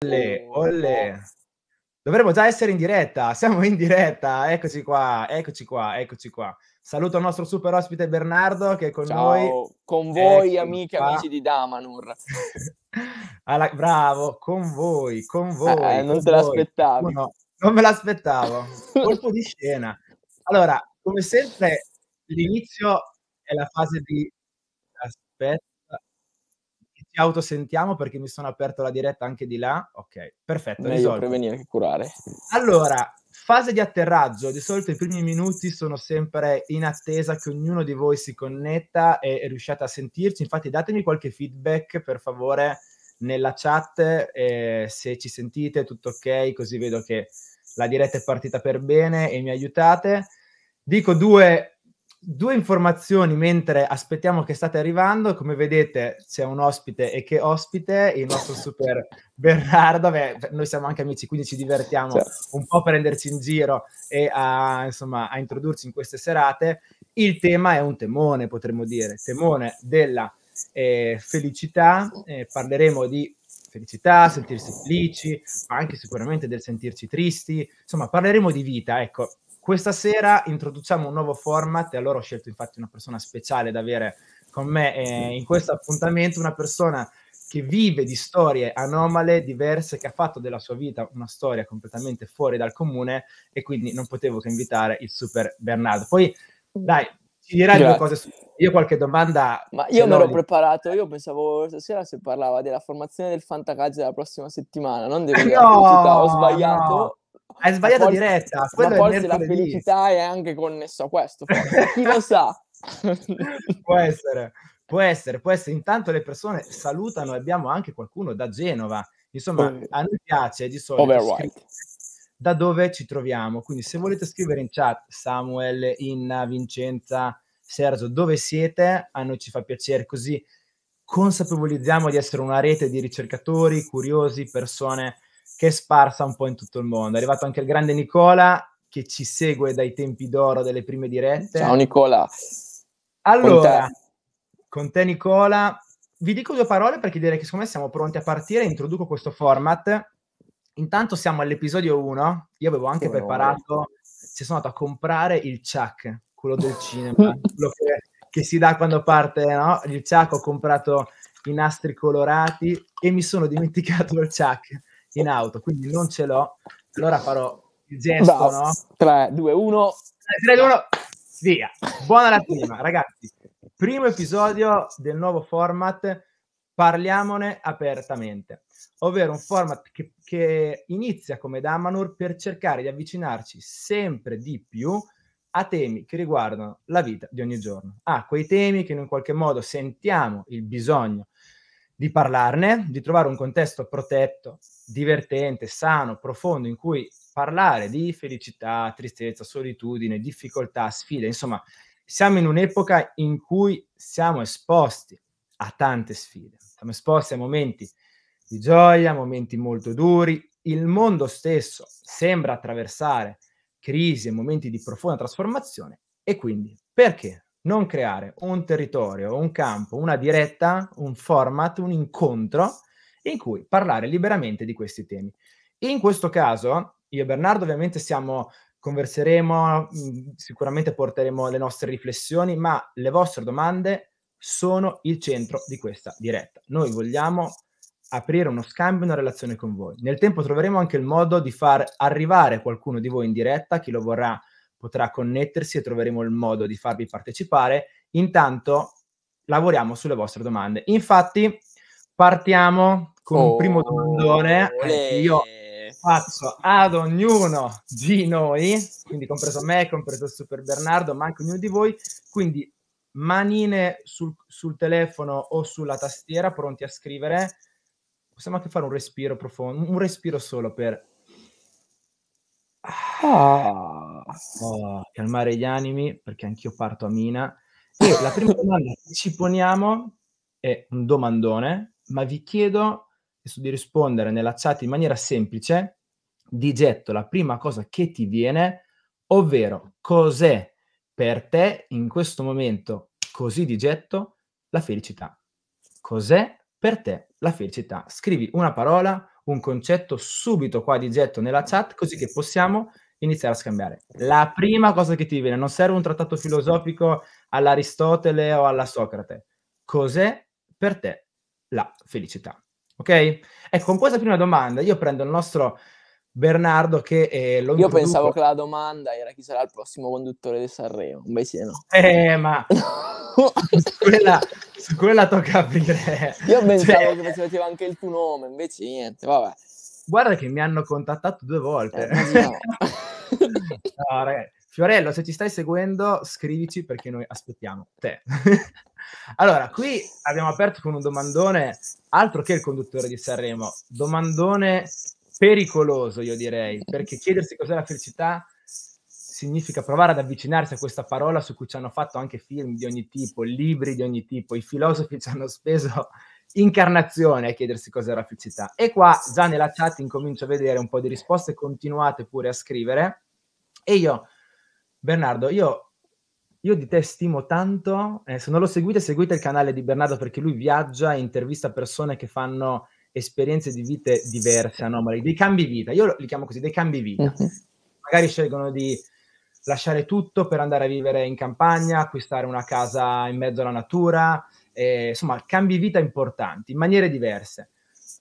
Olle, oh, olle. Dovremmo già essere in diretta, siamo in diretta, eccoci qua, eccoci qua, eccoci qua. Saluto il nostro super ospite Bernardo che è con Ciao, noi. Con voi ecco amiche e amici di Damanur. Alla, bravo, con voi, con eh, eh, voi. Eh, non te l'aspettavi. No, non me l'aspettavo. Colpo di scena. Allora, come sempre, l'inizio è la fase di... Aspetta autosentiamo perché mi sono aperto la diretta anche di là. Ok, perfetto. Meglio risolvo. prevenire che curare. Allora, fase di atterraggio. Di solito i primi minuti sono sempre in attesa che ognuno di voi si connetta e riusciate a sentirci. Infatti, datemi qualche feedback per favore nella chat eh, se ci sentite, tutto ok, così vedo che la diretta è partita per bene e mi aiutate. Dico due due informazioni mentre aspettiamo che state arrivando. Come vedete c'è un ospite e che ospite, il nostro super Bernardo. Beh, noi siamo anche amici, quindi ci divertiamo certo. un po' a prenderci in giro e a, insomma, a introdurci in queste serate. Il tema è un temone, potremmo dire, temone della eh, felicità. Eh, parleremo di felicità, sentirsi felici, ma anche sicuramente del sentirci tristi. Insomma, parleremo di vita, ecco questa sera introduciamo un nuovo format e allora ho scelto infatti una persona speciale da avere con me eh, in questo appuntamento, una persona che vive di storie anomale, diverse, che ha fatto della sua vita una storia completamente fuori dal comune e quindi non potevo che invitare il super Bernardo. Poi, dai, ci dirai due cose su... Io qualche domanda... Ma io me l'ho li... preparato, io pensavo stasera se parlava della formazione del fantacaggio della prossima settimana, non della eh, no, ho sbagliato. No. Hai sbagliato forse, diretta. Ma forse la felicità è anche connessa a questo. Forse. Chi lo sa? può essere, può essere, può essere. Intanto le persone salutano e abbiamo anche qualcuno da Genova. Insomma, a noi piace di solito da dove ci troviamo. Quindi se volete scrivere in chat Samuel, Inna, Vincenza, Sergio, dove siete, a noi ci fa piacere così consapevolizziamo di essere una rete di ricercatori, curiosi, persone che è sparsa un po' in tutto il mondo. È arrivato anche il grande Nicola che ci segue dai tempi d'oro delle prime dirette. Ciao Nicola. Allora, con te, con te Nicola, vi dico due parole perché direi che secondo me siamo pronti a partire. Introduco questo format. Intanto siamo all'episodio 1. Io avevo anche oh, preparato, no. ci sono andato a comprare il chuck, quello del cinema, quello che, che, si dà quando parte no? il chuck. Ho comprato i nastri colorati e mi sono dimenticato il chuck in auto, quindi non ce l'ho. Allora farò il gesto, Va, no? 3, 2, 1. 3, 2, 1. Via. Buona la prima, ragazzi. Primo episodio del nuovo format, parliamone apertamente. Ovvero un format che, che inizia come Damanur per cercare di avvicinarci sempre di più a temi che riguardano la vita di ogni giorno, a ah, quei temi che in un qualche modo sentiamo il bisogno di parlarne, di trovare un contesto protetto, divertente, sano, profondo in cui parlare di felicità, tristezza, solitudine, difficoltà, sfide, insomma, siamo in un'epoca in cui siamo esposti a tante sfide. Siamo esposti a momenti di gioia, momenti molto duri. Il mondo stesso sembra attraversare crisi e momenti di profonda trasformazione e quindi perché non creare un territorio, un campo, una diretta, un format, un incontro in cui parlare liberamente di questi temi. In questo caso, io e Bernardo ovviamente siamo, converseremo, mm, sicuramente porteremo le nostre riflessioni, ma le vostre domande sono il centro di questa diretta. Noi vogliamo aprire uno scambio, una relazione con voi. Nel tempo troveremo anche il modo di far arrivare qualcuno di voi in diretta, chi lo vorrà potrà connettersi e troveremo il modo di farvi partecipare. Intanto lavoriamo sulle vostre domande. Infatti partiamo con oh, un primo oh, domandone che eh, io faccio ad ognuno di noi, quindi compreso me, compreso Super Bernardo, ma anche ognuno di voi. Quindi manine sul, sul telefono o sulla tastiera pronti a scrivere. Possiamo anche fare un respiro profondo, un respiro solo per... Ah oh, calmare gli animi, perché anch'io parto a mina. E la prima domanda che ci poniamo è un domandone, ma vi chiedo di rispondere nella chat in maniera semplice, di getto la prima cosa che ti viene, ovvero cos'è per te in questo momento così di getto la felicità? Cos'è per te la felicità? Scrivi una parola, un concetto subito qua di getto nella chat così che possiamo iniziare a scambiare. La prima cosa che ti viene, non serve un trattato filosofico all'Aristotele o alla Socrate. Cos'è per te la felicità? Ok? Ecco, con questa prima domanda io prendo il nostro Bernardo che eh, lo Io pensavo che la domanda era chi sarà il prossimo conduttore di Sanremo, invece no. Eh, ma su, quella, su quella tocca aprire. Io pensavo cioè... che faceva anche il tuo nome, invece niente, vabbè. Guarda che mi hanno contattato due volte. Eh, no. no, Fiorello, se ci stai seguendo, scrivici perché noi aspettiamo te. allora, qui abbiamo aperto con un domandone, altro che il conduttore di Sanremo, domandone pericoloso, io direi, perché chiedersi cos'è la felicità significa provare ad avvicinarsi a questa parola su cui ci hanno fatto anche film di ogni tipo, libri di ogni tipo, i filosofi ci hanno speso incarnazione a chiedersi cos'è la felicità. E qua già nella chat incomincio a vedere un po' di risposte, continuate pure a scrivere. E io, Bernardo, io, io di te stimo tanto. Eh, se non lo seguite, seguite il canale di Bernardo perché lui viaggia e intervista persone che fanno esperienze di vite diverse, anomali, dei cambi vita. Io li chiamo così, dei cambi vita. Uh-huh. Magari scelgono di lasciare tutto per andare a vivere in campagna, acquistare una casa in mezzo alla natura, eh, insomma, cambi vita importanti in maniere diverse.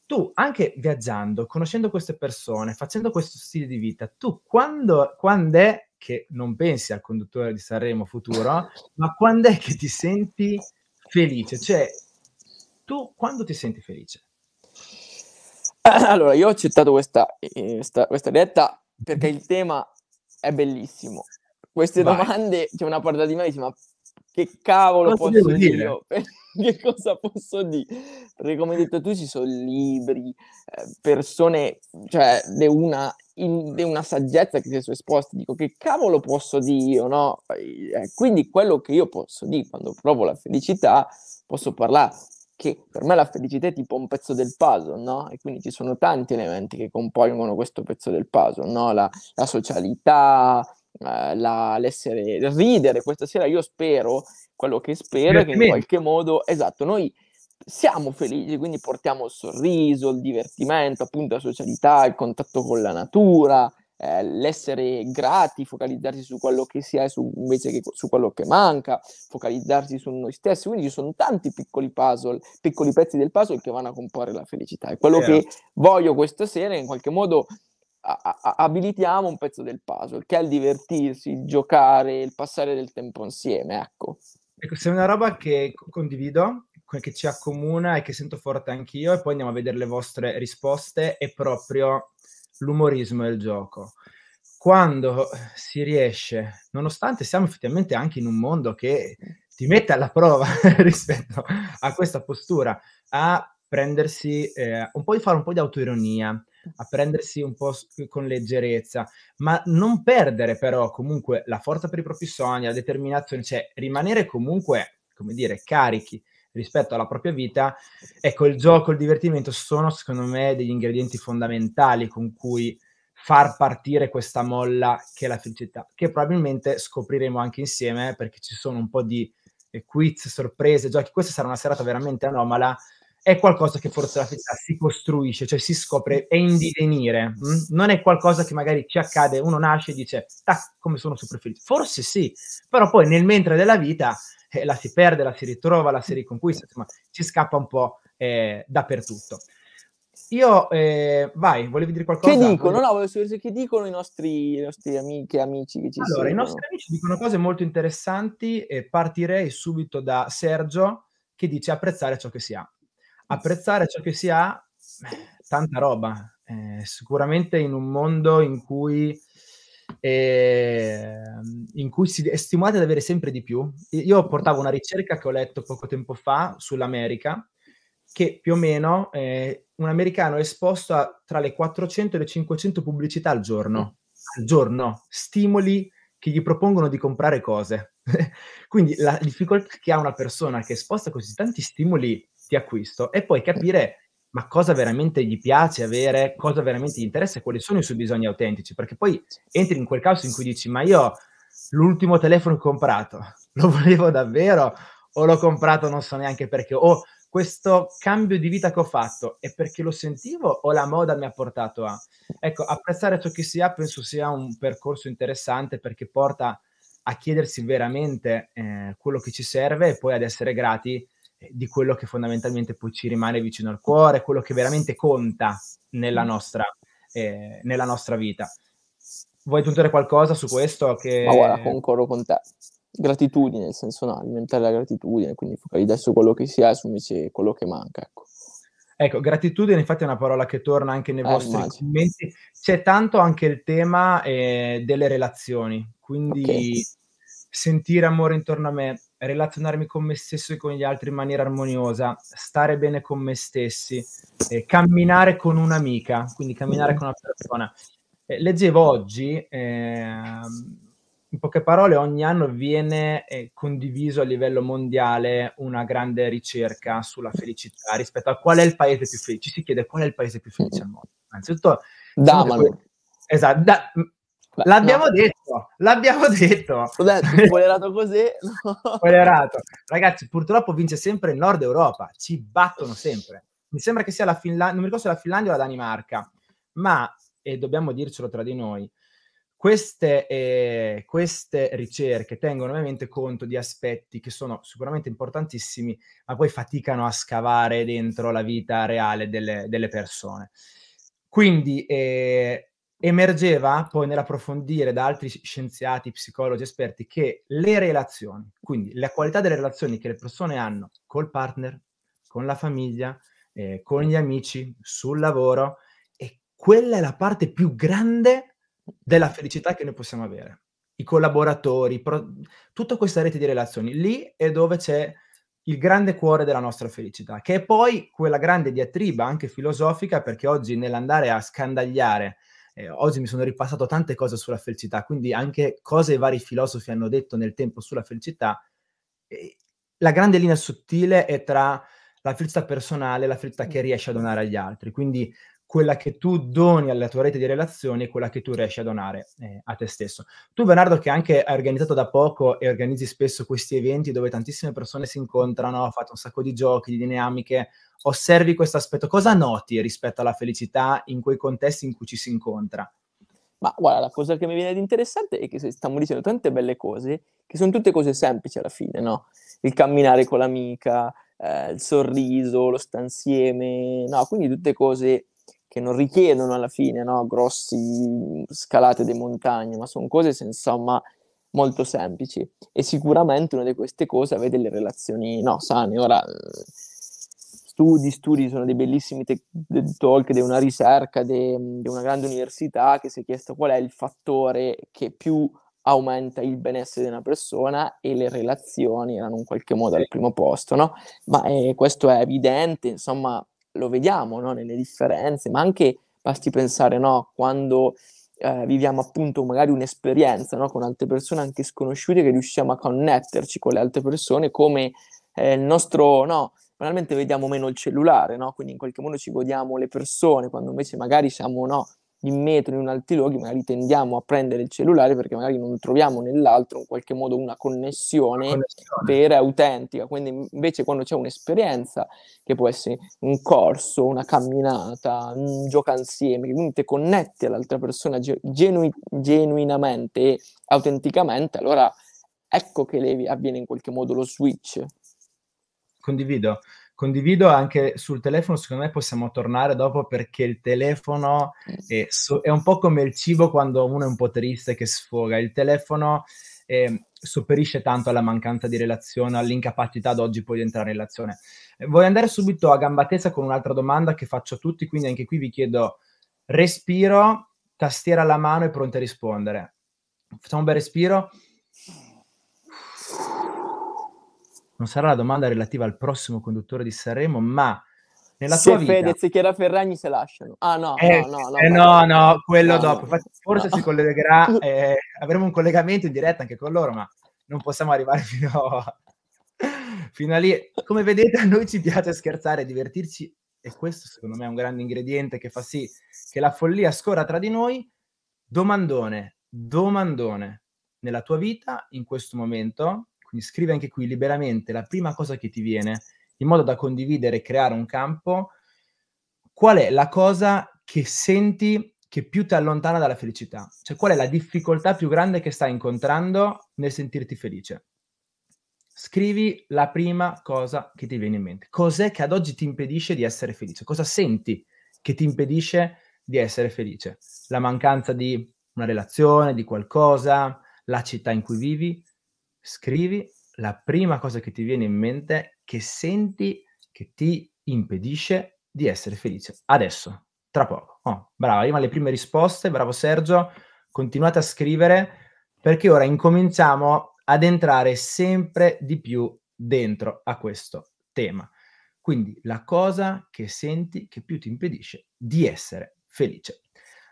Tu, anche viaggiando, conoscendo queste persone, facendo questo stile di vita, tu quando, quando è che non pensi al conduttore di Sanremo futuro, ma quando è che ti senti felice? Cioè, tu quando ti senti felice? Eh, allora, io ho accettato questa, questa, eh, questa diretta perché il tema è bellissimo. Queste Vai. domande, c'è cioè una parte di me che dice, ma che cavolo cosa posso dire? dire? che cosa posso dire? Perché come hai detto tu ci sono libri, eh, persone, cioè di una, una, saggezza che si sono esposte, dico che cavolo posso dire io, no? Eh, quindi quello che io posso dire quando provo la felicità, posso parlare che per me la felicità è tipo un pezzo del puzzle, no? E quindi ci sono tanti elementi che compongono questo pezzo del puzzle, no? La, la socialità, eh, la, l'essere ridere questa sera. Io spero, quello che spero è che in qualche modo, esatto, noi siamo felici, quindi portiamo il sorriso, il divertimento, appunto la socialità, il contatto con la natura, eh, l'essere grati, focalizzarsi su quello che si è su, invece che su quello che manca, focalizzarsi su noi stessi. Quindi ci sono tanti piccoli puzzle, piccoli pezzi del puzzle che vanno a comporre la felicità. E quello certo. che voglio questa sera in qualche modo a- a- abilitiamo un pezzo del puzzle, che è il divertirsi, il giocare, il passare del tempo insieme, ecco. Ecco, se è una roba che condivido, che ci accomuna e che sento forte anch'io, e poi andiamo a vedere le vostre risposte, è proprio l'umorismo e il gioco. Quando si riesce, nonostante siamo effettivamente anche in un mondo che ti mette alla prova rispetto a questa postura, a prendersi eh, un po' di fare un po' di autoironia, a prendersi un po' con leggerezza, ma non perdere però comunque la forza per i propri sogni, la determinazione, cioè rimanere comunque, come dire, carichi rispetto alla propria vita, ecco, il gioco, il divertimento sono secondo me degli ingredienti fondamentali con cui far partire questa molla che è la felicità, che probabilmente scopriremo anche insieme perché ci sono un po' di eh, quiz, sorprese, giochi. Questa sarà una serata veramente anomala è qualcosa che forse la fedeltà si costruisce, cioè si scopre, è in divenire, mm? non è qualcosa che magari ci accade, uno nasce e dice, tac, come sono super felice. Forse sì, però poi nel mentre della vita eh, la si perde, la si ritrova, la si riconquista, insomma, ci scappa un po' eh, dappertutto. Io, eh, vai, volevi dire qualcosa? Che dicono? No, volevo sapere che dicono i nostri, i nostri amiche, amici che ci allora, seguono. Allora, i nostri amici dicono cose molto interessanti e partirei subito da Sergio che dice apprezzare ciò che si ha apprezzare ciò che si ha, tanta roba. Eh, sicuramente in un mondo in cui, eh, in cui si è stimolati ad avere sempre di più. Io portavo una ricerca che ho letto poco tempo fa sull'America, che più o meno eh, un americano è esposto a tra le 400 e le 500 pubblicità al giorno, al giorno, stimoli che gli propongono di comprare cose. Quindi la difficoltà che ha una persona che è esposta a così tanti stimoli ti acquisto e poi capire ma cosa veramente gli piace avere, cosa veramente gli interessa e quali sono i suoi bisogni autentici, perché poi entri in quel caos in cui dici ma io l'ultimo telefono che ho comprato lo volevo davvero o l'ho comprato non so neanche perché o questo cambio di vita che ho fatto è perché lo sentivo o la moda mi ha portato a? Ecco, apprezzare ciò che si ha penso sia un percorso interessante perché porta a chiedersi veramente eh, quello che ci serve e poi ad essere grati eh, di quello che fondamentalmente poi ci rimane vicino al cuore, quello che veramente conta nella mm. nostra, eh, nella nostra vita. Vuoi aggiungere qualcosa su questo? Che... Ma guarda, concordo con te. Gratitudine, nel senso no, alimentare la gratitudine, quindi focalizzare su quello che si ha e su invece quello che manca. Ecco. Ecco, gratitudine infatti è una parola che torna anche nei eh, vostri immagino. commenti. C'è tanto anche il tema eh, delle relazioni, quindi okay sentire amore intorno a me, relazionarmi con me stesso e con gli altri in maniera armoniosa, stare bene con me stessi, eh, camminare con un'amica, quindi camminare mm. con una persona. Eh, leggevo oggi, eh, in poche parole, ogni anno viene eh, condiviso a livello mondiale una grande ricerca sulla felicità rispetto a qual è il paese più felice. Ci si chiede qual è il paese più felice al mondo. Anzitutto, Damalo. Esatto, da, L'abbiamo no. detto, l'abbiamo detto. Spoilerato così. No. Spoilerato. Ragazzi, purtroppo vince sempre il Nord Europa, ci battono sempre. Mi sembra che sia la Finlandia, non mi ricordo se la Finlandia o la Danimarca, ma, e dobbiamo dircelo tra di noi, queste, eh, queste, ricerche tengono ovviamente conto di aspetti che sono sicuramente importantissimi, ma poi faticano a scavare dentro la vita reale delle, delle persone. Quindi eh, emergeva poi nell'approfondire da altri scienziati, psicologi, esperti che le relazioni, quindi la qualità delle relazioni che le persone hanno col partner, con la famiglia, eh, con gli amici, sul lavoro, e quella è la parte più grande della felicità che noi possiamo avere. I collaboratori, pro- tutta questa rete di relazioni, lì è dove c'è il grande cuore della nostra felicità, che è poi quella grande diatriba anche filosofica, perché oggi nell'andare a scandagliare eh, oggi mi sono ripassato tante cose sulla felicità, quindi anche cose i vari filosofi hanno detto nel tempo sulla felicità. Eh, la grande linea sottile è tra la felicità personale e la felicità che mm. riesce a donare agli altri. Quindi quella che tu doni alla tua rete di relazioni e quella che tu riesci a donare eh, a te stesso. Tu, Bernardo, che anche hai organizzato da poco e organizzi spesso questi eventi dove tantissime persone si incontrano, fate un sacco di giochi, di dinamiche, osservi questo aspetto. Cosa noti rispetto alla felicità in quei contesti in cui ci si incontra? Ma guarda, la cosa che mi viene di interessante è che stiamo dicendo tante belle cose, che sono tutte cose semplici alla fine, no? Il camminare con l'amica, eh, il sorriso, lo sta insieme, no? Quindi tutte cose che non richiedono alla fine no, grossi scalate di montagne, ma sono cose insomma molto semplici e sicuramente una di queste cose è avere le relazioni no, sane. Ora, eh, studi, studi, sono dei bellissimi te- talk di una ricerca di una grande università che si è chiesto qual è il fattore che più aumenta il benessere di una persona e le relazioni erano in qualche modo al primo posto, no? Ma eh, questo è evidente, insomma, lo vediamo no? nelle differenze, ma anche basti pensare no? quando eh, viviamo appunto magari un'esperienza no? con altre persone anche sconosciute che riusciamo a connetterci con le altre persone come eh, il nostro no banalmente vediamo meno il cellulare no? quindi in qualche modo ci godiamo le persone quando invece magari siamo no in metro, in altri luoghi, magari tendiamo a prendere il cellulare perché magari non troviamo nell'altro in qualche modo una connessione, connessione. vera e autentica. Quindi invece quando c'è un'esperienza, che può essere un corso, una camminata, un gioco insieme, che quindi ti connetti all'altra persona genu- genuinamente e autenticamente, allora ecco che levi, avviene in qualche modo lo switch. Condivido. Condivido anche sul telefono, secondo me possiamo tornare dopo perché il telefono eh è, so- è un po' come il cibo quando uno è un po' triste che sfoga. Il telefono eh, sopperisce tanto alla mancanza di relazione, all'incapacità ad oggi poi di entrare in relazione. Eh, voglio andare subito a gamba tesa con un'altra domanda che faccio a tutti, quindi anche qui vi chiedo respiro, tastiera alla mano e pronti a rispondere. Facciamo un bel respiro. non sarà la domanda relativa al prossimo conduttore di Sanremo, ma nella se tua vita... Fedez e Chiara Ferragni se lasciano. Ah no, eh, no, no. no, eh, no, no quello no, dopo. Infatti, forse si collegherà, eh, avremo un collegamento in diretta anche con loro, ma non possiamo arrivare fino a... fino a lì. Come vedete a noi ci piace scherzare, e divertirci e questo secondo me è un grande ingrediente che fa sì che la follia scorra tra di noi. Domandone, domandone, nella tua vita in questo momento quindi scrivi anche qui liberamente la prima cosa che ti viene, in modo da condividere e creare un campo, qual è la cosa che senti che più ti allontana dalla felicità? Cioè qual è la difficoltà più grande che stai incontrando nel sentirti felice? Scrivi la prima cosa che ti viene in mente. Cos'è che ad oggi ti impedisce di essere felice? Cosa senti che ti impedisce di essere felice? La mancanza di una relazione, di qualcosa, la città in cui vivi, scrivi la prima cosa che ti viene in mente che senti che ti impedisce di essere felice. Adesso, tra poco. Oh, brava, arriva le prime risposte, bravo Sergio, continuate a scrivere perché ora incominciamo ad entrare sempre di più dentro a questo tema. Quindi la cosa che senti che più ti impedisce di essere felice.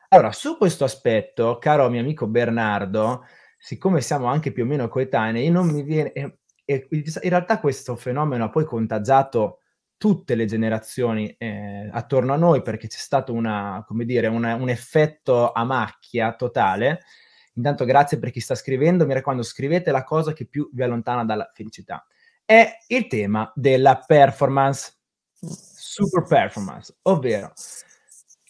Allora, su questo aspetto, caro mio amico Bernardo, siccome siamo anche più o meno coetanei, non mi viene... Eh, e, in realtà questo fenomeno ha poi contagiato tutte le generazioni eh, attorno a noi perché c'è stato una, come dire, una, un effetto a macchia totale. Intanto grazie per chi sta scrivendo, mi raccomando scrivete la cosa che più vi allontana dalla felicità. È il tema della performance, super performance, ovvero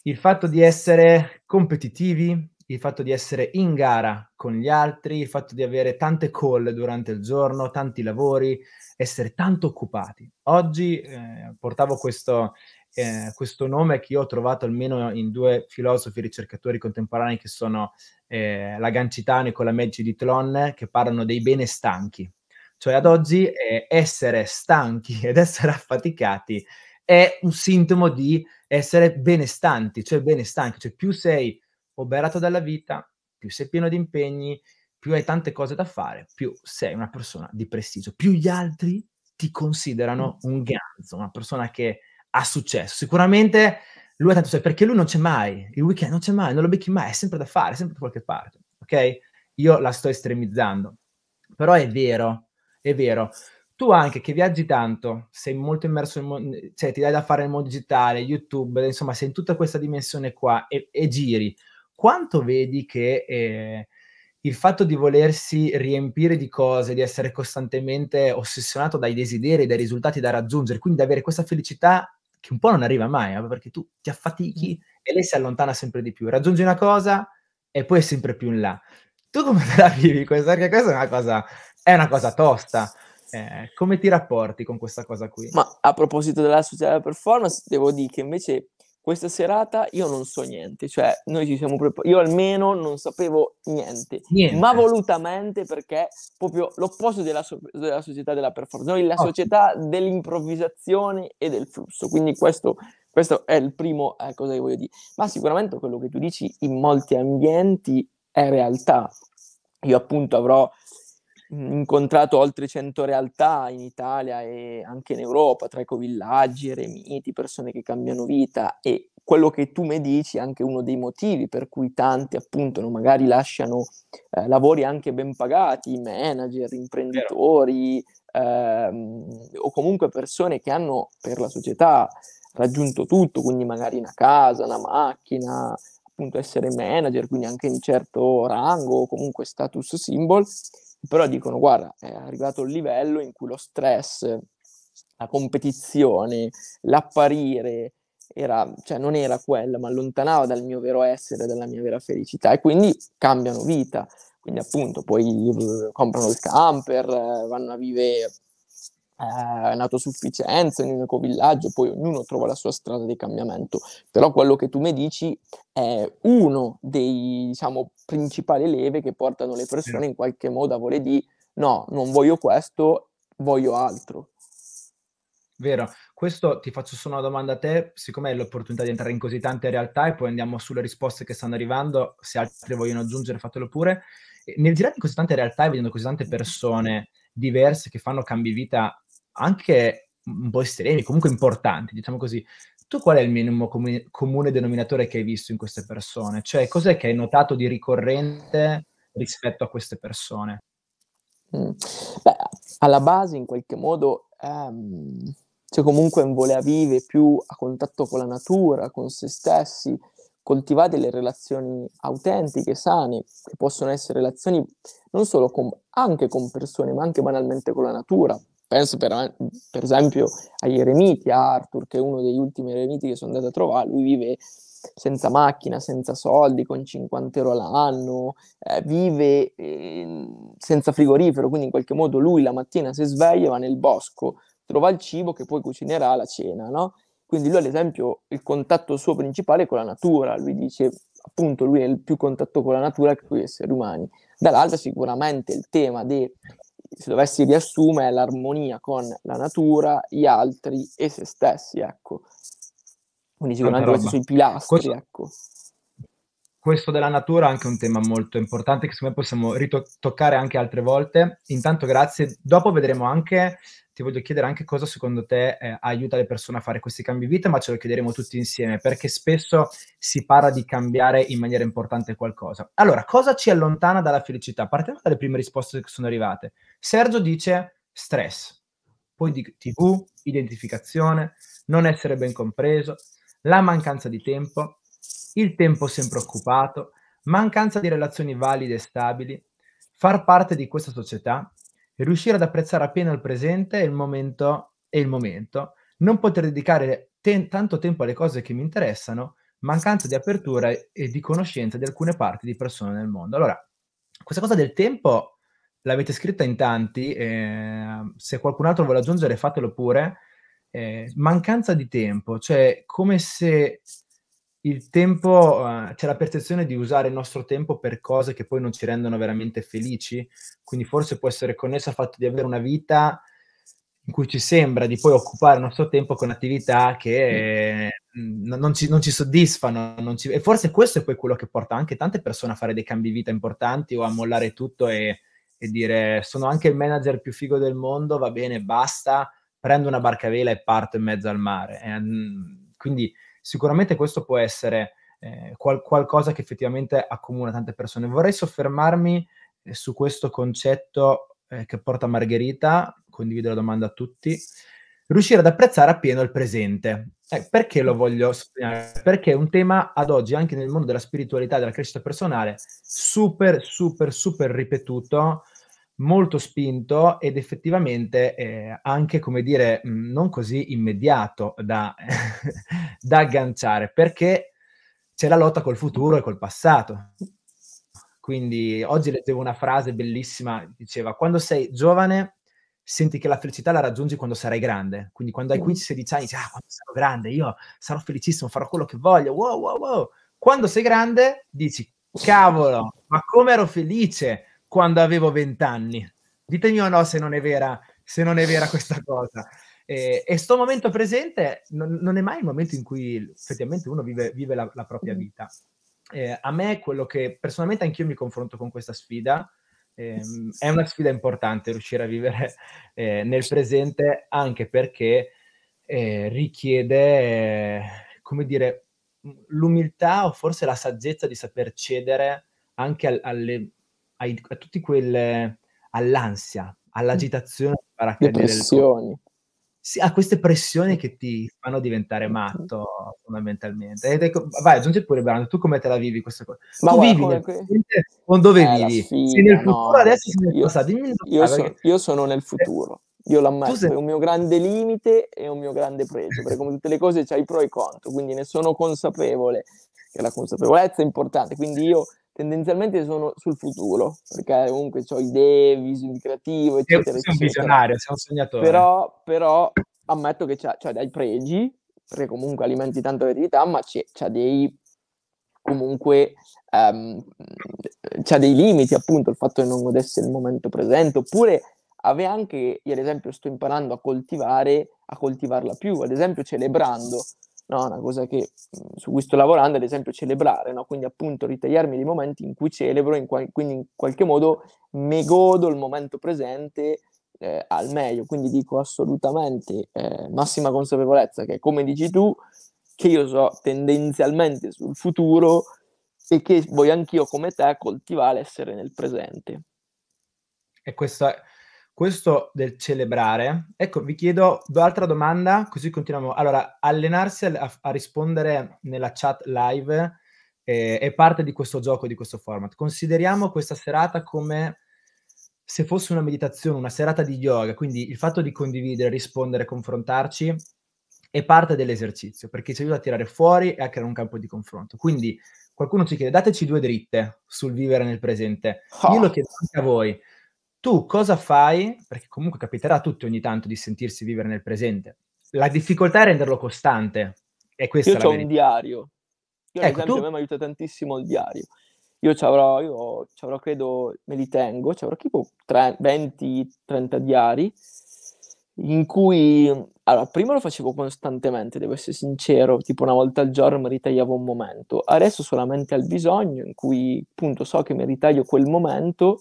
il fatto di essere competitivi, il fatto di essere in gara con gli altri, il fatto di avere tante call durante il giorno, tanti lavori, essere tanto occupati. Oggi eh, portavo questo, eh, questo, nome che io ho trovato almeno in due filosofi ricercatori contemporanei che sono eh, la Gancitano e con la Meggi di Tlon, che parlano dei bene stanchi. Cioè ad oggi eh, essere stanchi ed essere affaticati è un sintomo di essere benestanti, cioè benestanti, cioè più sei oberato dalla vita, più sei pieno di impegni, più hai tante cose da fare, più sei una persona di prestigio, più gli altri ti considerano mm. un ganzo, una persona che ha successo. Sicuramente lui ha tanto successo perché lui non c'è mai, il weekend non c'è mai, non lo becchi mai, è sempre da fare, è sempre da qualche parte, ok? Io la sto estremizzando, però è vero, è vero. Tu anche che viaggi tanto, sei molto immerso nel mondo, cioè ti dai da fare nel mondo digitale, YouTube, insomma sei in tutta questa dimensione qua e, e giri quanto vedi che eh, il fatto di volersi riempire di cose, di essere costantemente ossessionato dai desideri, dai risultati da raggiungere, quindi di avere questa felicità che un po' non arriva mai, eh, perché tu ti affatichi e lei si allontana sempre di più, raggiungi una cosa e poi è sempre più in là. Tu come te la vivi questa? Perché questa è una cosa, è una cosa tosta. Eh, come ti rapporti con questa cosa qui? Ma a proposito della società della performance, devo dire che invece questa serata io non so niente, cioè noi ci siamo preparati, io almeno non sapevo niente, niente, ma volutamente perché proprio l'opposto della, so- della società della performance, noi la società dell'improvvisazione e del flusso, quindi questo, questo è il primo eh, cosa che voglio dire, ma sicuramente quello che tu dici in molti ambienti è realtà, io appunto avrò incontrato oltre 100 realtà in Italia e anche in Europa, tra ecovillaggi, eremiti, persone che cambiano vita e quello che tu mi dici è anche uno dei motivi per cui tanti appunto magari lasciano eh, lavori anche ben pagati, manager, imprenditori ehm, o comunque persone che hanno per la società raggiunto tutto, quindi magari una casa, una macchina, appunto essere manager, quindi anche un certo rango o comunque status symbol però dicono guarda è arrivato il livello in cui lo stress, la competizione, l'apparire era, cioè non era quello ma allontanava dal mio vero essere, dalla mia vera felicità e quindi cambiano vita. Quindi appunto poi eh, comprano il camper, vanno a vivere eh, l'autosufficienza in un ecovillaggio, poi ognuno trova la sua strada di cambiamento, però quello che tu mi dici è uno dei diciamo, principali leve che portano le persone in qualche modo a voler dire no, non voglio questo, voglio altro. Vero, questo ti faccio solo una domanda a te, siccome hai l'opportunità di entrare in così tante realtà e poi andiamo sulle risposte che stanno arrivando, se altri vogliono aggiungere fatelo pure. Nel girare in così tante realtà e vedendo così tante persone diverse che fanno cambi vita anche un po' estremi, comunque importanti, diciamo così, tu qual è il minimo com- comune denominatore che hai visto in queste persone? Cioè, cos'è che hai notato di ricorrente rispetto a queste persone? Mm. Beh, alla base, in qualche modo, ehm, c'è comunque un voler vivere più a contatto con la natura, con se stessi, coltivare delle relazioni autentiche, sane, che possono essere relazioni non solo con, anche con persone, ma anche banalmente con la natura, Penso per, per esempio agli eremiti, a Arthur, che è uno degli ultimi eremiti che sono andato a trovare, lui vive senza macchina, senza soldi, con 50 euro all'anno, eh, vive eh, senza frigorifero, quindi in qualche modo lui la mattina si sveglia, va nel bosco, trova il cibo che poi cucinerà la cena, no? Quindi lui ad esempio il contatto suo principale è con la natura, lui dice appunto lui è il più contatto con la natura che con gli esseri umani. Dall'altra sicuramente il tema di se dovessi riassumere, è l'armonia con la natura, gli altri e se stessi, ecco. Quindi sicuramente questi sono pilastri, questo, ecco questo della natura è anche un tema molto importante che secondo me possiamo ritoccare anche altre volte. Intanto grazie, dopo vedremo anche, ti voglio chiedere anche cosa secondo te eh, aiuta le persone a fare questi cambi vita, ma ce lo chiederemo tutti insieme perché spesso si parla di cambiare in maniera importante qualcosa. Allora, cosa ci allontana dalla felicità? Partiamo dalle prime risposte che sono arrivate. Sergio dice stress, poi di tv, identificazione, non essere ben compreso, la mancanza di tempo, il tempo sempre occupato, mancanza di relazioni valide e stabili, far parte di questa società, riuscire ad apprezzare appena il presente e il momento, e il momento non poter dedicare ten- tanto tempo alle cose che mi interessano, mancanza di apertura e-, e di conoscenza di alcune parti di persone nel mondo. Allora, questa cosa del tempo l'avete scritta in tanti, eh, se qualcun altro vuole aggiungere fatelo pure. Eh, mancanza di tempo, cioè come se il tempo, uh, c'è la percezione di usare il nostro tempo per cose che poi non ci rendono veramente felici, quindi forse può essere connesso al fatto di avere una vita in cui ci sembra di poi occupare il nostro tempo con attività che eh, non, ci, non, ci, soddisfano. Non ci... E forse questo è poi quello che porta anche tante persone a fare dei cambi vita importanti o a mollare tutto e, e dire sono anche il manager più figo del mondo, va bene, basta, prendo una barcavela e parto in mezzo al mare. E, eh, mm, quindi Sicuramente questo può essere eh, qual- qualcosa che effettivamente accomuna tante persone. Vorrei soffermarmi eh, su questo concetto eh, che porta Margherita, condivido la domanda a tutti, riuscire ad apprezzare appieno il presente. Eh, perché lo voglio spiegare? Perché è un tema ad oggi, anche nel mondo della spiritualità e della crescita personale, super, super, super ripetuto molto spinto ed effettivamente eh, anche, come dire, mm, non così immediato da, da agganciare, perché c'è la lotta col futuro e col passato. Quindi oggi leggevo una frase bellissima, diceva, quando sei giovane senti che la felicità la raggiungi quando sarai grande. Quindi quando hai 15-16 anni dici, ah, quando sarò grande, io sarò felicissimo, farò quello che voglio, wow, wow, wow. Quando sei grande dici, cavolo, ma come ero felice, quando avevo vent'anni. Ditemi o no se non è vera, se non è vera questa cosa. E, e sto momento presente non, non, è mai il momento in cui effettivamente uno vive, vive la, la, propria mm. vita. Eh, a me quello che personalmente anch'io mi confronto con questa sfida, eh, è una sfida importante riuscire a vivere eh, nel presente anche perché eh, richiede, come dire, l'umiltà o forse la saggezza di saper cedere anche al, alle ai, a tutti quelle all'ansia, all'agitazione che farà cadere il sì, a queste pressioni che ti fanno diventare matto fondamentalmente. Ed ecco, vai, aggiungi pure Brando, tu come te la vivi questa cosa? Ma tu vivi nel que... con dove eh, vivi? sei nel futuro no, adesso, sei nel io, passato, dimmi io, so, perché... io sono nel eh, futuro. Io l'ammetto, sei... è un mio grande limite e un mio grande pregio, perché come tutte le cose c'hai pro e contro, quindi ne sono consapevole, che la consapevolezza è importante, quindi io tendenzialmente sono sul futuro, perché comunque ho idee, visione creativa, eccetera. Sei un visionario, sei un sognatore. Però, però ammetto che c'ha, c'ha cioè, dei pregi, perché comunque alimenti tanto verità, ma c'è, c'ha dei comunque um, c'ha dei limiti, appunto, il fatto che non godesse il momento presente, oppure aveva anche, io ad esempio sto imparando a coltivare, a coltivarla più, ad esempio celebrando, no? una cosa che, mm, su cui sto lavorando, ad esempio celebrare, no? quindi appunto ritagliarmi dei momenti in cui celebro, in qual- quindi in qualche modo mi godo il momento presente eh, al meglio, quindi dico assolutamente eh, massima consapevolezza che come dici tu, che io so tendenzialmente sul futuro e che voglio anch'io come te coltivare essere nel presente. E questa questo del celebrare, ecco, vi chiedo un'altra domanda, così continuiamo. Allora, allenarsi a, a rispondere nella chat live eh, è parte di questo gioco, di questo format. Consideriamo questa serata come se fosse una meditazione, una serata di yoga, quindi il fatto di condividere, rispondere, confrontarci è parte dell'esercizio, perché ci aiuta a tirare fuori e a creare un campo di confronto. Quindi qualcuno ci chiede, dateci due dritte sul vivere nel presente. Io lo ah. chiedo anche a voi, tu cosa fai? Perché comunque capiterà a tutti ogni tanto di sentirsi vivere nel presente. La difficoltà è renderlo costante. E questa io ho un diario. Io, ecco, esempio, tu... a me mi aiuta tantissimo il diario. Io ci avrò, Io ci avrò, credo, me li tengo, ci avrò tipo 20-30 diari in cui... Allora, prima lo facevo costantemente, devo essere sincero, tipo una volta al giorno mi ritagliavo un momento. Adesso solamente al bisogno, in cui appunto so che mi ritaglio quel momento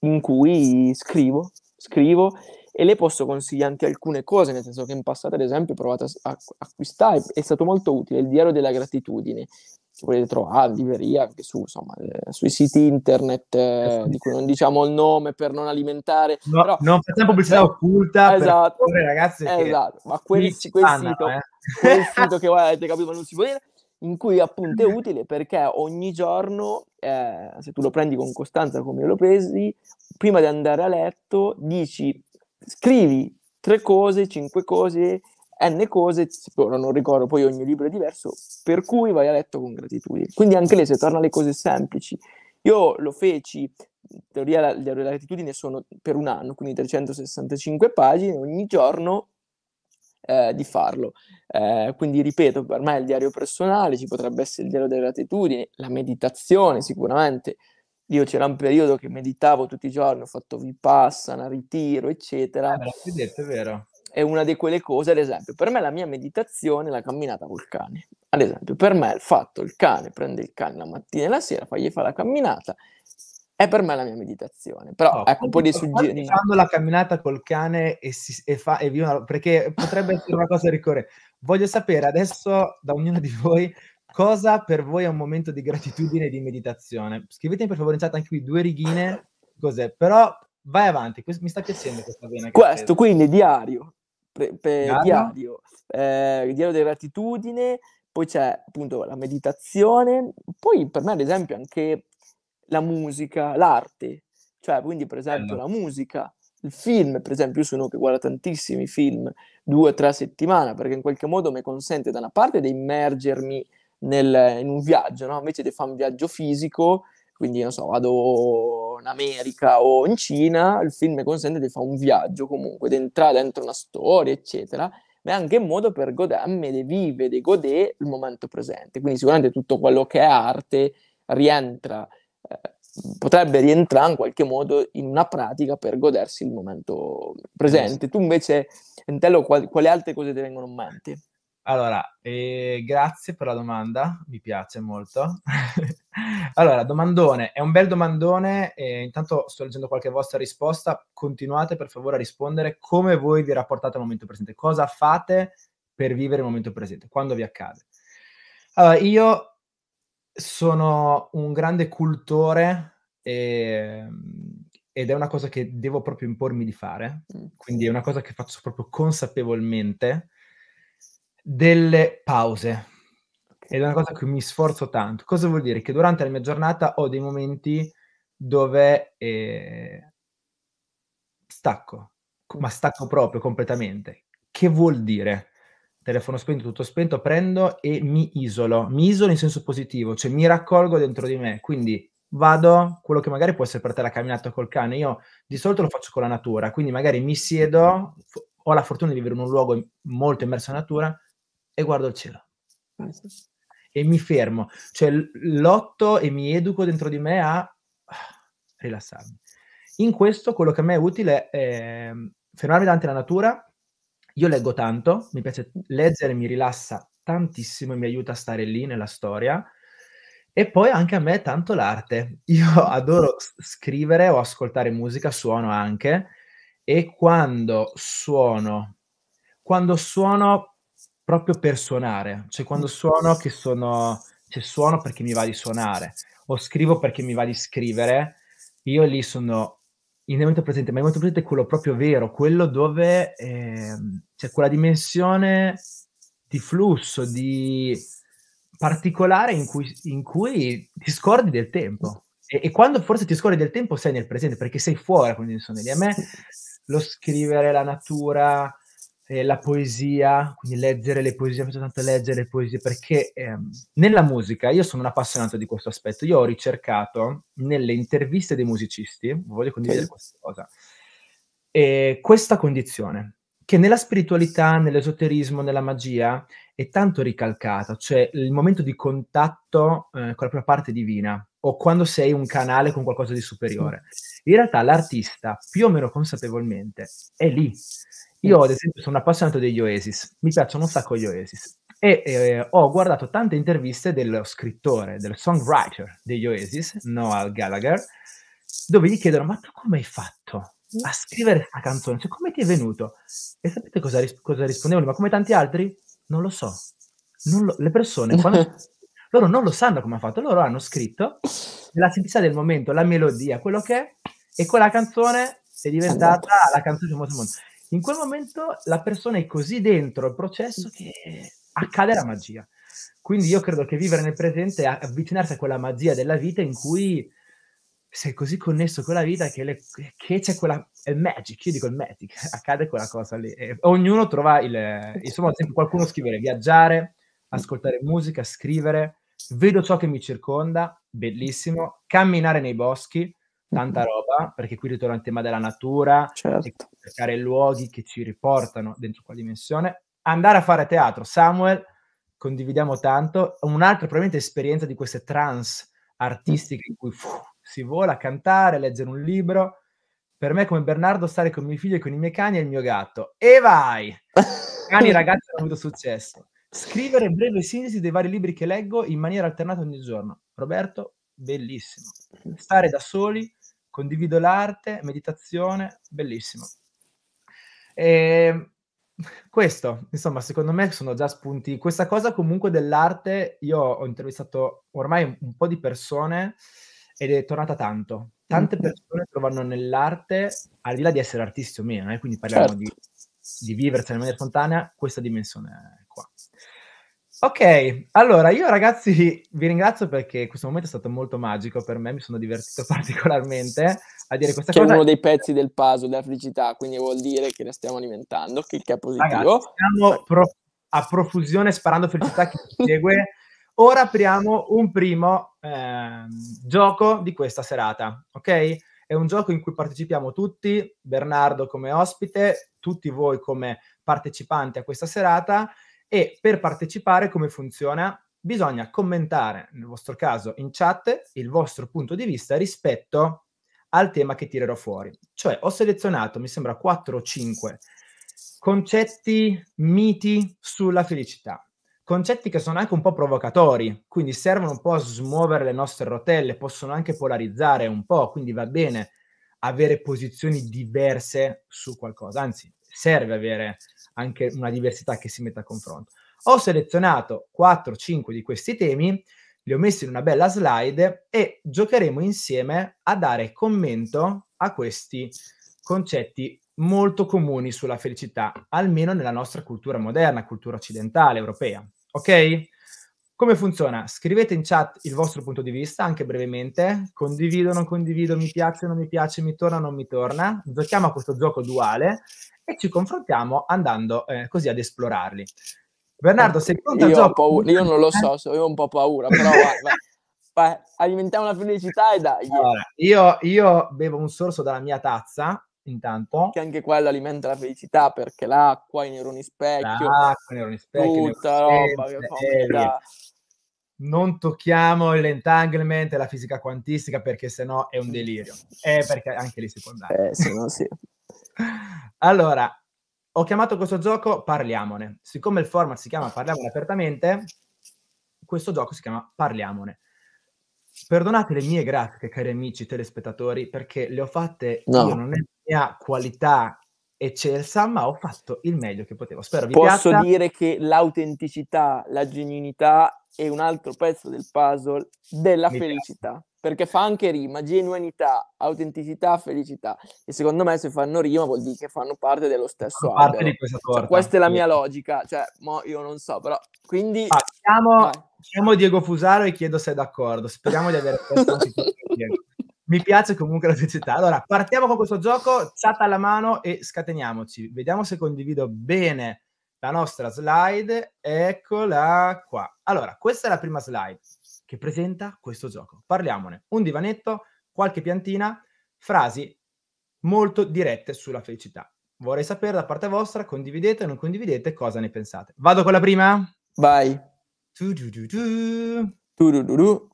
in cui scrivo, scrivo e le posso consigliare anche alcune cose, nel senso che in passato ad esempio ho provato a, acquistare, è stato molto utile il diario della gratitudine, che potete trovare in libreria, anche su, insomma, eh, sui siti internet eh, di cui non diciamo il nome per non alimentare. No, però, non facciamo pubblicità però, occulta, esatto, favore, ragazzi. Esatto, ma quel, quel, sito, eh. quel sito che guarda, avete capito non si può dire in cui appunto è utile perché ogni giorno, eh, se tu lo prendi con costanza come lo presi, prima di andare a letto dici, scrivi tre cose, cinque cose, n cose, non ricordo, poi ogni libro è diverso, per cui vai a letto con gratitudine. Quindi anche lì se torna alle cose semplici. Io lo feci, in teoria le gratitudine sono per un anno, quindi 365 pagine, ogni giorno eh, di farlo. Eh, quindi ripeto, per me il diario personale, ci potrebbe essere il diario delle latitudini, la meditazione sicuramente. Io c'era un periodo che meditavo tutti i giorni, ho fatto vipassana, ritiro, eccetera. Ah, eh, l'ho detto, è vero. È una di quelle cose, ad esempio, per me la mia meditazione è la camminata col cane. Ad esempio, per me il fatto, il cane, prende il cane la mattina e la sera, fagli fare la camminata, è per me la mia meditazione. Però oh, ecco un po' di suggerimenti. Fanno la camminata col cane e, si, e fa e viva, perché potrebbe essere una cosa ricorrente. Voglio sapere adesso da ognuno di voi cosa per voi è un momento di gratitudine e di meditazione. Scrivetemi per favore in chat anche qui due righine, cos'è. Però vai avanti, mi sta piacendo questa vena. Questo, quindi diario, pre, pre, diario, diario, eh, diario di gratitudine, poi c'è appunto la meditazione, poi per me ad esempio anche la musica, l'arte, cioè quindi per eh, esempio Bello. la musica, il film, per esempio io sono uno che guarda tantissimi film, due o tre a settimana, perché in qualche modo mi consente da una parte di immergermi nel, in un viaggio, no? invece di fare un viaggio fisico, quindi non so, vado in America o in Cina, il film mi consente di fare un viaggio comunque, di entrare dentro una storia, eccetera, ma è anche un modo per godermi, di vivere, di godere il momento presente. Quindi sicuramente tutto quello che è arte rientra potrebbe rientrare in qualche modo in una pratica per godersi il momento presente. Tu invece, Entello, qual- quali altre cose ti vengono in mente? Allora, eh, grazie per la domanda, mi piace molto. allora, domandone, è un bel domandone, eh, intanto sto leggendo qualche vostra risposta, continuate per favore a rispondere come voi vi rapportate al momento presente, cosa fate per vivere il momento presente, quando vi accade. Allora, io sono un grande cultore e, ehm, ed è una cosa che devo proprio impormi di fare, mm. quindi è una cosa che faccio proprio consapevolmente, delle pause. Ed è una cosa che mi sforzo tanto. Cosa vuol dire? Che durante la mia giornata ho dei momenti dove eh, stacco, ma stacco proprio completamente. Che vuol dire? telefono spento, tutto spento, prendo e mi isolo, mi isolo in senso positivo, cioè mi raccolgo dentro di me, quindi vado, quello che magari può essere per te la camminata col cane, io di solito lo faccio con la natura, quindi magari mi siedo, ho la fortuna di vivere in un luogo molto immerso in natura e guardo il cielo. E mi fermo, cioè lotto e mi educo dentro di me a ah, rilassarmi. In questo quello che a me è utile è ehm, fermarmi davanti alla natura io leggo tanto, mi piace leggere, mi rilassa tantissimo e mi aiuta a stare lì nella storia. E poi anche a me tanto l'arte. Io adoro scrivere o ascoltare musica, suono anche. E quando suono, quando suono proprio per suonare, cioè quando suono che sono, cioè suono perché mi va di suonare, o scrivo perché mi va di scrivere, io lì sono il momento presente, ma il momento presente è quello proprio vero, quello dove eh, c'è quella dimensione di flusso, di particolare in cui, in cui ti scordi del tempo. E, e, quando forse ti scordi del tempo sei nel presente, perché sei fuori a quelle dimensioni A me lo scrivere, la natura, eh, la poesia, quindi leggere le poesie, mi piace tanto leggere le poesie perché ehm, nella musica io sono un appassionato di questo aspetto, io ho ricercato nelle interviste dei musicisti, voglio condividere sì. questa cosa, eh, questa condizione che nella spiritualità, nell'esoterismo, nella magia è tanto ricalcata, cioè il momento di contatto eh, con la propria parte divina o quando sei un canale con qualcosa di superiore. In realtà l'artista, più o meno consapevolmente, è lì, io, ad esempio, sono appassionato degli Oasis, mi piacciono un sacco gli Oasis e eh, ho guardato tante interviste dello scrittore, del songwriter degli Oasis, Noel Gallagher, dove gli chiedono: Ma tu come hai fatto mm. a scrivere questa canzone? Cioè, come ti è venuto? E sapete cosa, ris- cosa rispondevano? Ma come tanti altri? Non lo so. Non lo- le persone, quando... loro non lo sanno come ha fatto, loro hanno scritto la semplicità del momento, la melodia, quello che è, e quella canzone è diventata esatto. la canzone del mondo in quel momento la persona è così dentro il processo che accade la magia. Quindi io credo che vivere nel presente è avvicinarsi a quella magia della vita in cui sei così connesso con la vita che, le, che c'è quella... è magic, io dico il magic, accade quella cosa lì. E ognuno trova il... insomma, qualcuno scrivere, viaggiare, ascoltare musica, scrivere, vedo ciò che mi circonda, bellissimo, camminare nei boschi, tanta mm-hmm. roba, perché qui ritorna il tema della natura, certo. cercare luoghi che ci riportano dentro quella dimensione. Andare a fare teatro, Samuel, condividiamo tanto, un'altra probabilmente esperienza di queste trans artistiche in cui fu, si vola a cantare, a leggere un libro. Per me, come Bernardo, stare con i miei figli e con i miei cani e il mio gatto. E vai! Cani ragazzi hanno avuto successo. Scrivere breve sintesi dei vari libri che leggo in maniera alternata ogni giorno. Roberto, bellissimo. Stare da soli condivido l'arte, meditazione, bellissimo. E ehm, questo, insomma, secondo me sono già spunti. Questa cosa comunque dell'arte, io ho intervistato ormai un po' di persone ed è tornata tanto. Tante mm-hmm. persone trovano nell'arte, al di là di essere artisti o meno, eh, quindi parliamo certo. di, di viversi in maniera spontanea, questa dimensione qua. Ok, allora io ragazzi vi ringrazio perché questo momento è stato molto magico per me, mi sono divertito particolarmente a dire questa che cosa. Che è uno dei pezzi del puzzle della felicità, quindi vuol dire che la stiamo alimentando, che è positivo. Ragazzi, stiamo pro- a profusione sparando felicità che segue. Ora apriamo un primo eh, gioco di questa serata, ok? È un gioco in cui partecipiamo tutti, Bernardo come ospite, tutti voi come partecipanti a questa serata e per partecipare, come funziona? Bisogna commentare, nel vostro caso in chat, il vostro punto di vista rispetto al tema che tirerò fuori. Cioè, ho selezionato, mi sembra, 4 o 5 concetti, miti sulla felicità. Concetti che sono anche un po' provocatori, quindi servono un po' a smuovere le nostre rotelle, possono anche polarizzare un po', quindi va bene avere posizioni diverse su qualcosa, anzi serve avere anche una diversità che si mette a confronto. Ho selezionato 4-5 di questi temi, li ho messi in una bella slide e giocheremo insieme a dare commento a questi concetti molto comuni sulla felicità, almeno nella nostra cultura moderna, cultura occidentale, europea. Ok? Come funziona? Scrivete in chat il vostro punto di vista, anche brevemente. Condivido, non condivido, mi piace, non mi piace, mi torna, non mi torna. Giochiamo a questo gioco duale e ci confrontiamo andando eh, così ad esplorarli. Bernardo, secondo pronto? Io, Paura, io non lo so, so, io ho un po' paura, però guarda, vai, alimentiamo la felicità e dai. Allora, io, io bevo un sorso dalla mia tazza, intanto. Che anche quello alimenta la felicità perché l'acqua, i neuroni specchio, l'acqua, i neuroni specchio, tutta roba che fa eh, non tocchiamo l'entanglement e la fisica quantistica perché sennò è un delirio. Eh, perché anche lì si può andare. Eh, sì, no, sì. Allora, ho chiamato questo gioco Parliamone. Siccome il format si chiama Parliamone apertamente, questo gioco si chiama Parliamone. Perdonate le mie grafiche, cari amici telespettatori, perché le ho fatte no. io, non è la mia qualità eccelsa, ma ho fatto il meglio che potevo. Spero vi Posso piazza. dire che l'autenticità, la genuinità è un altro pezzo del puzzle della Mi felicità. Piace perché fa anche rima, genuinità, autenticità, felicità. E secondo me se fanno rima vuol dire che fanno parte dello stesso parte albero. Di cioè, questa, torta. Cioè, questa è la mia logica, cioè, mo io non so, però quindi ah, chiamo, chiamo, Diego Fusaro e chiedo se è d'accordo. Speriamo di aver perso anche Mi piace comunque la felicità. Allora, partiamo con questo gioco, chat alla mano e scateniamoci. Vediamo se condivido bene la nostra slide. Eccola qua. Allora, questa è la prima slide che presenta questo gioco. Parliamone. Un divanetto, qualche piantina, frasi molto dirette sulla felicità. Vorrei sapere da parte vostra, condividete o non condividete, cosa ne pensate. Vado con la prima? Vai. Du du du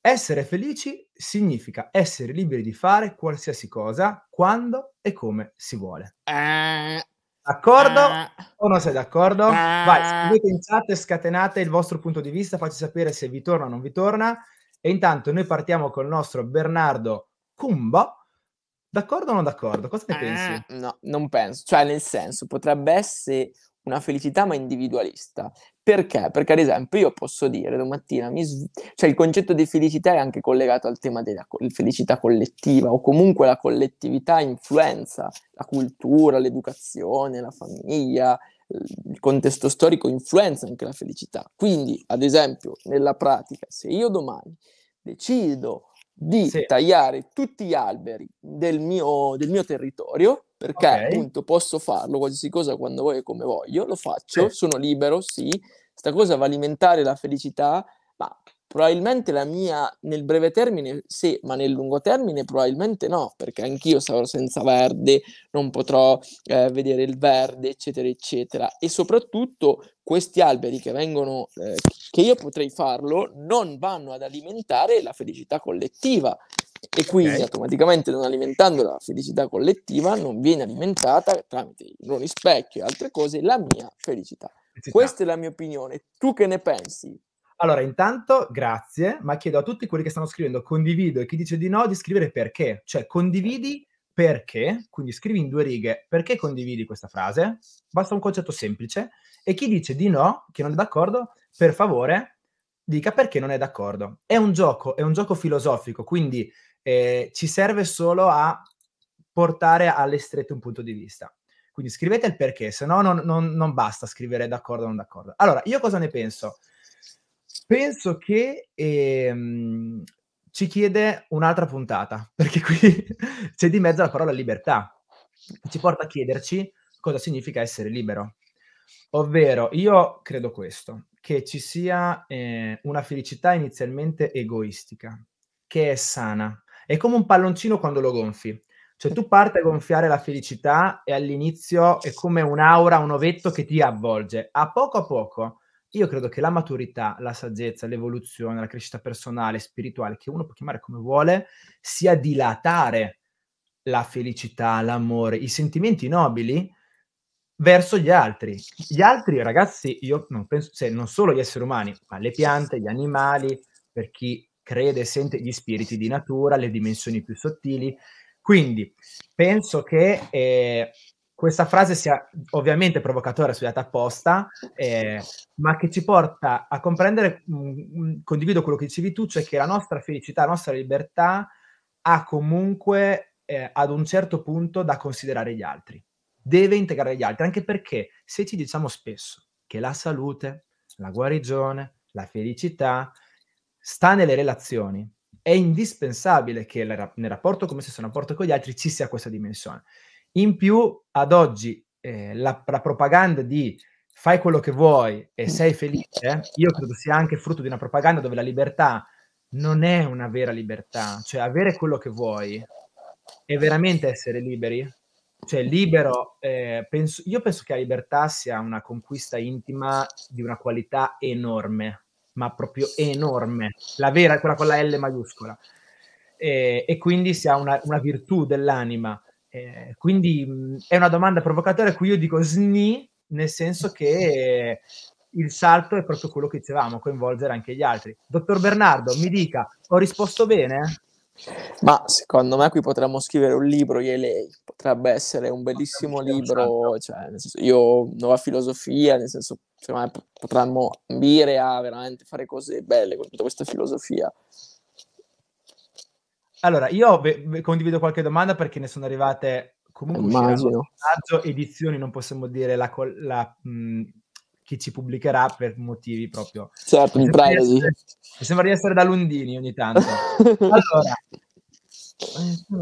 essere felici significa essere liberi di fare qualsiasi cosa, quando e come si vuole. Eh. D'accordo ah. o non sei d'accordo? Ah. Vai, scrivete in chat, scatenate il vostro punto di vista, facci sapere se vi torna o non vi torna. E intanto noi partiamo col nostro Bernardo Cumba. D'accordo o non d'accordo? Cosa ne ah. pensi? Eh. No, non penso. Cioè, nel senso, potrebbe essere una felicità ma individualista. Perché? Perché ad esempio io posso dire domattina, mi sv- cioè il concetto di felicità è anche collegato al tema della co- felicità collettiva o comunque la collettività influenza la cultura, l'educazione, la famiglia, il contesto storico influenza anche la felicità. Quindi ad esempio nella pratica se io domani decido di sì. tagliare tutti gli alberi del mio, del mio territorio, perché okay. appunto posso farlo qualsiasi cosa quando voglio e come voglio, lo faccio, sono libero, sì, questa cosa va a alimentare la felicità probabilmente la mia nel breve termine sì, ma nel lungo termine probabilmente no, perché anch'io sarò senza verde, non potrò eh, vedere il verde, eccetera, eccetera. E soprattutto questi alberi che vengono, eh, che io potrei farlo, non vanno ad alimentare la felicità collettiva. E quindi okay. automaticamente non alimentando la felicità collettiva non viene alimentata tramite i non rispecchio e altre cose la mia felicità. felicità. Questa è la mia opinione. Tu che ne pensi? Allora, intanto grazie, ma chiedo a tutti quelli che stanno scrivendo condivido e chi dice di no di scrivere perché, cioè condividi perché, quindi scrivi in due righe perché condividi questa frase, basta un concetto semplice, e chi dice di no, che non è d'accordo, per favore dica perché non è d'accordo. È un gioco, è un gioco filosofico, quindi eh, ci serve solo a portare alle strette un punto di vista. Quindi scrivete il perché, se no non, non, non basta scrivere d'accordo o non d'accordo. Allora, io cosa ne penso? Penso che ehm, ci chiede un'altra puntata, perché qui c'è di mezzo la parola libertà, che ci porta a chiederci cosa significa essere libero. Ovvero, io credo questo, che ci sia eh, una felicità inizialmente egoistica, che è sana. È come un palloncino quando lo gonfi. Cioè tu parti a gonfiare la felicità e all'inizio è come un'aura, un ovetto che ti avvolge. A poco a poco io credo che la maturità, la saggezza, l'evoluzione, la crescita personale, spirituale, che uno può chiamare come vuole, sia dilatare la felicità, l'amore, i sentimenti nobili verso gli altri. Gli altri, ragazzi, io non penso, cioè, non solo gli esseri umani, ma le piante, gli animali, per chi crede e sente gli spiriti di natura, le dimensioni più sottili. Quindi penso che eh, questa frase sia ovviamente provocatoria, studiata apposta, eh, ma che ci porta a comprendere, mh, mm, mm, condivido quello che dicevi tu, cioè che la nostra felicità, la nostra libertà ha comunque eh, ad un certo punto da considerare gli altri, deve integrare gli altri, anche perché se ci diciamo spesso che la salute, la guarigione, la felicità sta nelle relazioni, è indispensabile che la, nel rapporto come se stesso, un rapporto con gli altri, ci sia questa dimensione. In più, ad oggi, eh, la, la, propaganda di fai quello che vuoi e sei felice, io credo sia anche frutto di una propaganda dove la libertà non è una vera libertà, cioè avere quello che vuoi è veramente essere liberi. Cioè, libero, eh, penso, io penso che la libertà sia una conquista intima di una qualità enorme, ma proprio enorme, la vera, quella con la L maiuscola. Eh, e quindi sia una, una virtù dell'anima eh, quindi mh, è una domanda provocatoria a cui io dico sni, nel senso che il salto è proprio quello che dicevamo, coinvolgere anche gli altri. Dottor Bernardo, mi dica, ho risposto bene? Ma secondo me qui potremmo scrivere un libro io e lei, potrebbe essere un bellissimo libro, cioè, senso, io nuova filosofia, nel senso secondo me potremmo ambire a veramente fare cose belle con tutta questa filosofia. Allora, io ve- condivido qualche domanda perché ne sono arrivate comunque Immagino. maggio edizioni, non possiamo dire la, la, mh, mm, chi ci pubblicherà per motivi proprio. Certo, mi, sembra essere, mi sembra di essere da Lundini ogni tanto. allora,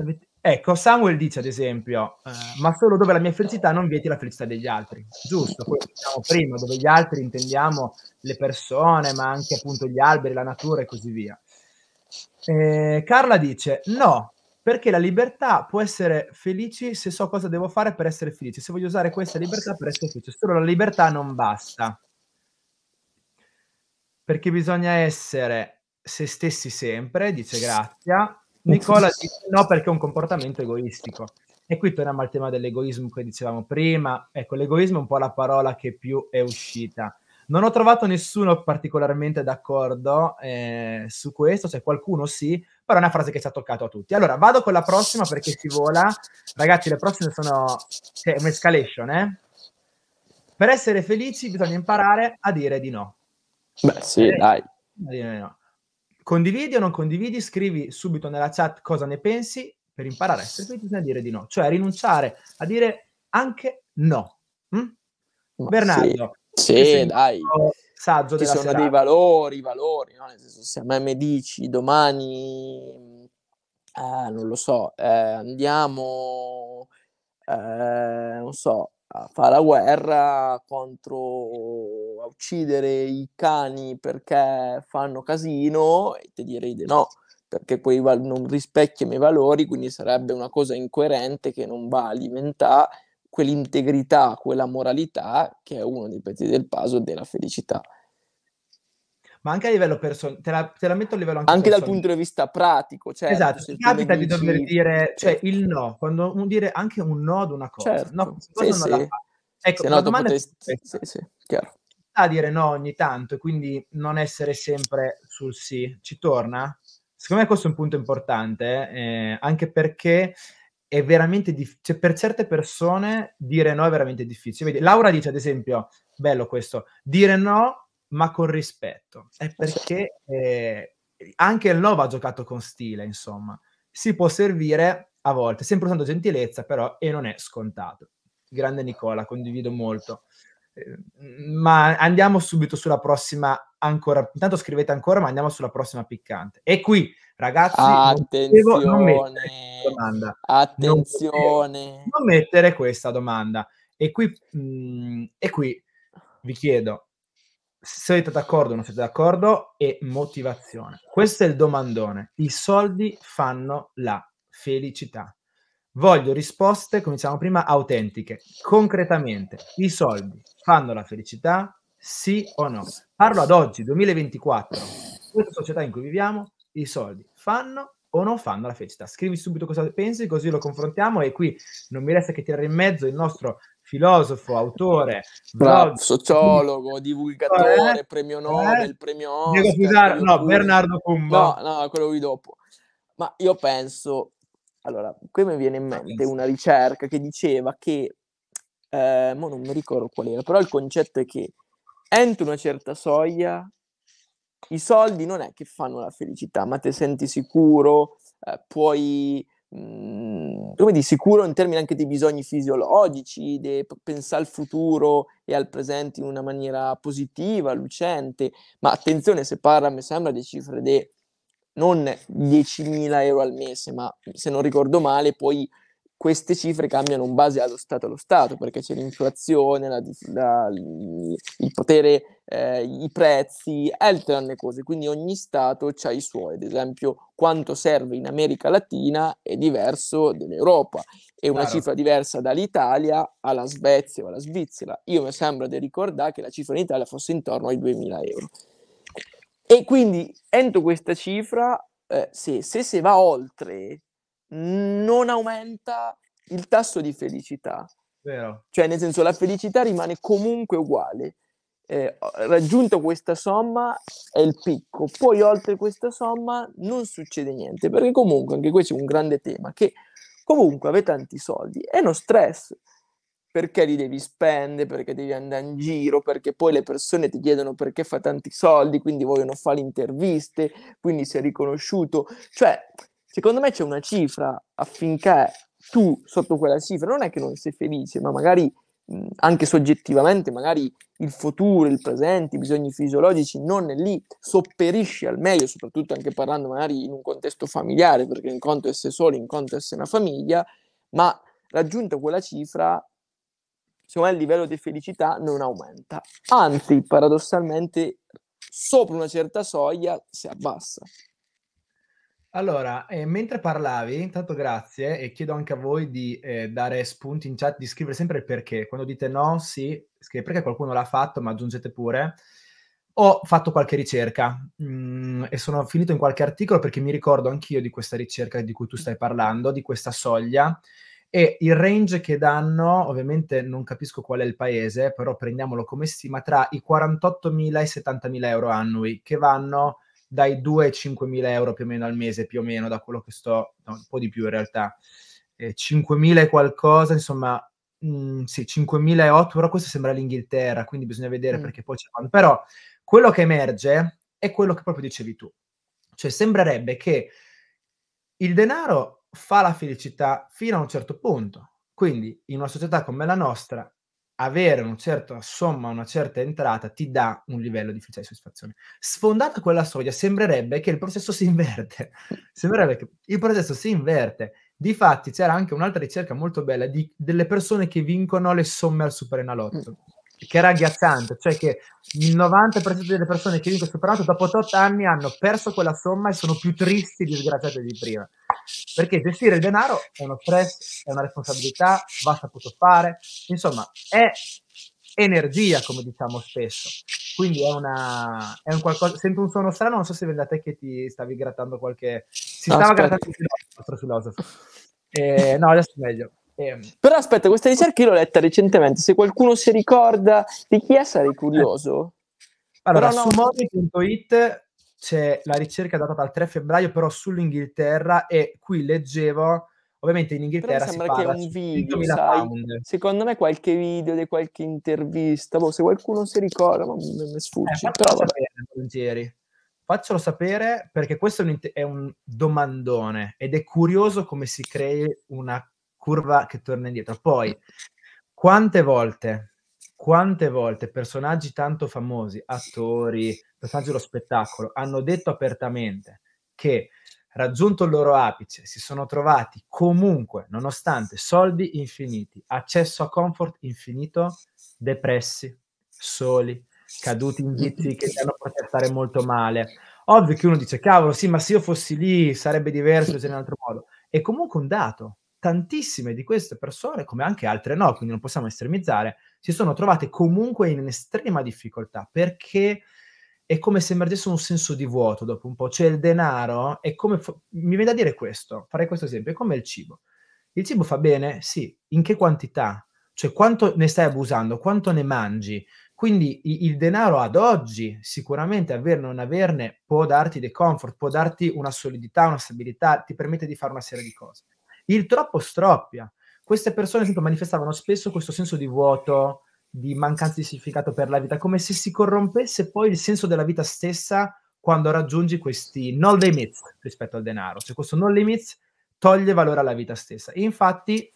eh, ecco, Samuel dice ad esempio, eh, ma solo dove la mia felicità non vieti la felicità degli altri. Giusto, poi che diciamo prima, dove gli altri intendiamo le persone, ma anche appunto gli alberi, la natura e così via. Eh, Carla dice: No, perché la libertà può essere felice se so cosa devo fare per essere felice, se voglio usare questa libertà per essere felice, solo la libertà non basta. Perché bisogna essere se stessi sempre, dice Grazia. Nicola dice no perché è un comportamento egoistico. E qui torniamo al tema dell'egoismo che dicevamo prima. Ecco, l'egoismo è un po' la parola che più è uscita. Non ho trovato nessuno particolarmente d'accordo eh, su questo, se qualcuno sì, però è una frase che ci ha toccato a tutti. Allora, vado con la prossima perché si vola. Ragazzi, le prossime sono... C'è cioè, un'escalation, eh? Per essere felici bisogna imparare a dire di no. Beh, sì, eh, dai. No. Condividi o non condividi, scrivi subito nella chat cosa ne pensi per imparare a essere felici bisogna dire di no, cioè rinunciare a dire anche no. Mm? Hm? Berardo, sì. Sì, dai. Saggio Ci sono serata. dei valori, valori, no? Nel senso, se a me mi dici domani, eh, non lo so, eh, andiamo, eh, non so, a fare la guerra contro, a uccidere i cani perché fanno casino, e ti direi di no perché poi val- non rispecchia i miei valori, quindi sarebbe una cosa incoerente che non va a alimentare quell'integrità, quella moralità che è uno dei pezzi del puzzle della felicità. Ma anche a livello personale, te, te, la metto a livello anche, anche dal punto di vista pratico. Certo, esatto, se capita di dover dire cioè, certo. il no, quando un dire anche un no ad una cosa. Certo. No, cosa sì, sì. la Ecco, Se la no, domanda potresti... è sì, sì, chiaro. A dire no ogni tanto e quindi non essere sempre sul sì, ci torna? Secondo me questo è un punto importante, eh, anche perché è veramente difficile, cioè, per certe persone dire no è veramente difficile. Vedi, Laura dice ad esempio, bello questo, dire no ma con rispetto, è perché eh, anche il no va giocato con stile, insomma, si può servire a volte, sempre usando gentilezza però, e non è scontato. Grande Nicola, condivido molto. Ehm, ma andiamo subito sulla prossima ancora. Intanto scrivete ancora, ma andiamo sulla prossima piccante. E qui, ragazzi, attenzione, non, mettere domanda. attenzione. Non, non mettere questa domanda. E qui, mh, mm, e qui vi chiedo, se siete d'accordo o non siete d'accordo, e motivazione. Questo è il domandone. I soldi fanno la felicità. Voglio risposte, come diciamo prima, autentiche, concretamente. I soldi fanno la felicità? Sì o no? Parlo ad oggi, 2024. Questa società in cui viviamo, i soldi fanno o non fanno la felicità? Scrivi subito cosa pensi, così lo confrontiamo e qui non mi resta che tirare in mezzo il nostro filosofo, autore, Bravo, blog, sociologo, divulgatore, eh? premio Nobel, eh? premio Oscar, Diego no, Bernardo Pumba. No, no, quello qui dopo. Ma io penso allora, qui mi viene in ah, mente una ricerca che diceva che, eh, non mi ricordo qual era, però il concetto è che entro una certa soglia i soldi non è che fanno la felicità, ma ti senti sicuro, eh, puoi, mh, mm, come di sicuro in termini anche di bisogni fisiologici, di pensare al futuro e al presente in una maniera positiva, lucente, ma attenzione se parla, mi sembra, di cifre di... De- non 10.000 euro al mese, ma se non ricordo male, poi queste cifre cambiano in base allo Stato allo Stato, perché c'è l'inflazione, la, la, il potere, eh, i prezzi, altre cose, quindi ogni Stato ha i suoi, ad esempio quanto serve in America Latina è diverso dell'Europa, è una claro. cifra diversa dall'Italia alla Svezia o alla Svizzera. Io mi sembra di ricordare che la cifra in Italia fosse intorno ai 2.000 euro. E quindi entro questa cifra, eh, se, se si va oltre, non aumenta il tasso di felicità. Vero. Cioè, nel senso, la felicità rimane comunque uguale. Eh, raggiunto questa somma è il picco, poi oltre questa somma non succede niente, perché comunque anche questo è un grande tema, che comunque avete tanti soldi, è uno stress, perché li devi spendere, perché devi andare in giro, perché poi le persone ti chiedono perché fa tanti soldi, quindi vogliono fare le interviste, quindi sei riconosciuto. Cioè, secondo me c'è una cifra affinché tu sotto quella cifra non è che non sei felice, ma magari mh, anche soggettivamente, magari il futuro, il presente, i bisogni fisiologici non lì, sopperisci al meglio, soprattutto anche parlando magari in un contesto familiare, perché in conto essere soli, in conto essere una famiglia, ma raggiunta quella cifra secondo me il livello di felicità non aumenta, anzi paradossalmente sopra una certa soglia si abbassa. Allora, eh, mentre parlavi, intanto grazie e chiedo anche a voi di eh, dare spunti in chat, di scrivere sempre il perché. Quando dite no, sì, scrivete perché qualcuno l'ha fatto, ma aggiungete pure. Ho fatto qualche ricerca mh, mm, e sono finito in qualche articolo perché mi ricordo anch'io di questa ricerca di cui tu stai parlando, di questa soglia e il range che danno, ovviamente non capisco qual è il paese, però prendiamolo come stima, tra i 48.000 e i 70.000 euro annui, che vanno dai 2 ai 5.000 euro più o meno al mese, più o meno, da quello che sto, no, un po' di più in realtà, eh, 5.000 e qualcosa, insomma, mh, mm, sì, 5.008, però questo sembra l'Inghilterra, quindi bisogna vedere mm. perché poi c'è... Però quello che emerge è quello che proprio dicevi tu, cioè sembrerebbe che il denaro fa la felicità fino a un certo punto. Quindi in una società come la nostra, avere una certa somma, una certa entrata ti dà un livello di felicità e soddisfazione. Sfondata quella soglia, sembrerebbe che il processo si inverte. sembrerebbe che il processo si inverte. Difatti c'era anche un'altra ricerca molto bella di, delle persone che vincono le somme al superenalotto, mm. che era agghiacciante, cioè che il 90% delle persone che vincono il superenalotto dopo 8 anni hanno perso quella somma e sono più tristi e disgraziate di prima. Perché gestire il denaro è uno stress, è una responsabilità, va saputo fare, insomma, è energia, come diciamo spesso. Quindi è una. È un qualcosa. Sento un suono strano, non so se vedi te che ti stavi grattando qualche. Si no, stava aspetta. grattando il nostro filosofo. Eh, no, adesso è meglio. Ehm. Però aspetta, questa ricerca io l'ho letta recentemente. Se qualcuno si ricorda di chi è, sarei curioso. Allora, no. sumoni.it c'è la ricerca data dal 3 febbraio però sull'Inghilterra e qui leggevo ovviamente in Inghilterra sembra si parla che è un video, sa, secondo me qualche video di qualche intervista boh, se qualcuno si ricorda ma mi eh, sfugge eh, però sapere, faccelo sapere perché questo è un, è un, domandone ed è curioso come si crei una curva che torna indietro poi quante volte quante volte personaggi tanto famosi, attori, personaggi dello spettacolo, hanno detto apertamente che raggiunto il loro apice si sono trovati comunque, nonostante soldi infiniti, accesso a comfort infinito, depressi, soli, caduti in vizi che ti hanno fatto stare molto male. Ovvio che uno dice, cavolo, sì, ma se io fossi lì sarebbe diverso, se in un altro modo. È comunque un dato. Tantissime di queste persone, come anche altre no, quindi non possiamo estremizzare, si sono trovate comunque in estrema difficoltà perché è come se emergesse un senso di vuoto dopo un po', cioè il denaro è come, mi viene da dire questo, farei questo esempio, è come il cibo. Il cibo fa bene? Sì. In che quantità? Cioè quanto ne stai abusando? Quanto ne mangi? Quindi il denaro ad oggi, sicuramente averne o non averne, può darti dei comfort, può darti una solidità, una stabilità, ti permette di fare una serie di cose. Il troppo stroppia queste persone esempio, manifestavano spesso questo senso di vuoto, di mancanza di significato per la vita, come se si corrompesse poi il senso della vita stessa quando raggiungi questi no limits rispetto al denaro. Cioè questo no limits toglie valore alla vita stessa. E infatti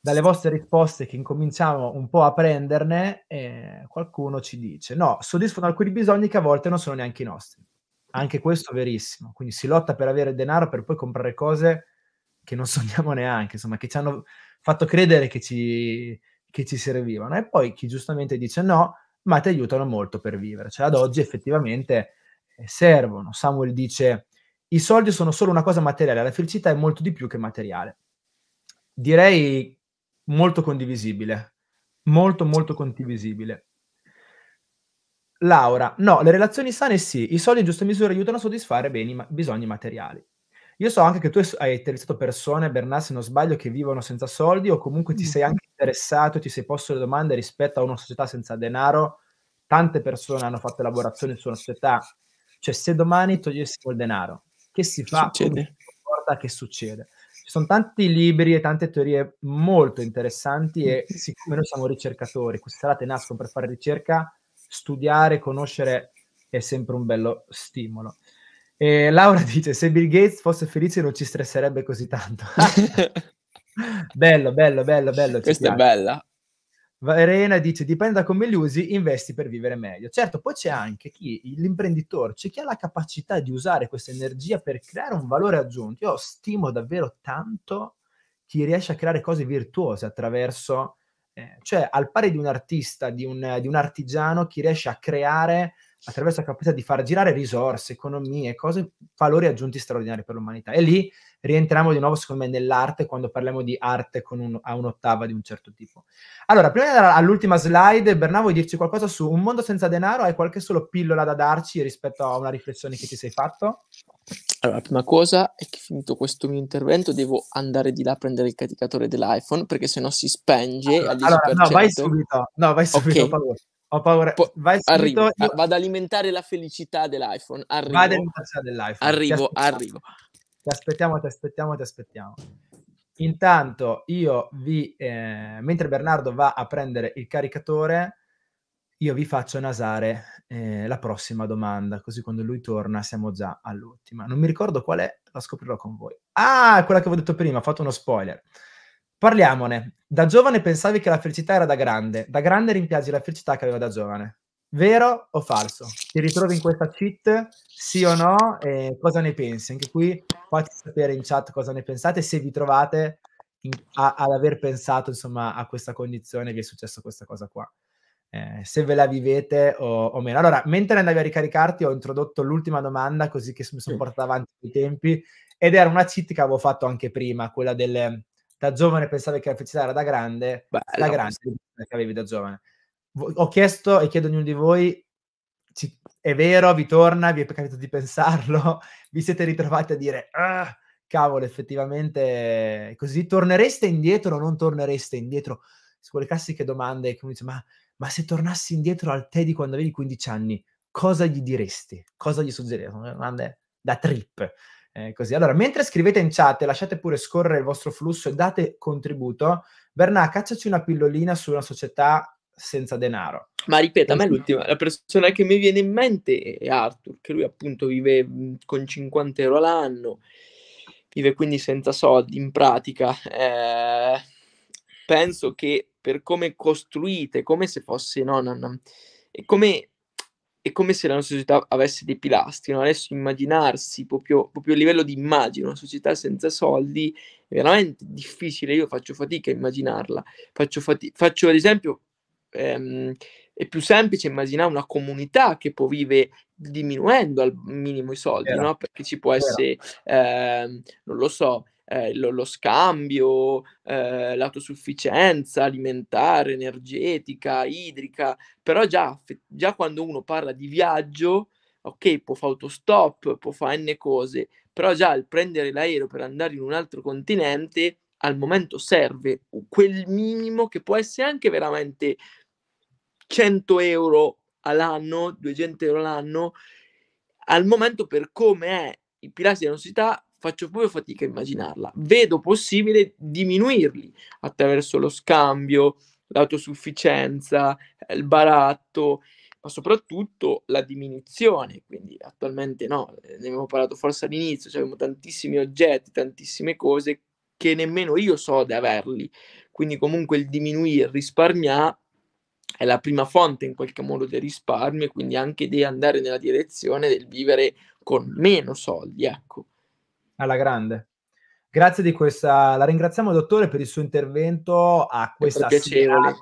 dalle vostre risposte che incominciamo un po' a prenderne, eh, qualcuno ci dice: no, soddisfano alcuni bisogni che a volte non sono neanche i nostri. Anche questo è verissimo. Quindi si lotta per avere denaro per poi comprare cose che non sogniamo neanche, insomma, che ci hanno fatto credere che ci, che ci servivano. E poi chi giustamente dice no, ma ti aiutano molto per vivere. Cioè ad oggi effettivamente eh, servono. Samuel dice, i soldi sono solo una cosa materiale, la felicità è molto di più che materiale. Direi molto condivisibile, molto molto condivisibile. Laura, no, le relazioni sane sì, i soldi in giusta misura aiutano a soddisfare beni, ma- bisogni materiali. Io so anche che tu hai interessato persone, Bernard, se non sbaglio, che vivono senza soldi o comunque ti mm. sei anche interessato, ti sei posto le domande rispetto a una società senza denaro. Tante persone hanno fatto elaborazioni su una società. Cioè, se domani togliessimo il denaro, che si fa? Che succede? Porta, che succede? Ci sono tanti libri e tante teorie molto interessanti e mm. siccome noi siamo ricercatori, queste serate nascono per fare ricerca, studiare, conoscere è sempre un bello stimolo. E Laura dice: Se Bill Gates fosse felice non ci stresserebbe così tanto. bello, bello, bello, bello. Questa piace. è bella. Verena dice: Dipende da come li usi, investi per vivere meglio. Certo, poi c'è anche chi, l'imprenditore, c'è chi ha la capacità di usare questa energia per creare un valore aggiunto. Io stimo davvero tanto chi riesce a creare cose virtuose attraverso, eh, cioè al pari di un artista, di un, di un artigiano, chi riesce a creare attraverso la capacità di far girare risorse, economie, cose, valori aggiunti straordinari per l'umanità. E lì rientriamo di nuovo, secondo me, nell'arte quando parliamo di arte un, a un'ottava di un certo tipo. Allora, prima di andare all'ultima slide, Bernardo, vuoi dirci qualcosa su un mondo senza denaro? Hai qualche solo pillola da darci rispetto a una riflessione che ti sei fatto? Allora, la prima cosa è che finito questo mio intervento devo andare di là a prendere il caricatore dell'iPhone perché sennò si spenge allora, allora no, vai certo. subito, no, vai subito, okay. Ho paura. Po- Vai arrivo, io... Ah, vado ad alimentare la felicità dell'iPhone. Arrivo. Vado dell'iPhone. Arrivo, ti arrivo. Ti aspettiamo, ti aspettiamo, ti aspettiamo. Intanto io vi, eh, mentre Bernardo va a prendere il caricatore, io vi faccio nasare eh, la prossima domanda, così quando lui torna siamo già all'ultima. Non mi ricordo qual è, la scoprirò con voi. Ah, quella che avevo detto prima, ho fatto uno spoiler. Parliamone. Da giovane pensavi che la felicità era da grande, da grande rimpiangi la felicità che aveva da giovane. Vero o falso? Ti ritrovi in questa cheat? Sì o no? E cosa ne pensi? Anche qui fate sapere in chat cosa ne pensate, se vi trovate in, a, ad aver pensato insomma a questa condizione, vi è successa questa cosa qua. Eh, se ve la vivete o, o, meno. Allora, mentre andavi a ricaricarti, ho introdotto l'ultima domanda, così che mi sono portato avanti i tempi, ed era una cheat che avevo fatto anche prima, quella delle, da giovane pensavi che la felicità era da grande, Beh, da no, grande sì. che avevi da giovane. Ho chiesto e chiedo a ognuno di voi, ci, è vero, vi torna, vi è capitato di pensarlo, vi siete ritrovati a dire, ah, cavolo, effettivamente così, tornereste indietro o non tornereste indietro? Su quelle classiche domande che uno dice, ma, ma se tornassi indietro al te di quando avevi 15 anni, cosa gli diresti? Cosa gli suggeriresti? Sono domande da trip. Eh, così. Allora, mentre scrivete in chat e lasciate pure scorrere il vostro flusso e date contributo, Bernà, cacciaci una pillolina su una società senza denaro. Ma ripeto, a me l'ultima, la persona che mi viene in mente è Arthur, che lui appunto vive mm, con 50 euro l'anno, vive quindi senza soldi in pratica. Eh, penso che per come costruite, come se fosse no, no, no, come è come se la nostra società avesse dei pilastri. No? Adesso immaginarsi proprio, proprio, a livello di immagine una società senza soldi è veramente difficile. Io faccio fatica a immaginarla. Faccio, fati- faccio ad esempio. Ehm, è più semplice immaginare una comunità che può vivere diminuendo al minimo i soldi, no? perché ci può essere, eh, non lo so, eh, lo, lo, scambio, eh, l'autosufficienza alimentare, energetica, idrica, però già, già quando uno parla di viaggio, ok, può fare autostop, può fare n cose, però già il prendere l'aereo per andare in un altro continente al momento serve quel minimo che può essere anche veramente 100 euro all'anno, 200 euro all'anno, al momento per come è i pilastri della nostra società faccio proprio fatica a immaginarla. Vedo possibile diminuirli attraverso lo scambio, l'autosufficienza, eh, il baratto, ma soprattutto la diminuzione. Quindi attualmente no, eh, ne abbiamo parlato forse all'inizio, cioè abbiamo tantissimi oggetti, tantissime cose che nemmeno io so di averli. Quindi comunque il diminuire, risparmiare è la prima fonte in qualche modo del risparmio e quindi anche di andare nella direzione del vivere con meno soldi, ecco alla grande. Grazie di questa, la ringraziamo dottore per il suo intervento a questa è piacevole.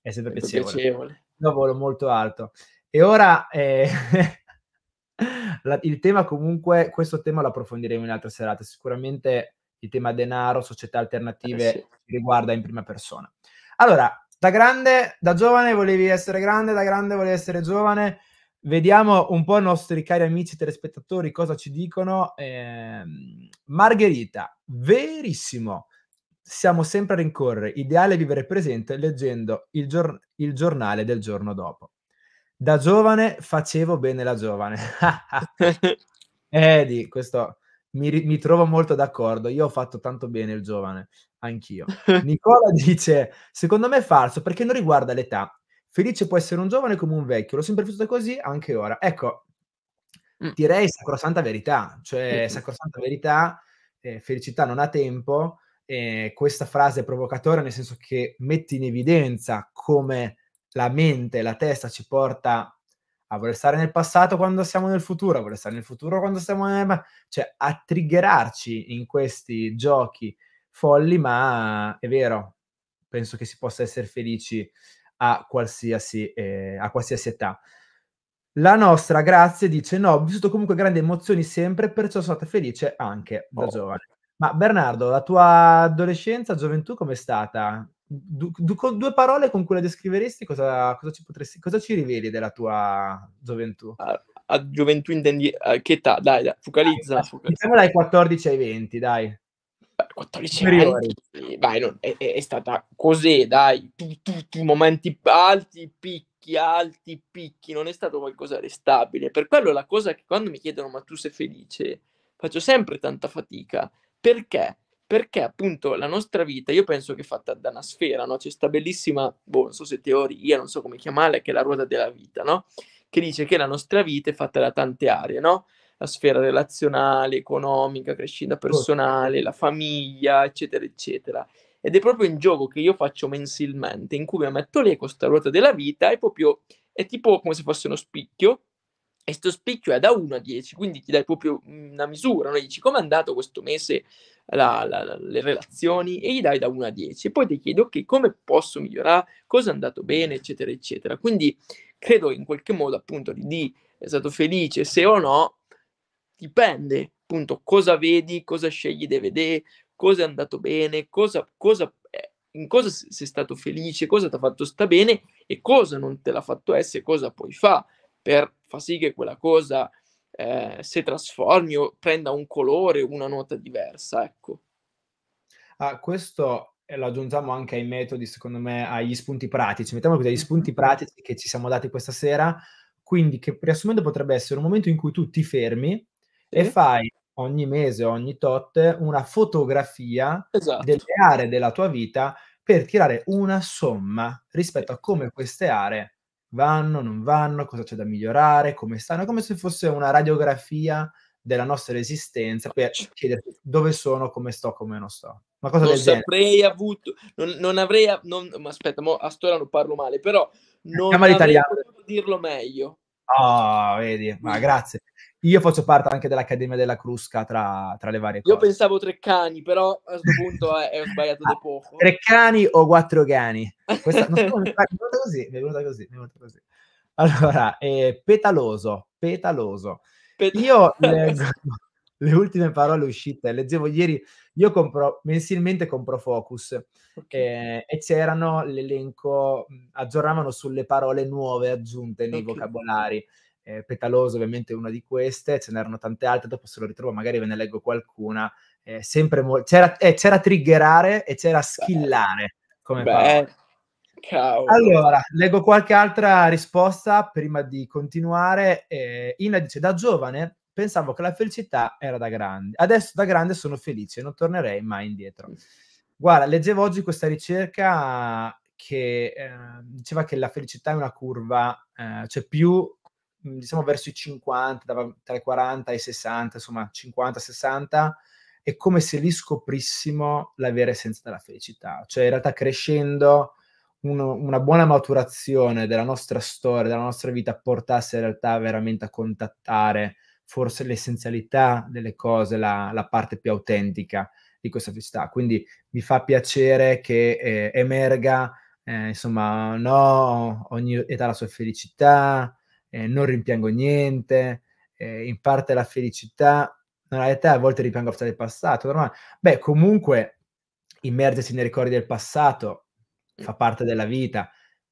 È sempre è piacevole. Io volo molto alto. E ora eh, la, il tema comunque, questo tema lo approfondiremo in altre serate, sicuramente il tema denaro, società alternative eh sì. riguarda in prima persona. Allora, da grande, da giovane volevi essere grande, da grande volevi essere giovane, Vediamo un po' i nostri cari amici telespettatori cosa ci dicono. Eh, Margherita, verissimo, siamo sempre a rincorrere, ideale vivere presente leggendo il, gior- il giornale del giorno dopo. Da giovane facevo bene la giovane. Edi, eh, questo mi, ri- mi trovo molto d'accordo. Io ho fatto tanto bene il giovane, anch'io. Nicola dice, secondo me è falso perché non riguarda l'età, Felice può essere un giovane come un vecchio, l'ho sempre vissuto così anche ora. Ecco, mm. direi sacrosanta verità, cioè mm. sacrosanta verità, eh, felicità non ha tempo, eh, questa frase è provocatoria nel senso che mette in evidenza come la mente, la testa ci porta a voler stare nel passato quando siamo nel futuro, a voler stare nel futuro quando siamo nel... cioè a triggerarci in questi giochi folli, ma è vero, penso che si possa essere felici a qualsiasi, eh, a qualsiasi età. La nostra, grazie, dice no, ho vissuto comunque grandi emozioni sempre, perciò sono stata felice anche da oh. giovane. Ma Bernardo, la tua adolescenza, gioventù com'è stata? Du- du- con due parole con cui la descriveresti, cosa, cosa, ci potresti, cosa ci riveli della tua gioventù? A, a gioventù intendi a che età? Dai, dai focalizza. Dai, Diciamo dai 14 ai 20, dai. 14 anni, vai, non, è, è, stata così, dai, tu, tu, tu, momenti alti, picchi, alti, picchi, non è stato qualcosa di stabile. Per quello la cosa che quando mi chiedono ma tu sei felice, faccio sempre tanta fatica. Perché? Perché appunto la nostra vita, io penso che è fatta da una sfera, no? C'è questa bellissima, boh, non so se teoria, non so come chiamarla, che è la ruota della vita, no? Che dice che la nostra vita è fatta da tante aree, no? la sfera relazionale, economica, crescita personale, la famiglia, eccetera, eccetera. Ed è proprio un gioco che io faccio mensilmente, in cui mi metto lì con questa ruota della vita è proprio è tipo come se fosse uno spicchio, e sto spicchio è da 1 a 10, quindi ti dai proprio mm, una misura, no? dici come è andato questo mese la, la, la, le relazioni e gli dai da 1 a 10 e poi ti chiedo ok come posso migliorare, cosa è andato bene, eccetera, eccetera. Quindi credo in qualche modo appunto di, di è stato felice, se o no, dipende appunto cosa vedi, cosa scegli di vedere, cosa è andato bene, cosa, cosa, eh, in cosa sei stato felice, cosa ti ha fatto sta bene e cosa non te l'ha fatto essere, cosa puoi fare per far sì che quella cosa eh, si trasformi o prenda un colore, una nota diversa, ecco. Ah, questo eh, lo aggiungiamo anche ai metodi, secondo me, agli spunti pratici. Mettiamo così, agli spunti pratici che ci siamo dati questa sera. Quindi, che riassumendo potrebbe essere un momento in cui tu ti fermi e fai ogni mese, ogni tot, una fotografia esatto. delle aree della tua vita per tirare una somma rispetto a come queste aree vanno, non vanno, cosa c'è da migliorare, come stanno, come se fosse una radiografia della nostra esistenza per chiedere dove sono, come sto, come non sto. Ma cosa non saprei genere. avuto, non, non avrei, non, ma aspetta, mo, a storia non parlo male, però eh, non Chiama avrei l'italiano. potuto dirlo meglio. Oh, vedi, ma grazie. Io faccio parte anche dell'Accademia della Crusca tra, tra le varie cose. Io pensavo tre cani, però a questo punto è, è sbagliato ah, di poco. cani o quattro cani? Questa, non so, mi è venuta così, mi è venuta così, mi è venuta così. Allora, eh, petaloso, petaloso. Pet- Io leggo le ultime parole uscite, leggevo ieri, io compro, mensilmente compro Focus okay. eh, e c'erano l'elenco, aggiornavano sulle parole nuove aggiunte nei okay. vocabolari eh, Petaloso ovviamente è una di queste, ce n'erano tante altre, dopo se lo ritrovo magari ve ne leggo qualcuna. Eh, sempre mo- c'era, eh, c'era triggerare e c'era skillare come Cavolo. Allora, leggo qualche altra risposta prima di continuare. Eh, Ina dice, da giovane pensavo che la felicità era da grande. Adesso da grande sono felice, non tornerei mai indietro. Guarda, leggevo oggi questa ricerca che eh, diceva che la felicità è una curva, eh, cioè più Mhmm, diciamo verso i 50, tra i 40 e i 60, insomma 50-60, è come se lì scoprissimo la vera essenza della felicità. Cioè in realtà crescendo uno, una buona maturazione della nostra storia, della nostra vita, portasse in realtà veramente a contattare forse l'essenzialità delle cose, la, la parte più autentica di questa felicità. Quindi mi fa piacere che eh, emerga, eh, insomma, no, ogni età ha la sua felicità, eh, non rimpiango niente, eh, in parte la felicità, nella realtà a volte ripiango cose del passato, normale. Beh, comunque immergersi nei ricordi del passato fa parte della vita,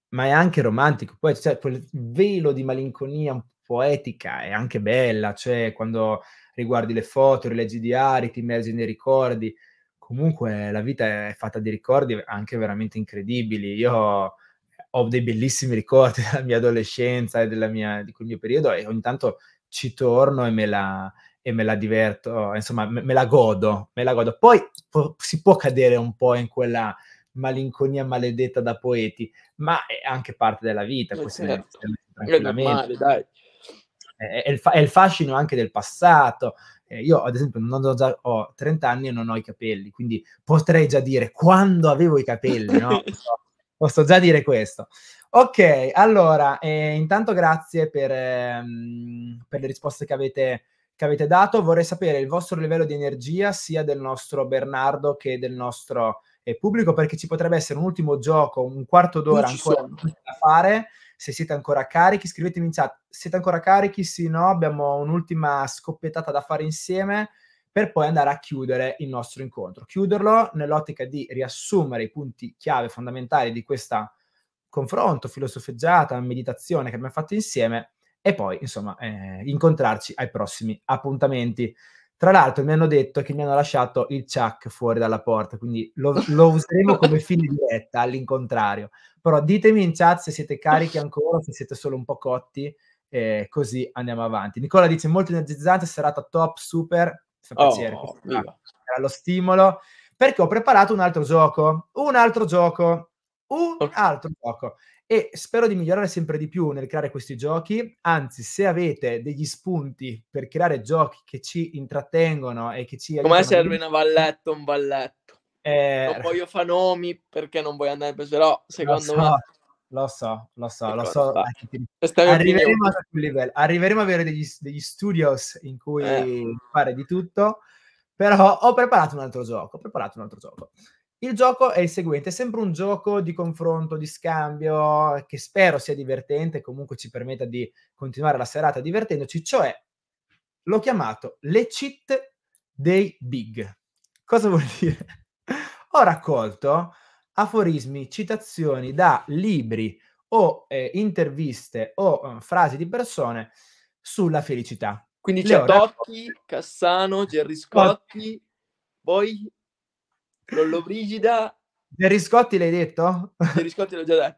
ma è anche romantico, poi c'è cioè, quel velo di malinconia poetica, è anche bella, cioè quando riguardi le foto, rileggi i diari, ti immergi nei ricordi, comunque la vita è fatta di ricordi anche veramente incredibili, io Ho ho dei bellissimi ricordi della mia adolescenza e mia, di quel mio periodo e ogni tanto ci torno e me la, e me la diverto, insomma me, me, la godo, me la godo. Poi po- si può cadere un po' in quella malinconia maledetta da poeti, ma è anche parte della vita, eh, questo è, tranquillamente. Certo. è normale, dai. È, è, il fa- è, il fascino anche del passato. Eh, io, ad esempio, non ho, già, ho 30 anni e non ho i capelli, quindi potrei già dire quando avevo i capelli, no? Posso già dire questo. Ok, allora, eh, intanto grazie per, ehm, per le risposte che avete, che avete, dato. Vorrei sapere il vostro livello di energia sia del nostro Bernardo che del nostro eh, pubblico, perché ci potrebbe essere un ultimo gioco, un quarto d'ora ancora da fare. Se siete ancora carichi, scrivetemi in chat. Siete ancora carichi? Sì, no? Abbiamo un'ultima scoppiettata da fare insieme per poi andare a chiudere il nostro incontro. Chiuderlo nell'ottica di riassumere i punti chiave fondamentali di questo confronto, filosofeggiata, meditazione che abbiamo fatto insieme e poi, insomma, eh, incontrarci ai prossimi appuntamenti. Tra l'altro mi hanno detto che mi hanno lasciato il chuck fuori dalla porta, quindi lo, lo useremo come fine diretta all'incontrario. Però ditemi in chat se siete carichi ancora, se siete solo un po' cotti, eh, così andiamo avanti. Nicola dice molto energizzante, serata top, super, sta piacere. Oh, ah, era lo stimolo. Perché ho preparato un altro gioco, un altro gioco, un altro gioco. E spero di migliorare sempre di più nel creare questi giochi. Anzi, se avete degli spunti per creare giochi che ci intrattengono e che ci... Come serve una valletta, un balletto. Eh... Non voglio fare nomi perché non voglio andare, però secondo so. me lo so, lo so, lo so. Arriveremo a quel livello. Arriveremo ad avere degli, degli, studios in cui eh. fare di tutto, però ho preparato un altro gioco, ho preparato un altro gioco. Il gioco è il seguente, è sempre un gioco di confronto, di scambio, che spero sia divertente, comunque ci permetta di continuare la serata divertendoci, cioè l'ho chiamato le cheat dei big. Cosa vuol dire? ho raccolto aforismi, citazioni da libri o eh, interviste o eh, frasi di persone sulla felicità. Quindi c'è ora... Tocchi, Cassano, Gerry Scotti, poi Lollobrigida. Gerry Scotti l'hai detto? Gerry Scotti l'ho già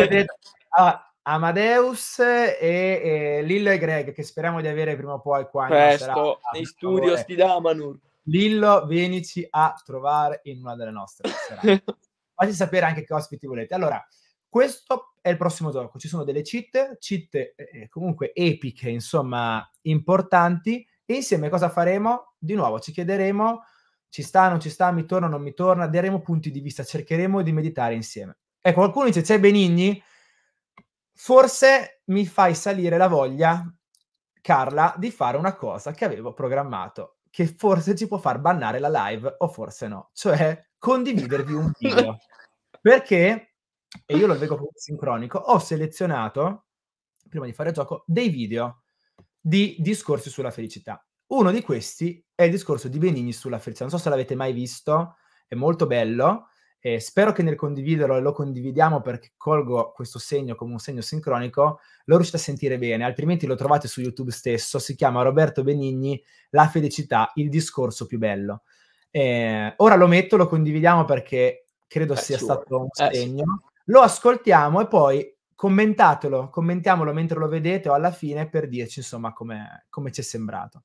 detto. Ah, Amadeus e, e, Lillo e Greg, che speriamo di avere prima o poi qua. Presto, nei studios di Damanur. Lillo, venici a trovare in una delle nostre serate. Fate sapere anche che ospiti volete. Allora, questo è il prossimo gioco. Ci sono delle cheat, cheat eh, eh comunque epiche, insomma, importanti. E insieme cosa faremo? Di nuovo ci chiederemo ci sta, non ci sta, mi torna, non mi torna, daremo punti di vista, cercheremo di meditare insieme. Ecco, qualcuno dice, c'è Benigni, forse mi fai salire la voglia, Carla, di fare una cosa che avevo programmato, che forse ci può far bannare la live o forse no, cioè condividervi un video. perché, e io lo leggo vedo sincronico, ho selezionato, prima di fare gioco, dei video di discorsi sulla felicità. Uno di questi è il discorso di Benigni sulla felicità. Non so se l'avete mai visto, è molto bello. Eh, spero che nel condividerlo e lo condividiamo perché colgo questo segno come un segno sincronico, lo riuscite a sentire bene, altrimenti lo trovate su YouTube stesso, si chiama Roberto Benigni, La felicità, il discorso più bello. Eh, ora lo metto, lo condividiamo perché credo Beh, sia sure. stato un eh, segno. lo ascoltiamo e poi commentatelo, commentiamolo mentre lo vedete o alla fine per dirci insomma come, ci è sembrato.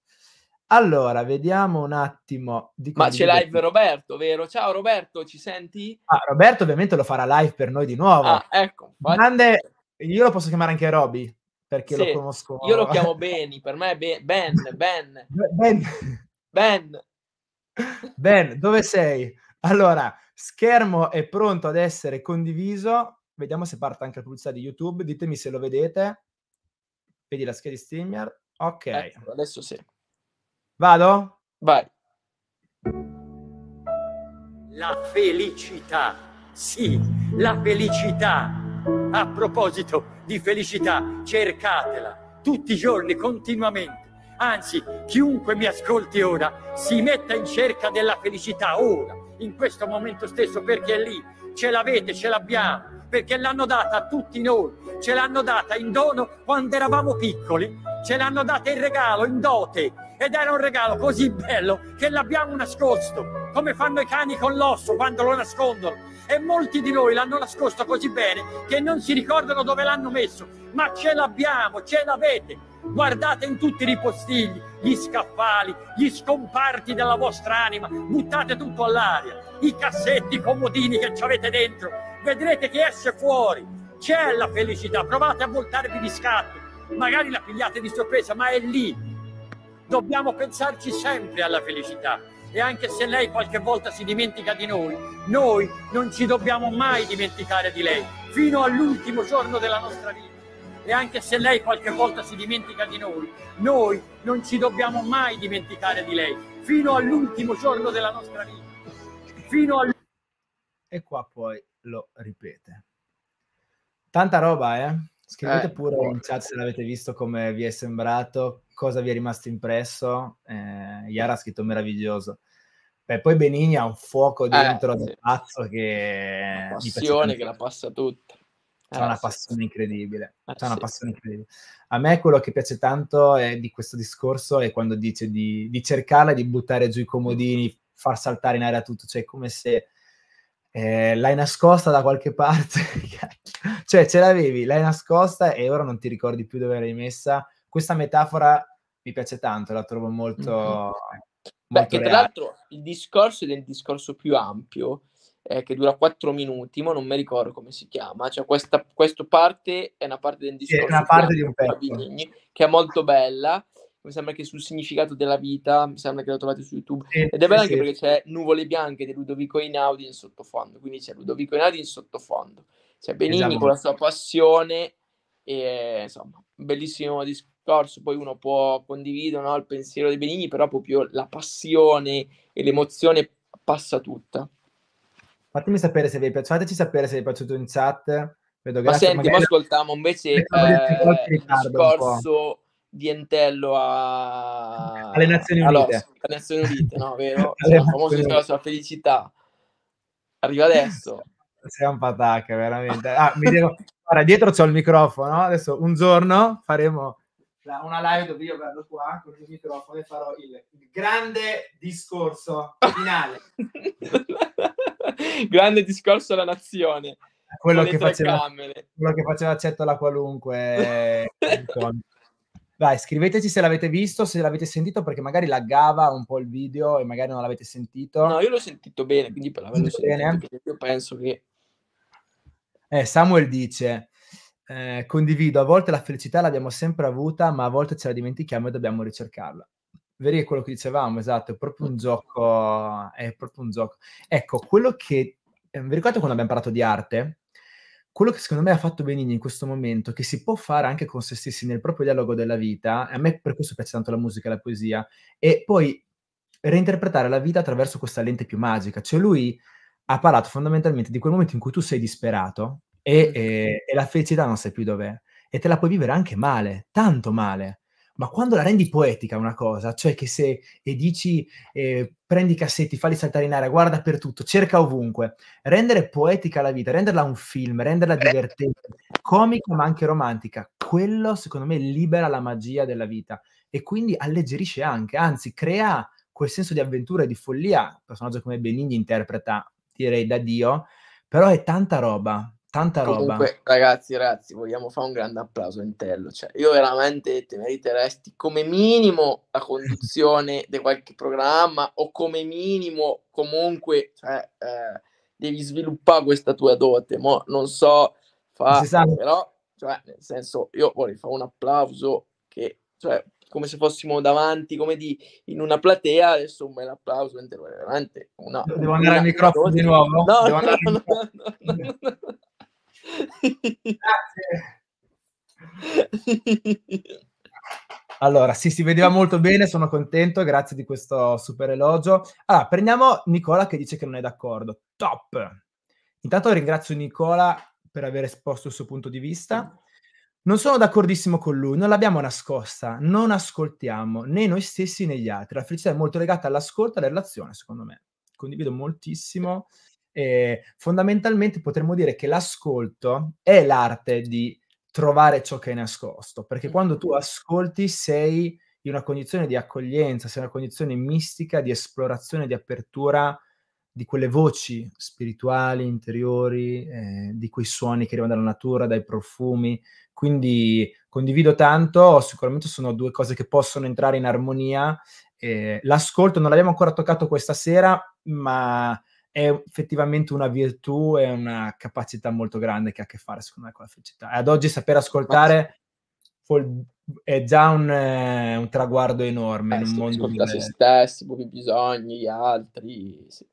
Allora, vediamo un attimo. Ma c'è live Roberto, vero? Ciao Roberto, ci senti? Ah, Roberto ovviamente lo farà live per noi di nuovo. Ah, ecco. Grande... Io lo posso chiamare anche Roby, perché sì, lo conosco. Io lo chiamo Beni, per me è Be- Ben, Ben. Ben. Ben ben, dove sei? Allora, schermo è pronto ad essere condiviso. Vediamo se parte anche la pubblicità di YouTube. Ditemi se lo vedete. Vedi la scheda di streamer. Ok. Ecco, adesso sì. Vado? Vai. La felicità. Sì, la felicità. A proposito di felicità, cercatela tutti i giorni, continuamente Anzi, chiunque mi ascolti ora si metta in cerca della felicità ora, in questo momento stesso, perché è lì, ce l'avete, ce l'abbiamo, perché l'hanno data a tutti noi, ce l'hanno data in dono quando eravamo piccoli, ce l'hanno data in regalo, in dote, ed era un regalo così bello che l'abbiamo nascosto, come fanno i cani con l'osso quando lo nascondono. E molti di noi l'hanno nascosto così bene che non si ricordano dove l'hanno messo, ma ce l'abbiamo, ce l'avete guardate in tutti i ripostigli, gli scaffali, gli scomparti della vostra anima, buttate tutto all'aria, i cassetti, i comodini che ci avete dentro, vedrete che esce fuori, c'è la felicità, provate a voltarvi di scatto, magari la pigliate di sorpresa, ma è lì. Dobbiamo pensarci sempre alla felicità e anche se lei qualche volta si dimentica di noi, noi non ci dobbiamo mai dimenticare di lei, fino all'ultimo giorno della nostra vita e anche se lei qualche volta si dimentica di noi, noi non ci dobbiamo mai dimenticare di lei, fino all'ultimo giorno della nostra vita. Fino all... E qua poi lo ripete. Tanta roba, eh? Scrivete eh, pure in chat se l'avete visto come vi è sembrato, cosa vi è rimasto impresso. Eh, Iara ha scritto meraviglioso. Beh, poi Benigni ha un fuoco eh, dentro eh, sì. del pazzo che... La passione che la passa tutta. C'è una, eh, passione incredibile. Eh, c'è una passione incredibile. A me quello che piace tanto eh, di questo discorso è quando dice di, di cercarla, di buttare giù i comodini, far saltare in aria tutto, cioè come se eh, l'hai nascosta da qualche parte, cioè ce l'avevi, l'hai nascosta e ora non ti ricordi più dove l'hai messa. Questa metafora mi piace tanto, la trovo molto... mm mm-hmm. Perché tra l'altro il discorso è del discorso più ampio, eh, che dura 4 minuti, ma non mi ricordo come si chiama. Cioè, questa, questa parte è una parte del discorso una parte di un pezzo. Fabinini, che è molto bella. Mi sembra che sul significato della vita, mi sembra che la trovate su YouTube. Ed è bella sì, anche sì. perché c'è Nuvole Bianche di Ludovico Einaudi in sottofondo. Quindi c'è Ludovico Einaudi in sottofondo. C'è Benigni esatto. con la sua passione. E, insomma, bellissimo discorso. Poi uno può condividere no, il pensiero di Benigni, però proprio la passione e l'emozione passa tutta. Fatemi sapere se vi è piaciuto, fateci sapere se vi è piaciuto in chat. Vedo, Ma grazie, senti, magari... ascoltiamo invece eh, il discorso di Entello a... alle Nazioni Unite. alle Nazioni Unite, no, vero? Cioè, famoso sulla sua felicità. Arriva adesso. Sei un patacca, veramente. Ah, mi devo... Ora, dietro c'ho il microfono, adesso un giorno faremo una live dove io vado qua con il microfono e farò il grande discorso finale. grande discorso alla nazione. Quello che, faceva, quello che, faceva, Cettola qualunque. Eh, Vai, scriveteci se l'avete visto, se l'avete sentito, perché magari laggava un po' il video e magari non l'avete sentito. No, io l'ho sentito bene, quindi per l'averlo sentito, sentito io penso che... Eh, Samuel dice, eh, condivido, a volte la felicità l'abbiamo sempre avuta, ma a volte ce la dimentichiamo e dobbiamo ricercarla. Veri è quello che dicevamo, esatto, è proprio un gioco, è proprio un gioco. Ecco, quello che, eh, vi ricordate quando abbiamo parlato di arte? Quello che secondo me ha fatto Benigni in questo momento, che si può fare anche con se stessi nel proprio dialogo della vita, a me per questo piace tanto la musica e la poesia, e poi reinterpretare la vita attraverso questa lente più magica. Cioè lui ha parlato fondamentalmente di quel momento in cui tu sei disperato e, e, eh, e la felicità non sai più dov'è, e te la puoi vivere anche male, tanto male ma quando la rendi poetica una cosa, cioè che se dici eh, prendi i cassetti, falli saltare in aria, guarda per tutto, cerca ovunque, rendere poetica la vita, renderla un film, renderla certo. divertente, comica ma anche romantica, quello secondo me libera la magia della vita e quindi alleggerisce anche, anzi crea quel senso di avventura e di follia, un personaggio come Benigni interpreta, direi da Dio, però è tanta roba, Tanta roba. Comunque, ragazzi, ragazzi, vogliamo fare un grande applauso a Intello. Cioè, io veramente te meriteresti come minimo la conduzione di qualche programma o come minimo comunque cioè, eh, devi sviluppare questa tua dote. Mo non so, fa, però, cioè, nel senso, io vorrei fare un applauso che, cioè, come se fossimo davanti, come di, in una platea, adesso un bel applauso, veramente una... Devo andare al microfono di nuovo? No, no, no, no, no. Grazie. Allora, sì, si vedeva molto bene, sono contento, grazie di questo super elogio. Allora, prendiamo Nicola che dice che non è d'accordo. Top! Intanto ringrazio Nicola per aver esposto il suo punto di vista. Non sono d'accordissimo con lui, non l'abbiamo nascosta, non ascoltiamo né noi stessi né gli altri. La felicità è molto legata all'ascolto e alla relazione, secondo me. Condivido moltissimo eh, fondamentalmente potremmo dire che l'ascolto è l'arte di trovare ciò che è nascosto, perché quando tu ascolti sei in una condizione di accoglienza, sei in una condizione mistica, di esplorazione, di apertura di quelle voci spirituali, interiori, eh, di quei suoni che arrivano dalla natura, dai profumi. Quindi condivido tanto, sicuramente sono due cose che possono entrare in armonia. Eh, l'ascolto non l'abbiamo ancora toccato questa sera, ma è effettivamente una virtù e una capacità molto grande che ha a che fare, secondo me, con la felicità. E ad oggi saper ascoltare è già un, eh, un traguardo enorme eh, in un mondo di... se stessi, i propri bisogni, gli altri... Sì.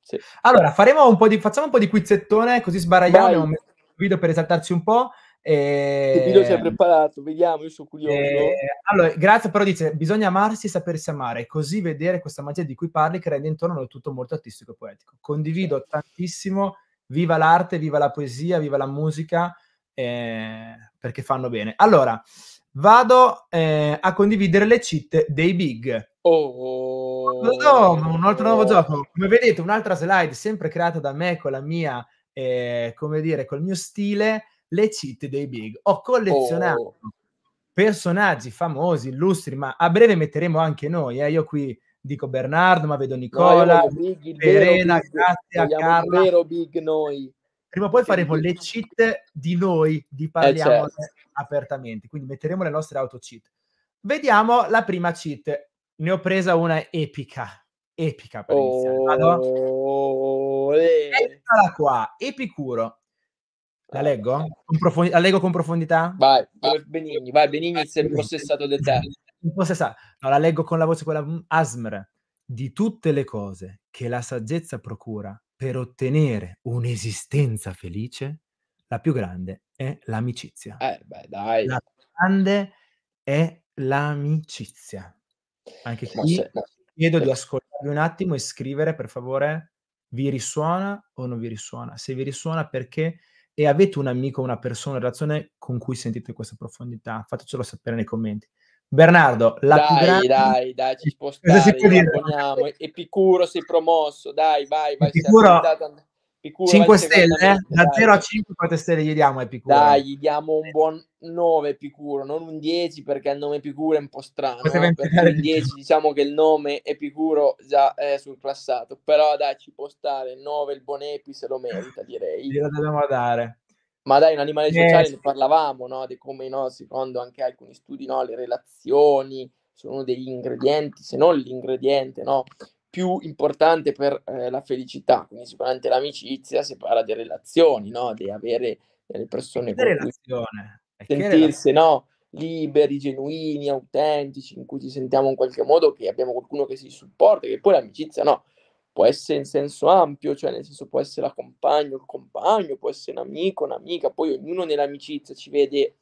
Sì. Allora, faremo un po' di, facciamo un po' di quizzettone, così sbaragliamo, un video per esaltarci un po'. E... Che video si è ehm, preparato, vediamo, io sono curioso. E... Eh, allora, grazie, però dice, bisogna amarsi e sapersi amare, così vedere questa magia di cui parli che rende intorno tutto molto artistico e poetico. Condivido tantissimo, viva l'arte, viva la poesia, viva la musica, eh, perché fanno bene. Allora, vado eh, a condividere le cheat dei big. Oh, no, un altro nuovo gioco. Come vedete, un'altra slide sempre creata da me con la mia, eh, come dire, col mio stile le cheat dei big. Ho collezionato oh. personaggi famosi, illustri, ma a breve metteremo anche noi. Eh. Io qui dico Bernardo, ma vedo Nicola, no, big, Verena, Grazia, Carla. vero big noi. Prima o poi faremo le cheat di noi, di parliamo eh, certo. apertamente. Quindi metteremo le nostre auto cheat. Vediamo la prima cheat. Ne ho presa una epica. Epica per oh, iniziare. Eh. Eccola qua, Epicuro. La leggo? Profondi- la leggo con profondità? Vai, Benigni, vai, Benigni, se impossessato di te. Impossessato. No, la leggo con la voce quella mm, asmr. Di tutte le cose che la saggezza procura per ottenere un'esistenza felice, la più grande è l'amicizia. Eh, beh, dai. La più grande è l'amicizia. Anche qui se... chiedo di ascoltarvi un attimo e scrivere, per favore, vi risuona o non vi risuona? Se vi risuona perché e avete un amico, una persona, una relazione con cui sentite questa profondità? Fatecelo sapere nei commenti. Bernardo, la dai, grande... dai, dai, ci spostare, si può dire? Epicuro sei promosso, dai, vai, vai. Epicuro, Epicuro 5 stelle? Da 0 eh? a 5 quante stelle gli diamo Epicuro? Dai, gli diamo un buon 9 Epicuro, non un 10 perché il nome Epicuro è un po' strano. Per il 10 diciamo che il nome Epicuro già è sul surclassato, però dai ci può stare 9 il buon Epi se lo merita direi. Glielo dobbiamo dare. Ma dai, un animale eh, sociale, eh, ne parlavamo, no? Di come, no? secondo anche alcuni studi, no? le relazioni sono degli ingredienti, se non l'ingrediente, no? più importante per eh, la felicità, quindi sicuramente l'amicizia, si parla di relazioni, no? di avere delle persone che relazione? sentirsi no? liberi, genuini, autentici, in cui ci sentiamo in qualche modo che abbiamo qualcuno che si supporta, che poi l'amicizia no, può essere in senso ampio, cioè nel senso può essere la compagno, il compagno, può essere un amico, un'amica, poi ognuno nell'amicizia ci vede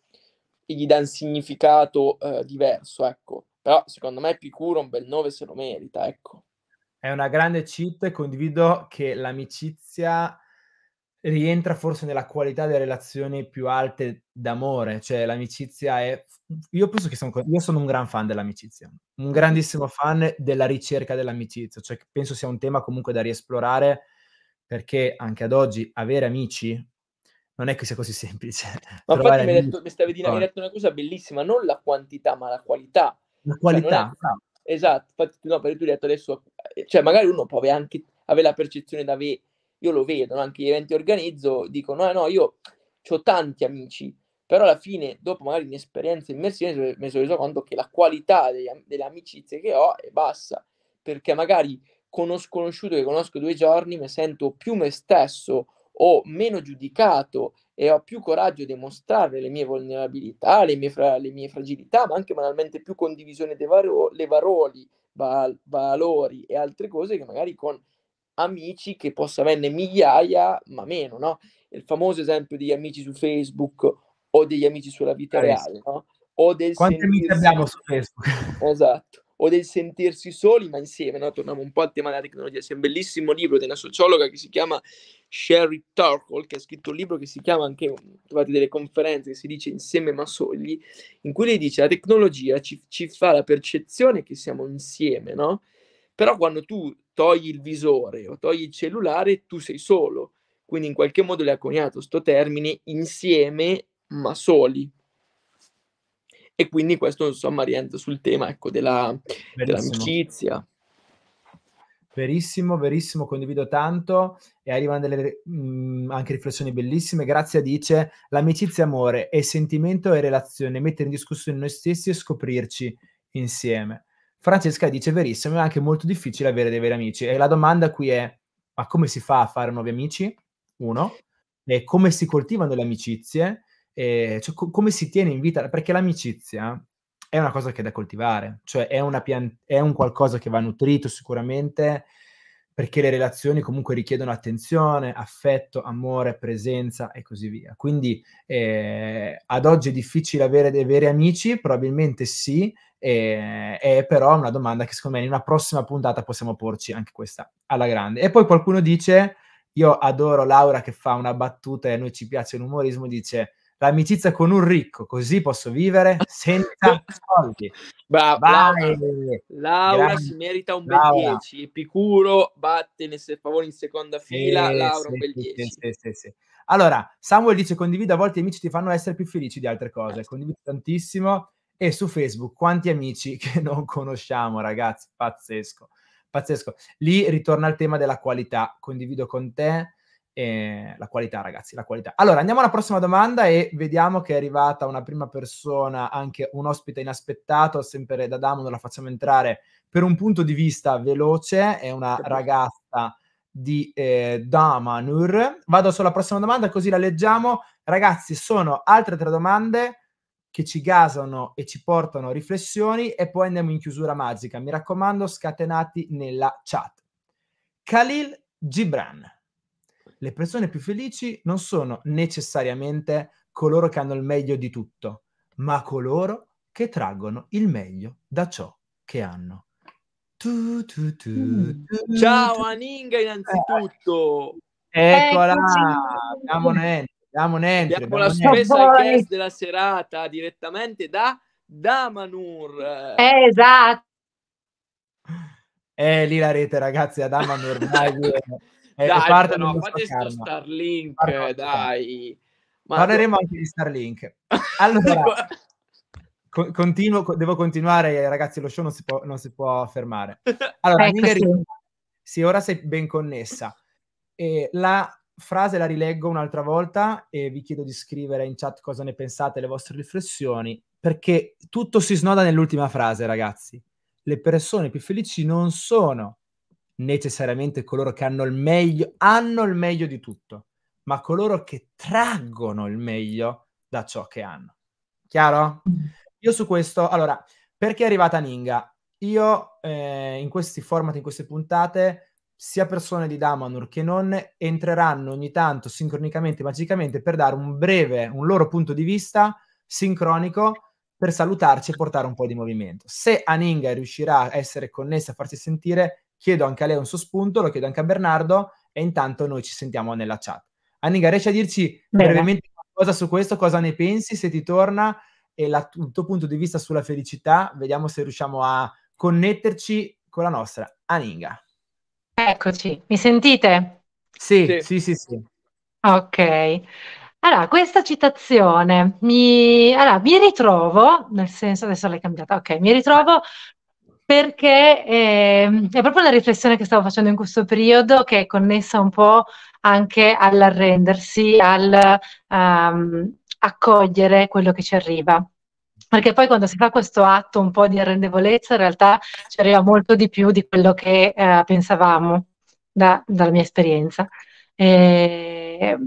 e gli dà un significato eh, diverso, ecco. Però secondo me Epicuro un bel nove se lo merita, ecco. È una grande cheat, e condivido che l'amicizia rientra forse nella qualità delle relazioni più alte d'amore, cioè l'amicizia è... Io penso che sono, io sono un gran fan dell'amicizia, un grandissimo fan della ricerca dell'amicizia, cioè penso sia un tema comunque da riesplorare perché anche ad oggi avere amici non è che sia così semplice. Ma infatti mi, detto, mi stavi dicendo, mi hai detto una cosa bellissima, non la quantità ma la qualità. La cioè, qualità. Cioè, è... ah. Esatto, infatti no, perché tu hai detto adesso cioè magari uno può avere anche avere la percezione da ve, io lo vedo, no? anche gli eventi organizzo, dicono, no, eh, no, io ho tanti amici, però alla fine, dopo magari un'esperienza immersione, mi sono reso conto che la qualità degli, delle amicizie che ho è bassa, perché magari con uno sconosciuto che conosco due giorni mi sento più me stesso o meno giudicato e ho più coraggio di mostrare le mie vulnerabilità, le mie, fra- le mie fragilità, ma anche banalmente più condivisione dei varo- le varoli, val- valori e altre cose che magari con amici che possa averne migliaia, ma meno, no? Il famoso esempio degli amici su Facebook o degli amici sulla vita eh, reale, no? O del Quanti sentirsi... amici abbiamo su Facebook? Esatto o del sentirsi soli, ma insieme, no? torniamo un po' al tema della tecnologia. C'è un bellissimo libro di una sociologa che si chiama Sherry Turkle, che ha scritto un libro che si chiama anche, trovate delle conferenze che si dice Insieme ma soli, in cui lei dice la tecnologia ci, ci fa la percezione che siamo insieme, no? Però quando tu togli il visore o togli il cellulare, tu sei solo. Quindi in qualche modo le ha coniato questo termine insieme ma soli, e quindi questo insomma rientra sul tema ecco, della, dell'amicizia. Verissimo, verissimo, condivido tanto e arrivano delle mh, mm, anche riflessioni bellissime. Grazia dice: L'amicizia, amore, è sentimento e relazione, mettere in discussione noi stessi e scoprirci insieme. Francesca dice: Verissimo, è anche molto difficile avere dei veri amici. E la domanda qui è: ma come si fa a fare nuovi amici? Uno, e come si coltivano le amicizie? eh, cioè, co- come si tiene in vita, perché l'amicizia è una cosa che è da coltivare, cioè è, pian- è un qualcosa che va nutrito sicuramente, perché le relazioni comunque richiedono attenzione, affetto, amore, presenza e così via. Quindi eh, ad oggi è difficile avere dei veri amici? Probabilmente sì, eh, è però una domanda che secondo me in una prossima puntata possiamo porci anche questa alla grande. E poi qualcuno dice, io adoro Laura che fa una battuta e a noi ci piace l'umorismo, dice l'amicizia con un ricco, così posso vivere senza soldi. Bravo, Laura, Laura si merita un bel Laura. 10, Epicuro batte per favore in seconda fila, eh, Laura sì, un bel 10. Sì, sì, allora, Samuel dice condivido a volte amici ti fanno essere più felici di altre cose, certo. condivido tantissimo e su Facebook quanti amici che non conosciamo, ragazzi, pazzesco. Pazzesco. Lì ritorna al tema della qualità. Condivido con te, eh, la qualità, ragazzi, la qualità. Allora, andiamo alla prossima domanda e vediamo che è arrivata una prima persona, anche un ospite inaspettato, sempre da Damodo, la facciamo entrare per un punto di vista veloce, è una ragazza di eh, Damanur. Vado sulla prossima domanda, così la leggiamo. Ragazzi, sono altre tre domande che ci gasano e ci portano riflessioni e poi andiamo in chiusura magica. Mi raccomando, scatenati nella chat. Khalil Gibran le persone più felici non sono necessariamente coloro che hanno il meglio di tutto, ma coloro che traggono il meglio da ciò che hanno. Tu, tu, tu, mm. Ciao Aninga innanzitutto. Eh, eccola, diamo un entry, diamo un la spesa guest della serata direttamente da Damanur. Esatto. Eh, lì la rete ragazzi, Adamanur, dai, eh, dai, no, fate sto Starlink, parte dai. Ma Parleremo do... anche di Starlink. Allora, co- continuo, co- devo continuare, ragazzi, lo show non si può, non si può fermare. Allora, ecco sì. sì, ora sei ben connessa. Eh, la frase la rileggo un'altra volta e vi chiedo di scrivere in chat cosa ne pensate, le vostre riflessioni, perché tutto si snoda nell'ultima frase, ragazzi. Le persone più felici non sono necessariamente coloro che hanno il meglio, hanno il meglio di tutto, ma coloro che traggono il meglio da ciò che hanno. Chiaro? Mm. Io su questo, allora, perché è arrivata Ninga? Io eh, in questi format, in queste puntate, sia persone di Damanur che non entreranno ogni tanto sincronicamente, magicamente, per dare un breve, un loro punto di vista sincronico per salutarci e portare un po' di movimento. Se Aninga riuscirà a essere connessa, a farsi sentire, Chiedo anche a lei un suo spunto, lo chiedo anche a Bernardo e intanto noi ci sentiamo nella chat. Anniga, riesci a dirci Bene. brevemente qualcosa su questo, cosa ne pensi, se ti torna e la, il tuo punto di vista sulla felicità? Vediamo se riusciamo a connetterci con la nostra Aninga. Eccoci, mi sentite? Sì, sì, sì, sì. sì. Ok. Allora, questa citazione mi, allora, mi ritrovo, nel senso adesso l'hai cambiata, ok, mi ritrovo perché eh, è proprio una riflessione che stavo facendo in questo periodo che è connessa un po' anche all'arrendersi, al um, accogliere quello che ci arriva. Perché poi quando si fa questo atto un po' di arrendevolezza, in realtà ci arriva molto di più di quello che eh, pensavamo, da, dalla mia esperienza. E ehm,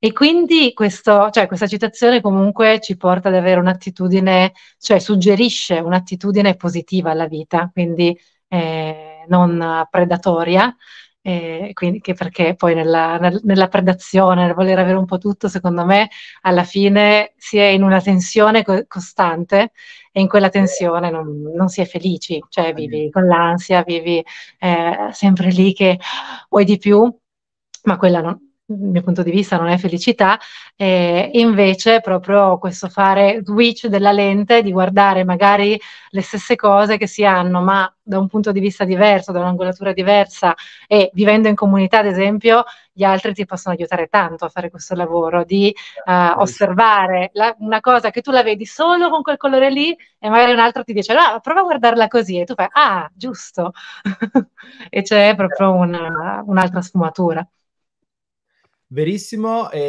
e quindi questo, cioè, questa citazione comunque ci porta ad avere un'attitudine, cioè suggerisce un'attitudine positiva alla vita, quindi eh, non predatoria, eh, quindi, perché poi nella, nella, predazione, nel voler avere un po' tutto, secondo me, alla fine si è in una tensione co- costante e in quella tensione non, non, si è felici, cioè vivi con l'ansia, vivi eh, sempre lì che vuoi di più, ma quella non, il mio punto di vista non è felicità, eh, invece proprio questo fare switch della lente, di guardare magari le stesse cose che si hanno, ma da un punto di vista diverso, da un'angolatura diversa e vivendo in comunità, ad esempio, gli altri ti possono aiutare tanto a fare questo lavoro, di eh, osservare la, una cosa che tu la vedi solo con quel colore lì e magari un altro ti dice ah, prova a guardarla così e tu fai ah, giusto. e c'è proprio una, un'altra sfumatura. Verissimo. E...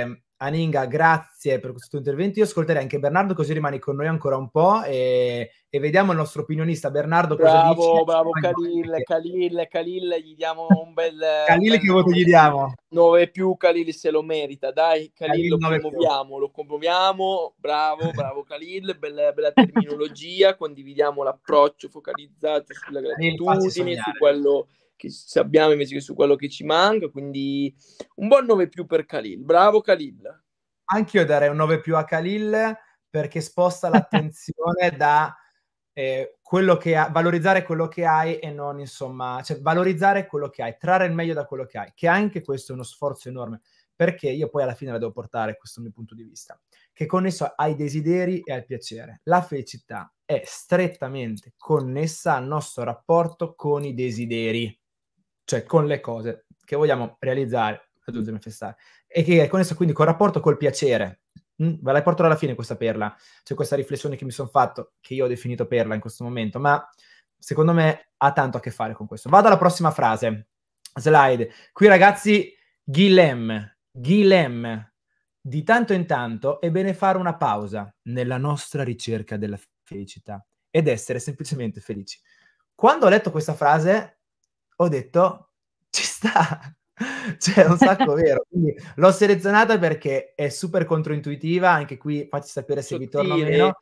Ehm, Aninga, grazie per questo tuo intervento. Io ascolterei anche Bernardo, così rimani con noi ancora un po' e, e vediamo il nostro opinionista Bernardo. Bravo, cosa bravo Khalil, Khalil, Khalil, gli diamo un bel... Khalil un che voto gli diamo? 9 più, Khalil se lo merita, dai, Khalil, lo promuoviamo, lo promuoviamo, bravo, bravo Khalil, bella, bella terminologia, condividiamo l'approccio focalizzato sulla gratitudine, su quello che abbiamo invece che su quello che ci manca, quindi un buon 9 più per Khalil. Bravo Khalil. Anch'io darei un 9 più a Khalil perché sposta l'attenzione da eh, quello che ha, valorizzare quello che hai e non insomma, cioè valorizzare quello che hai, trarre il meglio da quello che hai, che anche questo è uno sforzo enorme, perché io poi alla fine la devo portare, questo è il mio punto di vista, che è connesso ai desideri e al piacere. La felicità è strettamente connessa al nostro rapporto con i desideri cioè con le cose che vogliamo realizzare, raggiungere, manifestare, e che è connesso quindi col rapporto col piacere. Mm? Ve la porto alla fine questa perla, cioè questa riflessione che mi sono fatto, che io ho definito perla in questo momento, ma secondo me ha tanto a che fare con questo. Vado alla prossima frase, slide. Qui ragazzi, Guilhem, Guilhem, di tanto in tanto è bene fare una pausa nella nostra ricerca della felicità ed essere semplicemente felici. Quando ho letto questa frase ho detto ci sta, c'è cioè, un sacco vero. Quindi, l'ho selezionata perché è super controintuitiva, anche qui facci sapere se sottile. vi torna o meno.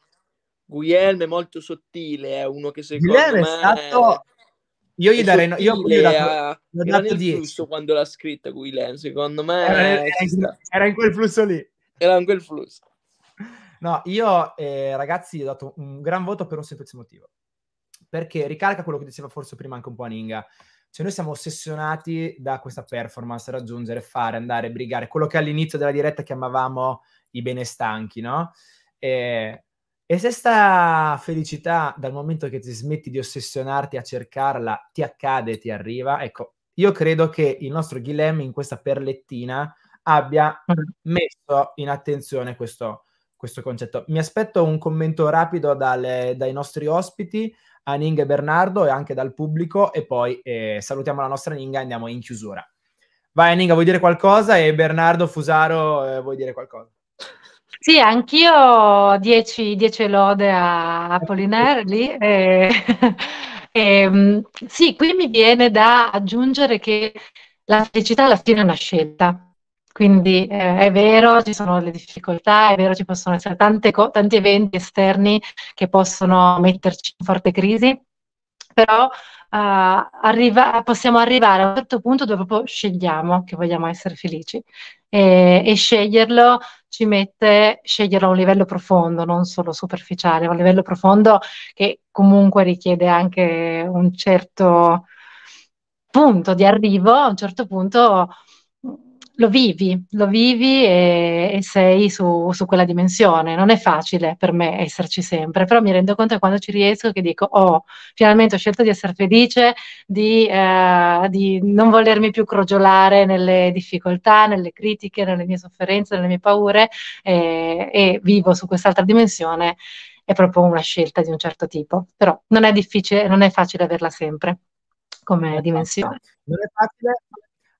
Guglielmo è molto sottile, è uno che secondo Guilherme me... è stato... Io gli darei... No... Io, io ho dato 10. Eh, quando l'ha scritta Guilherme, secondo me... Era, era, in, era, in, quel flusso lì. Era in quel flusso. No, io eh, ragazzi ho dato un gran voto per un semplice motivo. Perché ricalca quello che diceva forse prima anche un po' Aninga se cioè, noi siamo ossessionati da questa performance, raggiungere, fare, andare, brigare, quello che all'inizio della diretta chiamavamo i benestanchi, no? E, e se sta felicità, dal momento che ti smetti di ossessionarti a cercarla, ti accade, ti arriva, ecco, io credo che il nostro Guilhem in questa perlettina abbia mm. messo in attenzione questo, questo concetto. Mi aspetto un commento rapido dalle, dai nostri ospiti, a Ning e Bernardo e anche dal pubblico e poi eh, salutiamo la nostra Ninga e andiamo in chiusura. Vai Ninga, vuoi dire qualcosa? E Bernardo Fusaro, eh, vuoi dire qualcosa? Sì, anch'io 10 lode a, a lì. E, e, ehm, sì, qui mi viene da aggiungere che la felicità alla fine è una scelta. Quindi eh, è vero, ci sono le difficoltà, è vero, ci possono essere co- tanti eventi esterni che possono metterci in forte crisi, però Uh, arriva, possiamo arrivare a un certo punto dove proprio scegliamo che vogliamo essere felici e, e, sceglierlo ci mette sceglierlo a un livello profondo, non solo superficiale, ma a un livello profondo che comunque richiede anche un certo punto di arrivo, a un certo punto lo vivi, lo vivi e, e sei su, su, quella dimensione. Non è facile per me esserci sempre, però mi rendo conto che quando ci riesco che dico, oh, finalmente ho scelto di essere felice, di, eh, di non volermi più crogiolare nelle difficoltà, nelle critiche, nelle mie sofferenze, nelle mie paure eh, e vivo su quest'altra dimensione. È proprio una scelta di un certo tipo, però non è difficile, non è facile averla sempre come dimensione. Non è facile,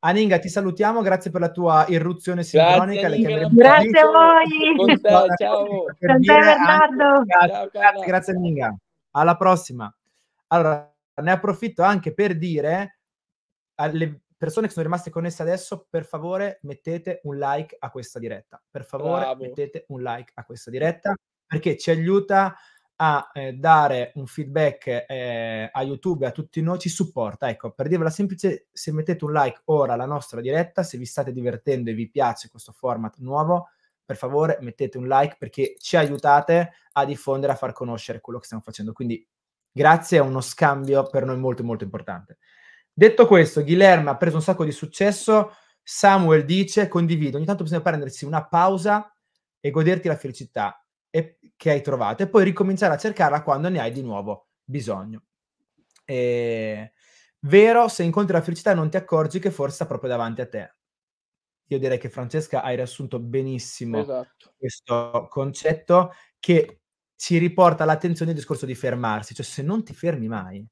Aninga, ti salutiamo, grazie per la tua irruzione sincronica. Grazie, grazie a voi. Ciao, ciao. Per ciao Bernardo. Grazie, ciao, grazie Aninga. Alla prossima. Allora, ne approfitto anche per dire alle persone che sono rimaste connesse adesso, per favore mettete un like a questa diretta. Per favore Bravo. mettete un like a questa diretta perché ci aiuta a eh, dare un feedback eh, a YouTube e a tutti noi ci supporta. Ecco, per dirvela semplice, se mettete un like ora alla nostra diretta, se vi state divertendo e vi piace questo format nuovo, per favore mettete un like perché ci aiutate a diffondere, a far conoscere quello che stiamo facendo. Quindi grazie, è uno scambio per noi molto molto importante. Detto questo, Guilherme ha preso un sacco di successo, Samuel dice condivido, ogni tanto bisogna prendersi una pausa e goderti la felicità e, che hai trovato e poi ricominciare a cercarla quando ne hai di nuovo bisogno. E... Vero, se incontri la felicità non ti accorgi che forse sta proprio davanti a te. Io direi che Francesca hai riassunto benissimo esatto. questo concetto che ci riporta all'attenzione il discorso di fermarsi, cioè se non ti fermi mai,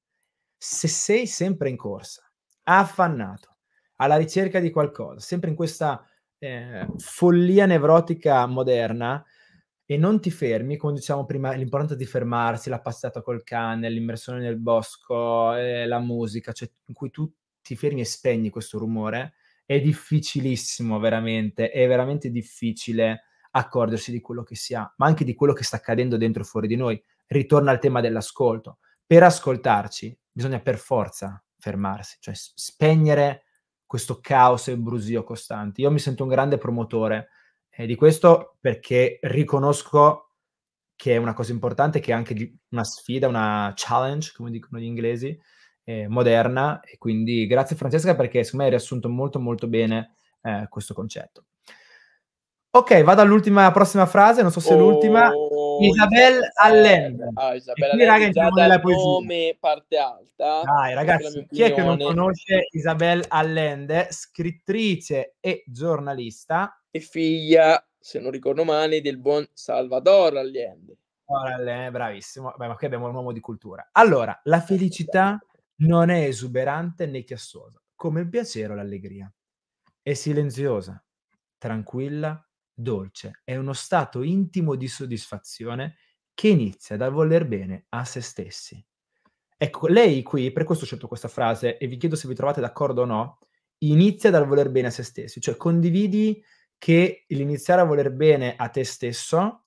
se sei sempre in corsa, affannato, alla ricerca di qualcosa, sempre in questa eh, follia nevrotica moderna, e non ti fermi, come diciamo prima, l'importanza di fermarsi, la passata col cane, l'immersione nel bosco, eh, la musica, cioè in cui tu ti fermi e spegni questo rumore, è difficilissimo veramente, è veramente difficile accorgersi di quello che si ha, ma anche di quello che sta accadendo dentro e fuori di noi. Ritorna al tema dell'ascolto. Per ascoltarci bisogna per forza fermarsi, cioè spegnere questo caos e brusio costante. Io mi sento un grande promotore e eh, di questo perché riconosco che è una cosa importante, che è anche una sfida, una challenge, come dicono gli inglesi, eh, moderna. E quindi grazie Francesca perché secondo me hai riassunto molto molto bene eh, questo concetto. Ok, vado all'ultima prossima frase, non so se è oh, l'ultima. Isabel Allende. Ah, Isabel Allende, raga, già dal nome parte alta. Dai, ragazzi, chi è che non conosce Isabel Allende, scrittrice e giornalista, e figlia, se non ricordo male, del buon Salvador Allende. bravissimo, Beh, ma qui abbiamo un uomo di cultura. Allora, la eh, felicità esatto. non è esuberante né chiassosa, come il piacere o l'allegria. È silenziosa, tranquilla, dolce, è uno stato intimo di soddisfazione che inizia dal voler bene a se stessi. Ecco, lei qui, per questo ho scelto questa frase e vi chiedo se vi trovate d'accordo o no, inizia dal voler bene a se stessi, cioè condividi che l'iniziare a voler bene a te stesso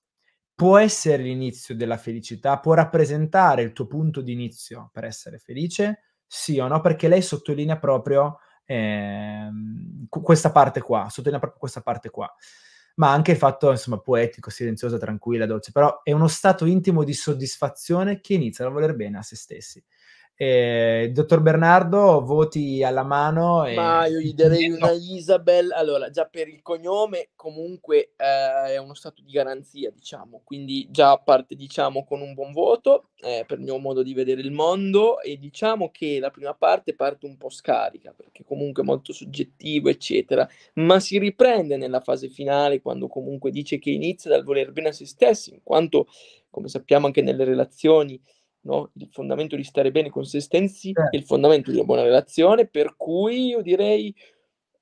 può essere l'inizio della felicità, può rappresentare il tuo punto di inizio per essere felice, sì o no? Perché lei sottolinea proprio eh, questa parte qua, sottolinea proprio questa parte qua. Ma anche il fatto, insomma, poetico, silenzioso, tranquilla, dolce, però è uno stato intimo di soddisfazione che inizia a voler bene a se stessi. Eh, dottor Bernardo, voti alla mano. E... Ma io gli darei una Isabel. Allora, già per il cognome, comunque eh, è uno stato di garanzia, diciamo. Quindi già parte, diciamo, con un buon voto eh, per il mio modo di vedere il mondo. E diciamo che la prima parte parte un po' scarica, perché comunque è molto soggettivo, eccetera. Ma si riprende nella fase finale, quando comunque dice che inizia dal voler bene a se stessi, in quanto, come sappiamo anche nelle relazioni, no? il fondamento di stare bene con se stessi eh. Certo. e il fondamento di una buona relazione, per cui io direi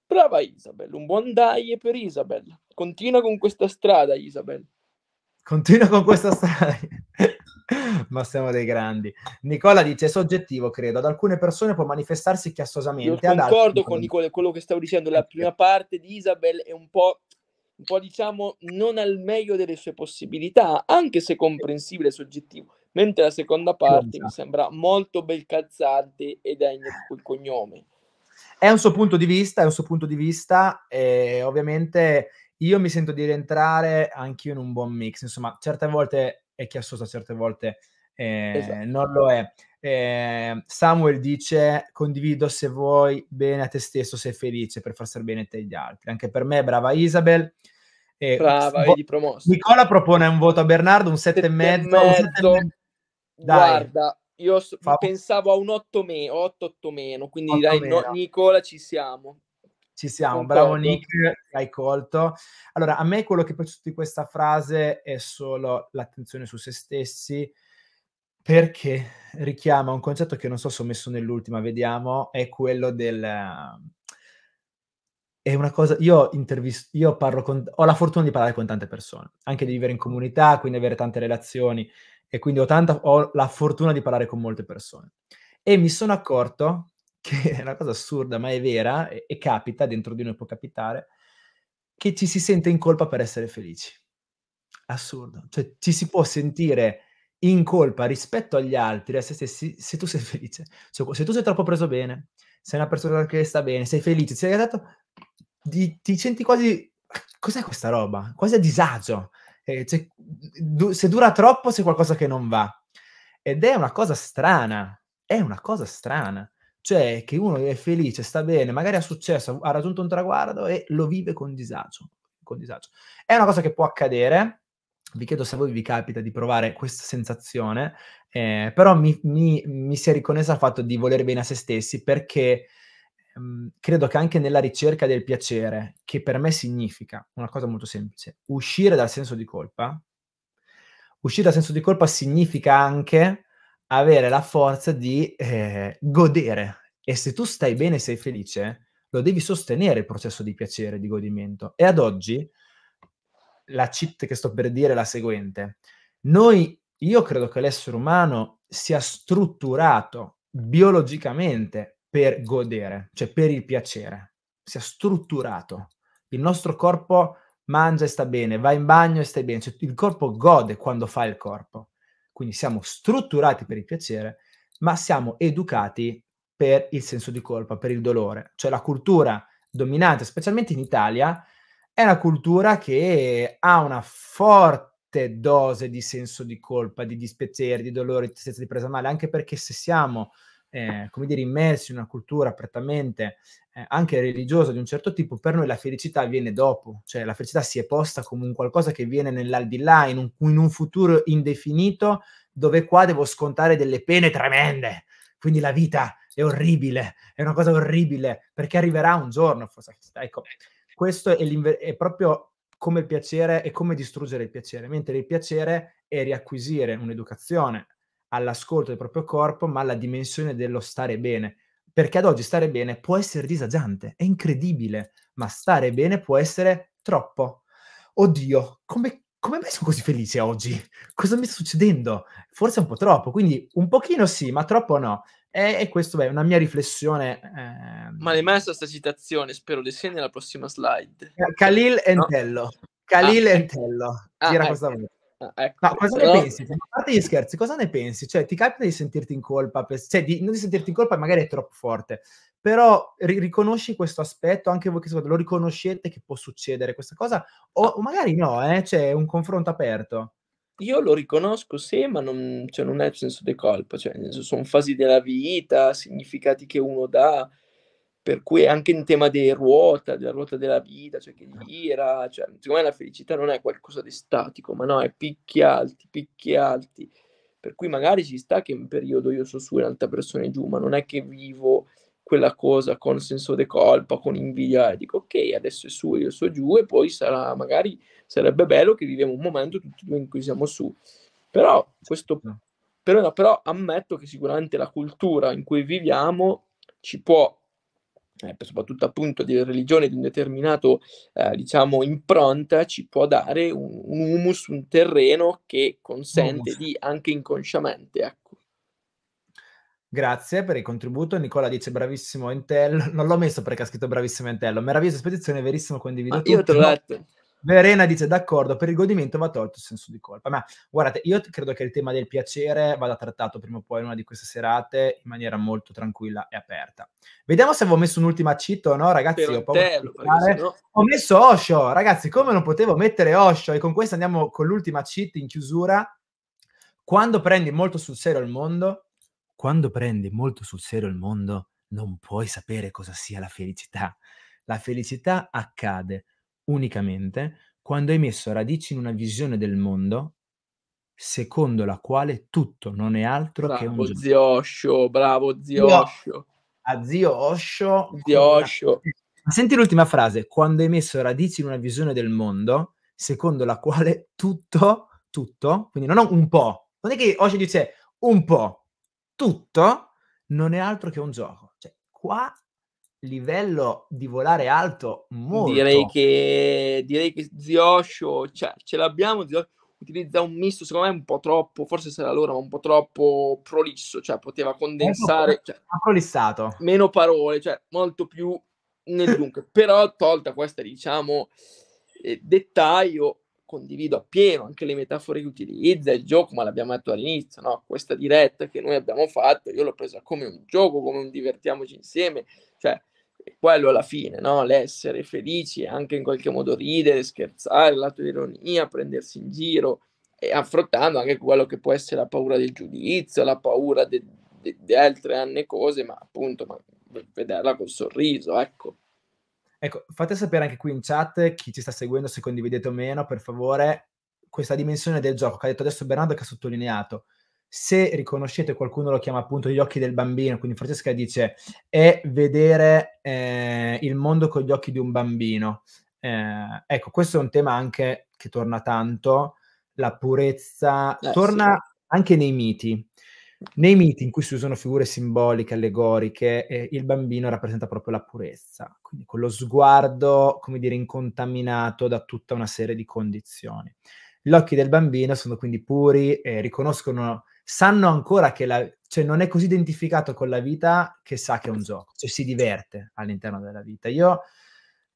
brava Isabel, un buon dai per Isabel, continua con questa strada Isabel. Continua con questa strada. ma siamo dei grandi. Nicola dice: soggettivo, credo. Ad alcune persone può manifestarsi chiassosamente. Io concordo con Nicola, quello che stavo dicendo. La eh, prima parte di Isabel è un po', un po', diciamo, non al meglio delle sue possibilità, anche se comprensibile e soggettivo mentre la seconda parte mi esatto. sembra molto bel e ed è il cognome. È un suo punto di vista, è un suo punto di vista e ovviamente io mi sento di rientrare anch'io in un buon mix, insomma, certe volte è chiassosa, certe volte eh, esatto. non lo è. Eh, Samuel dice condivido se vuoi bene a te stesso, sei felice per far stare bene te e gli altri. Anche per me, brava Isabel. Eh, brava, vo- Nicola propone un voto a Bernardo, un 7,5. Dai. Guarda, io so- Fa... pensavo a un 8 meno, 8, 8 meno, quindi 8 dai, meno. No, Nicola ci siamo. Ci siamo, Concordo. bravo Nick, hai colto. Allora, a me quello che è piaciuto di questa frase è solo l'attenzione su se stessi, perché richiama un concetto che non so se ho messo nell'ultima, vediamo, è quello del... È una cosa, io, intervist, io parlo con, ho la fortuna di parlare con tante persone, anche di vivere in comunità, quindi avere tante relazioni, e quindi ho, tanta, ho la fortuna di parlare con molte persone. E mi sono accorto che è una cosa assurda, ma è vera e, e capita, dentro di noi può capitare, che ci si sente in colpa per essere felici. Assurdo. Cioè ci si può sentire in colpa rispetto agli altri, a se stessi, se tu sei felice. Cioè, se tu sei troppo preso bene, sei una persona che sta bene, sei felice, sei adatto, ti, ti senti quasi... Cos'è questa roba? Quasi a disagio eh, du- se dura troppo c'è qualcosa che non va. Ed è una cosa strana, è una cosa strana. Cioè che uno è felice, sta bene, magari ha successo, ha raggiunto un traguardo e lo vive con disagio. Con disagio. È una cosa che può accadere, vi chiedo se a voi vi capita di provare questa sensazione, eh, però mi, mi, mi si è riconnessa al fatto di voler bene a se stessi perché Ehm, credo che anche nella ricerca del piacere, che per me significa una cosa molto semplice, uscire dal senso di colpa, uscire dal senso di colpa significa anche avere la forza di eh, godere. E se tu stai bene e sei felice, lo devi sostenere il processo di piacere, di godimento. E ad oggi, la cheat che sto per dire è la seguente. Noi, io credo che l'essere umano sia strutturato biologicamente per godere, cioè per il piacere, sia strutturato. Il nostro corpo mangia e sta bene, va in bagno e stai bene, cioè, il corpo gode quando fa il corpo. Quindi siamo strutturati per il piacere, ma siamo educati per il senso di colpa, per il dolore. Cioè la cultura dominante, specialmente in Italia, è una cultura che ha una forte dose di senso di colpa, di dispiacere, di dolore, di tristezza, di presa male, anche perché se siamo eh, come dire, immersi in una cultura prettamente eh, anche religiosa di un certo tipo, per noi la felicità viene dopo, cioè la felicità si è posta come un qualcosa che viene nell'aldilà, in un, in un futuro indefinito, dove qua devo scontare delle pene tremende. Quindi la vita è orribile, è una cosa orribile, perché arriverà un giorno, forse. Ecco, questo è, è proprio come il piacere e come distruggere il piacere, mentre il piacere è riacquisire un'educazione all'ascolto del proprio corpo, ma alla dimensione dello stare bene. Perché ad oggi stare bene può essere disagiante, è incredibile, ma stare bene può essere troppo. Oddio, come, come mai sono così felice oggi? Cosa mi sta succedendo? Forse un po' troppo, quindi un pochino sì, ma troppo no. E, e questo è una mia riflessione. Ehm... Ma l'hai messa questa citazione? Spero di sì nella prossima slide. Khalil Entello. No. Khalil ah, Entello. Ah, Gira ah, questa eh. volta. Ah, ecco, no, cosa però... ne pensi? Cioè, a parte gli scherzi, cosa ne pensi? Cioè, ti capita di sentirti in colpa, per... cioè, di... non di sentirti in colpa, magari è troppo forte, però ri- riconosci questo aspetto, anche voi che secondo lo riconoscete che può succedere questa cosa, o, o magari no, eh? c'è cioè, un confronto aperto. Io lo riconosco, sì, ma non, cioè, non è il senso di colpa, cioè, sono fasi della vita, significati che uno dà, per cui anche in tema di ruota, della ruota della vita, cioè che gira, cioè, secondo me la felicità non è qualcosa di statico, ma no, è picchi alti, picchi alti, per cui magari ci sta che in periodo io sono su e alta persona è giù, ma non è che vivo quella cosa con senso di colpa, con invidia, e dico ok, adesso è su, io sono giù, e poi sarà, magari sarebbe bello che viviamo un momento tutti e due in cui siamo su. Però, questo, però, però ammetto che sicuramente la cultura in cui viviamo ci può eh, soprattutto appunto delle religione di un determinato eh, diciamo impronta ci può dare un, un, humus, un terreno che consente humus. di anche inconsciamente ecco. Grazie per il contributo. Nicola dice bravissimo Intello. Non l'ho messo perché ha scritto bravissimo Intello. Meravigliosa spedizione, verissimo, condivido. io te l'ho detto. Verena dice d'accordo, per il godimento va tolto il senso di colpa. Ma guardate, io credo che il tema del piacere vada trattato prima o poi in una di queste serate in maniera molto tranquilla e aperta. Vediamo se avevo messo un'ultima cheat o no, ragazzi. Ho, te, no. ho, messo Osho, ragazzi, come non potevo mettere Osho? E con questo andiamo con l'ultima cheat in chiusura. Quando prendi molto sul serio il mondo, quando prendi molto sul serio il mondo, non puoi sapere cosa sia la felicità. La felicità accade unicamente quando hai messo radici in una visione del mondo secondo la quale tutto non è altro bravo che un gioco. Zio Osho, bravo Zio Osho. A Zio Osho. Zio Osho. Una... Senti l'ultima frase, quando hai messo radici in una visione del mondo secondo la quale tutto, tutto, quindi non un po', non è che Osho dice un po', tutto non è altro che un gioco. Cioè, qua livello di volare alto molto. Direi che, direi che Ziosho, cioè, ce l'abbiamo, Ziosho utilizza un misto secondo me un po' troppo, forse sarà loro, ma un po' troppo prolisso, cioè poteva condensare... Cioè, prolissato. Meno parole, cioè molto più nel dunque. Però tolta questa, diciamo, eh, dettaglio, condivido appieno anche le metafore che utilizza, il gioco, ma l'abbiamo detto all'inizio, no? Questa diretta che noi abbiamo fatto, io l'ho presa come un gioco, come un divertiamoci insieme, cioè quello alla fine, no? l'essere felici, anche in qualche modo ridere, scherzare, lato di ironia, prendersi in giro, e affrontando anche quello che può essere la paura del giudizio, la paura di de- de- altre anne cose, ma appunto ma vederla col sorriso, ecco. Ecco, fate sapere anche qui in chat chi ci sta seguendo, se condividete o meno, per favore, questa dimensione del gioco che ha detto adesso Bernardo che ha sottolineato se riconoscete qualcuno lo chiama appunto gli occhi del bambino, quindi Francesca dice è vedere eh, il mondo con gli occhi di un bambino. Eh, ecco, questo è un tema anche che torna tanto, la purezza, eh, torna sì. anche nei miti. Nei miti in cui si usano figure simboliche, allegoriche, eh, il bambino rappresenta proprio la purezza, quindi con lo sguardo, come dire, incontaminato da tutta una serie di condizioni. Gli occhi del bambino sono quindi puri, e riconoscono sanno ancora che la, cioè non è così identificato con la vita che sa che è un certo. gioco, cioè si diverte all'interno della vita. Io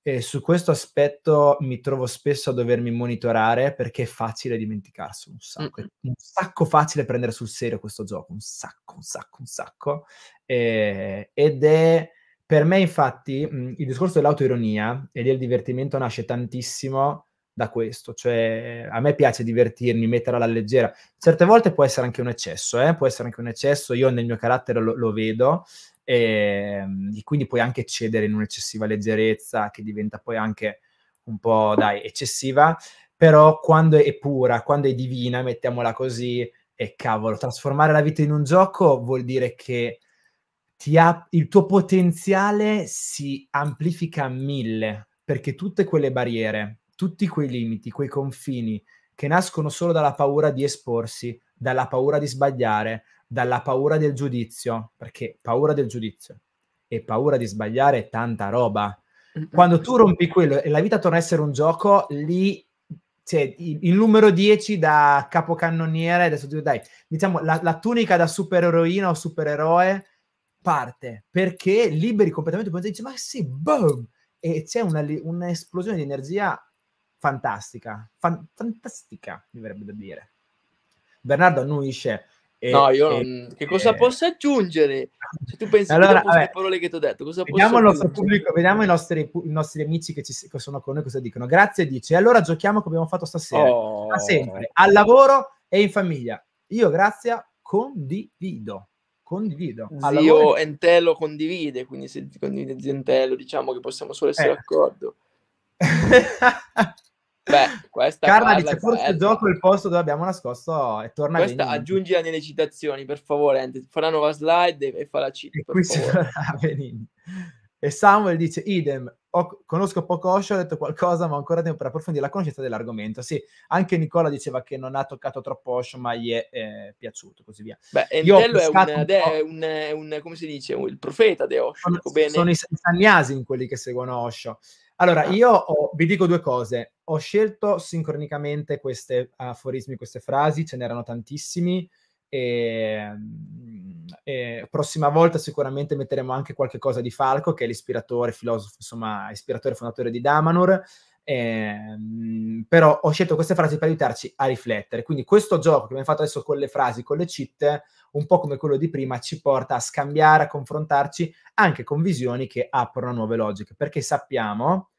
eh, su questo aspetto mi trovo spesso a dovermi monitorare perché è facile dimenticarsi un sacco, mm-hmm. un sacco facile prendere sul serio questo gioco, un sacco, un sacco, un sacco. Eh, ed è per me infatti mh, mm, il discorso dell'autoironia e del divertimento nasce tantissimo da questo. Cioè, a me piace divertirmi, mettere alla leggera. Certe volte può essere anche un eccesso, eh? può essere anche un eccesso. Io nel mio carattere lo, lo vedo, e, ehm, e, quindi puoi anche cedere in un'eccessiva leggerezza che diventa poi anche un po', dai, eccessiva. Però quando è pura, quando è divina, mettiamola così, e cavolo, trasformare la vita in un gioco vuol dire che ha, il tuo potenziale si amplifica a mille, perché tutte quelle barriere tutti quei limiti, quei confini che nascono solo dalla paura di esporsi, dalla paura di sbagliare, dalla paura del giudizio, perché paura del giudizio e paura di sbagliare è tanta roba. Quando tu rompi quello e la vita torna a essere un gioco, lì cioè, il, numero 10 da capocannoniere, adesso dai, diciamo la, la tunica da supereroina o supereroe parte perché liberi completamente, poi dici ma sì, boom! E c'è una, un'esplosione di energia fantastica, fan- fantastica, mi verrebbe da dire. Bernardo annuisce. E, no, io e, non... che eh, cosa e... posso aggiungere? Se tu pensi allora, dopo parole che ti ho detto, cosa vediamo, posso pubblico, vediamo i nostri, i nostri amici che, ci, che, sono con noi cosa dicono. Grazie, dice. Allora giochiamo come abbiamo fatto stasera. Oh. sempre, al lavoro e in famiglia. Io, grazie, condivido. Condivido. Io, Zio Entello condivide, quindi se condivide Zentello, diciamo che possiamo solo essere eh. d'accordo. Beh, questa Carla dice forse gioco il posto dove abbiamo nascosto e torna questa Benigni. aggiungila nelle citazioni per favore Ante. fa la nuova slide e, fa la cita e qui e Samuel dice idem ho, conosco poco Osho, ho detto qualcosa ma ho ancora tempo per approfondire la conoscenza dell'argomento sì, anche Nicola diceva che non ha toccato troppo Osho ma gli è eh, piaciuto così via beh, Entello è, un, un, è un, come si dice, il profeta di Osho sono, ecco sono i sannyasi in quelli che seguono Osho allora, ah. io ho, vi dico due cose ho scelto sincronicamente questi aforismi, queste frasi, ce n'erano tantissimi. E, ehm, e, prossima volta sicuramente metteremo anche qualche cosa di Falco, che è l'ispiratore, filosofo, insomma, ispiratore e fondatore di Damanur. Eh, però ho scelto queste frasi per aiutarci a riflettere. Quindi questo gioco che abbiamo fatto adesso con le frasi, con le cheat, un po' come quello di prima, ci porta a scambiare, a confrontarci anche con visioni che aprono nuove logiche, perché sappiamo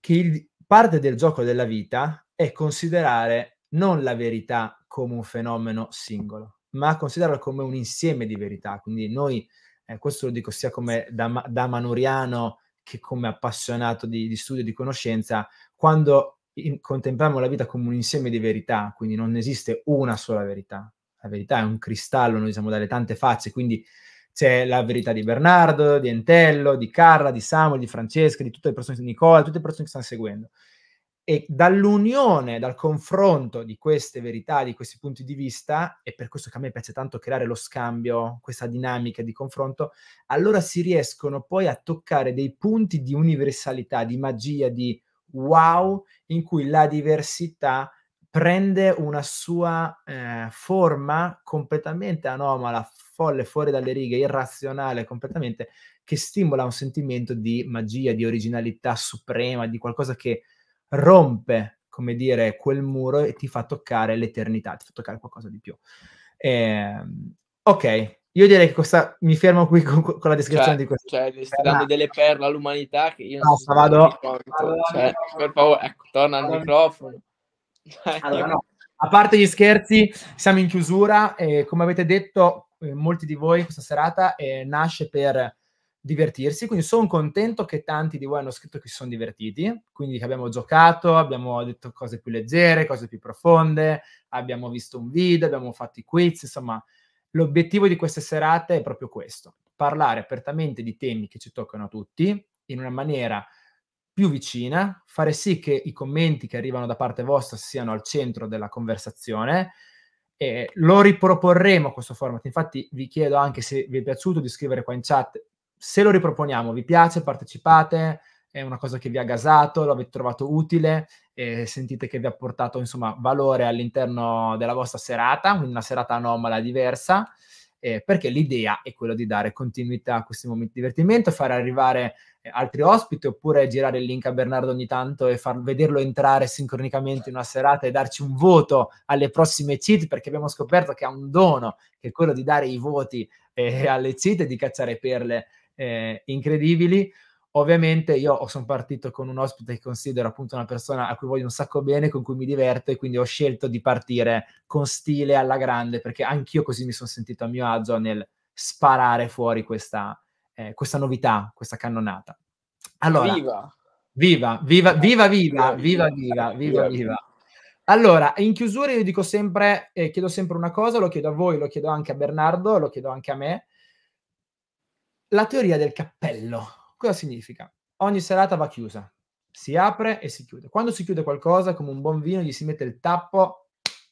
che il, parte del gioco della vita è considerare non la verità come un fenomeno singolo, ma considerarla come un insieme di verità. Quindi noi, eh, questo lo dico sia come da, da manuriano che come appassionato di, di studio e di conoscenza, quando in, contempliamo la vita come un insieme di verità, quindi non esiste una sola verità. La verità è un cristallo, noi siamo dalle tante facce, quindi c'è la verità di Bernardo, di Entello, di Carla, di Samuel, di Francesca, di tutte le persone, di Nicola, tutte le persone che stanno seguendo. E dall'unione, dal confronto di queste verità, di questi punti di vista, e per questo che a me piace tanto creare lo scambio, questa dinamica di confronto, allora si riescono poi a toccare dei punti di universalità, di magia, di wow, in cui la diversità prende una sua eh, forma completamente anomala, folle, fuori dalle righe, irrazionale completamente, che stimola un sentimento di magia, di originalità suprema, di qualcosa che rompe, come dire, quel muro e ti fa toccare l'eternità, ti fa toccare qualcosa di più. Eh, ok, io direi che questa, mi fermo qui con, con la descrizione cioè, di questo. Cioè, gli stai dando delle perle all'umanità che io no, non so vado, vado, cioè, per favore, ecco, torna al microfono. Allora, no. A parte gli scherzi, siamo in chiusura. e come avete detto, eh, molti di voi questa serata eh, nasce per divertirsi, quindi sono contento che tanti di voi hanno scritto che si sono divertiti, quindi che abbiamo giocato, abbiamo detto cose più leggere, cose più profonde, abbiamo visto un video, abbiamo fatto i quiz, insomma, l'obiettivo di queste serate è proprio questo, parlare apertamente di temi che ci toccano a tutti in una maniera più vicina, fare sì che i commenti che arrivano da parte vostra siano al centro della conversazione. E lo riproporremo questo format, infatti vi chiedo anche se vi è piaciuto di scrivere qua in chat, se lo riproponiamo, vi piace, partecipate, è una cosa che vi ha gasato, l'avete trovato utile, eh, sentite che vi ha portato insomma valore all'interno della vostra serata, una serata anomala diversa eh, perché l'idea è quella di dare continuità a questi momenti di divertimento, far arrivare eh, altri ospiti oppure girare il link a Bernardo ogni tanto e far vederlo entrare sincronicamente in una serata e darci un voto alle prossime cheat perché abbiamo scoperto che ha un dono che è quello di dare i voti eh, alle cheat e di cacciare perle eh, incredibili. Ovviamente io sono partito con un ospite che considero appunto una persona a cui voglio un sacco bene, con cui mi diverto e quindi ho scelto di partire con stile alla grande perché anch'io così mi sono sentito a mio agio nel sparare fuori questa, eh, questa novità, questa cannonata. Allora, viva! Viva, viva, viva, viva, viva, viva, viva, viva. Allora, in chiusura io dico sempre, eh, chiedo sempre una cosa, lo chiedo a voi, lo chiedo anche a Bernardo, lo chiedo anche a me. La teoria del cappello Cosa significa? Ogni serata va chiusa, si apre e si chiude. Quando si chiude qualcosa, come un buon vino, gli si mette il tappo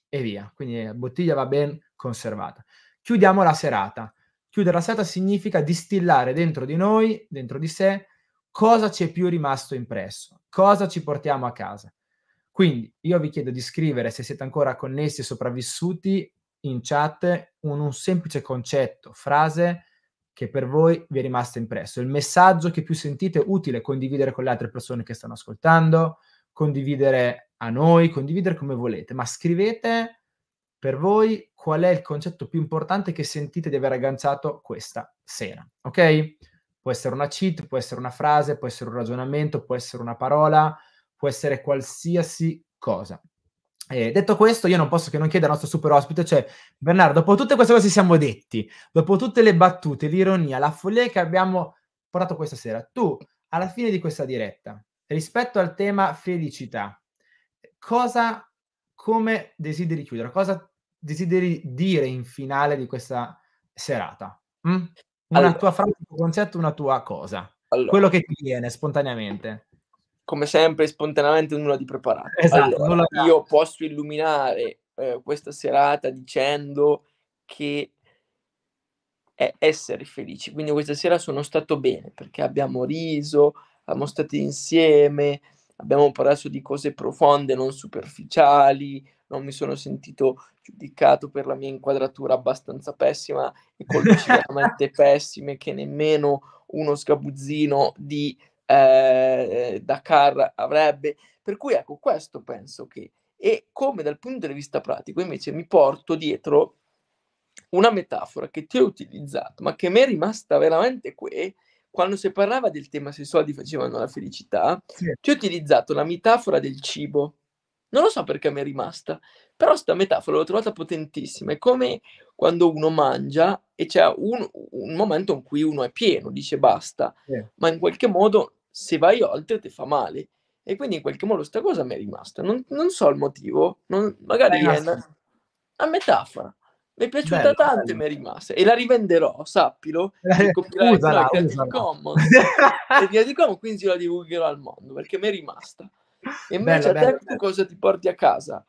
e via. Quindi la eh, bottiglia va ben conservata. Chiudiamo la serata. Chiudere la serata significa distillare dentro di noi, dentro di sé, cosa ci è più rimasto impresso, cosa ci portiamo a casa. Quindi io vi chiedo di scrivere, se siete ancora connessi e sopravvissuti, in chat un, un semplice concetto, frase che per voi vi è rimasto impresso, il messaggio che più sentite utile condividere con le altre persone che stanno ascoltando, condividere a noi, condividere come volete, ma scrivete per voi qual è il concetto più importante che sentite di aver agganciato questa sera, ok? Può essere una cheat, può essere una frase, può essere un ragionamento, può essere una parola, può essere qualsiasi cosa. Eh, detto questo, io non posso che non chiedere al nostro super ospite, cioè Bernardo, dopo tutte queste cose che siamo detti, dopo tutte le battute, l'ironia, la follia che abbiamo portato questa sera, tu, alla fine di questa diretta, rispetto al tema felicità, cosa, come desideri chiudere, cosa desideri dire in finale di questa serata? Mm? Una allora, tua frase, un concetto, una tua cosa, allora. quello che ti viene spontaneamente come sempre spontaneamente nulla di preparato. Esatto, allora, io posso illuminare eh, questa serata dicendo che è essere felici. Quindi questa sera sono stato bene perché abbiamo riso, siamo stati insieme, abbiamo parlato di cose profonde, non superficiali, non mi sono sentito giudicato per la mia inquadratura abbastanza pessima e colpi veramente pessime che nemmeno uno sgabuzzino di eh, Dakar avrebbe. Per cui ecco, questo penso che... E come dal punto di vista pratico invece mi porto dietro una metafora che ti ho utilizzato, ma che mi è rimasta veramente qui, quando si parlava del tema se i soldi facevano la felicità, sì. ti ho utilizzato la metafora del cibo. Non lo so perché mi è rimasta, però sta metafora l'ho trovata potentissima. È come quando uno mangia e c'è un, un momento in cui uno è pieno, dice basta, yeah. ma in qualche modo se vai oltre ti fa male. E quindi in qualche modo questa cosa mi è rimasta. Non, non so il motivo, non, magari Beh, è una, una metafora. Mi è piaciuta bello, tanto bello. e mi è rimasta. E la rivenderò, sappilo. Eh, usala, usala. Commons. e Creative Commons, quindi la divulgherò al mondo perché mi è rimasta. Invece bello, a te bello, cosa ti porti a casa?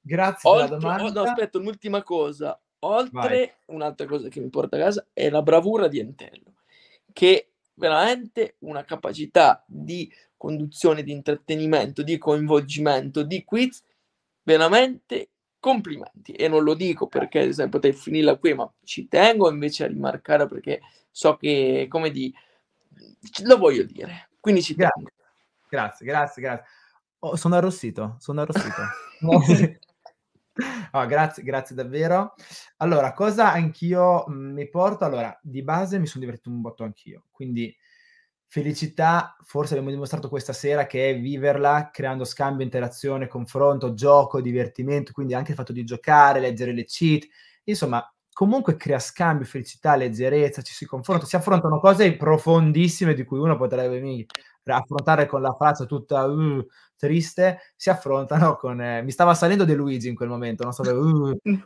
Grazie Oltre, oh, no, aspetta, un'ultima cosa. Oltre, Vai. un'altra cosa che mi porta a casa è la bravura di Entello, che veramente una capacità di conduzione, di intrattenimento, di coinvolgimento, di quiz, veramente complimenti. E non lo dico perché se potrei finirla qui, ma ci tengo invece a rimarcare perché so che, come di, lo voglio dire. Quindi ci grazie. tengo. Grazie, grazie, grazie. Oh, sono arrossito, sono arrossito. oh, grazie, grazie davvero. Allora, cosa anch'io mm, mi porto? Allora, di base mi sono divertito un botto anch'io, quindi felicità, forse abbiamo dimostrato questa sera che è viverla creando scambio, interazione, confronto, gioco, divertimento, quindi anche il fatto di giocare, leggere le cheat, insomma, comunque crea scambio, felicità, leggerezza, ci si confronta, si affrontano cose profondissime di cui uno potrebbe affrontare con la faccia tutta uh, triste, si affrontano con... Eh, mi stava salendo De Luigi in quel momento, non sapevo... Uh, mm.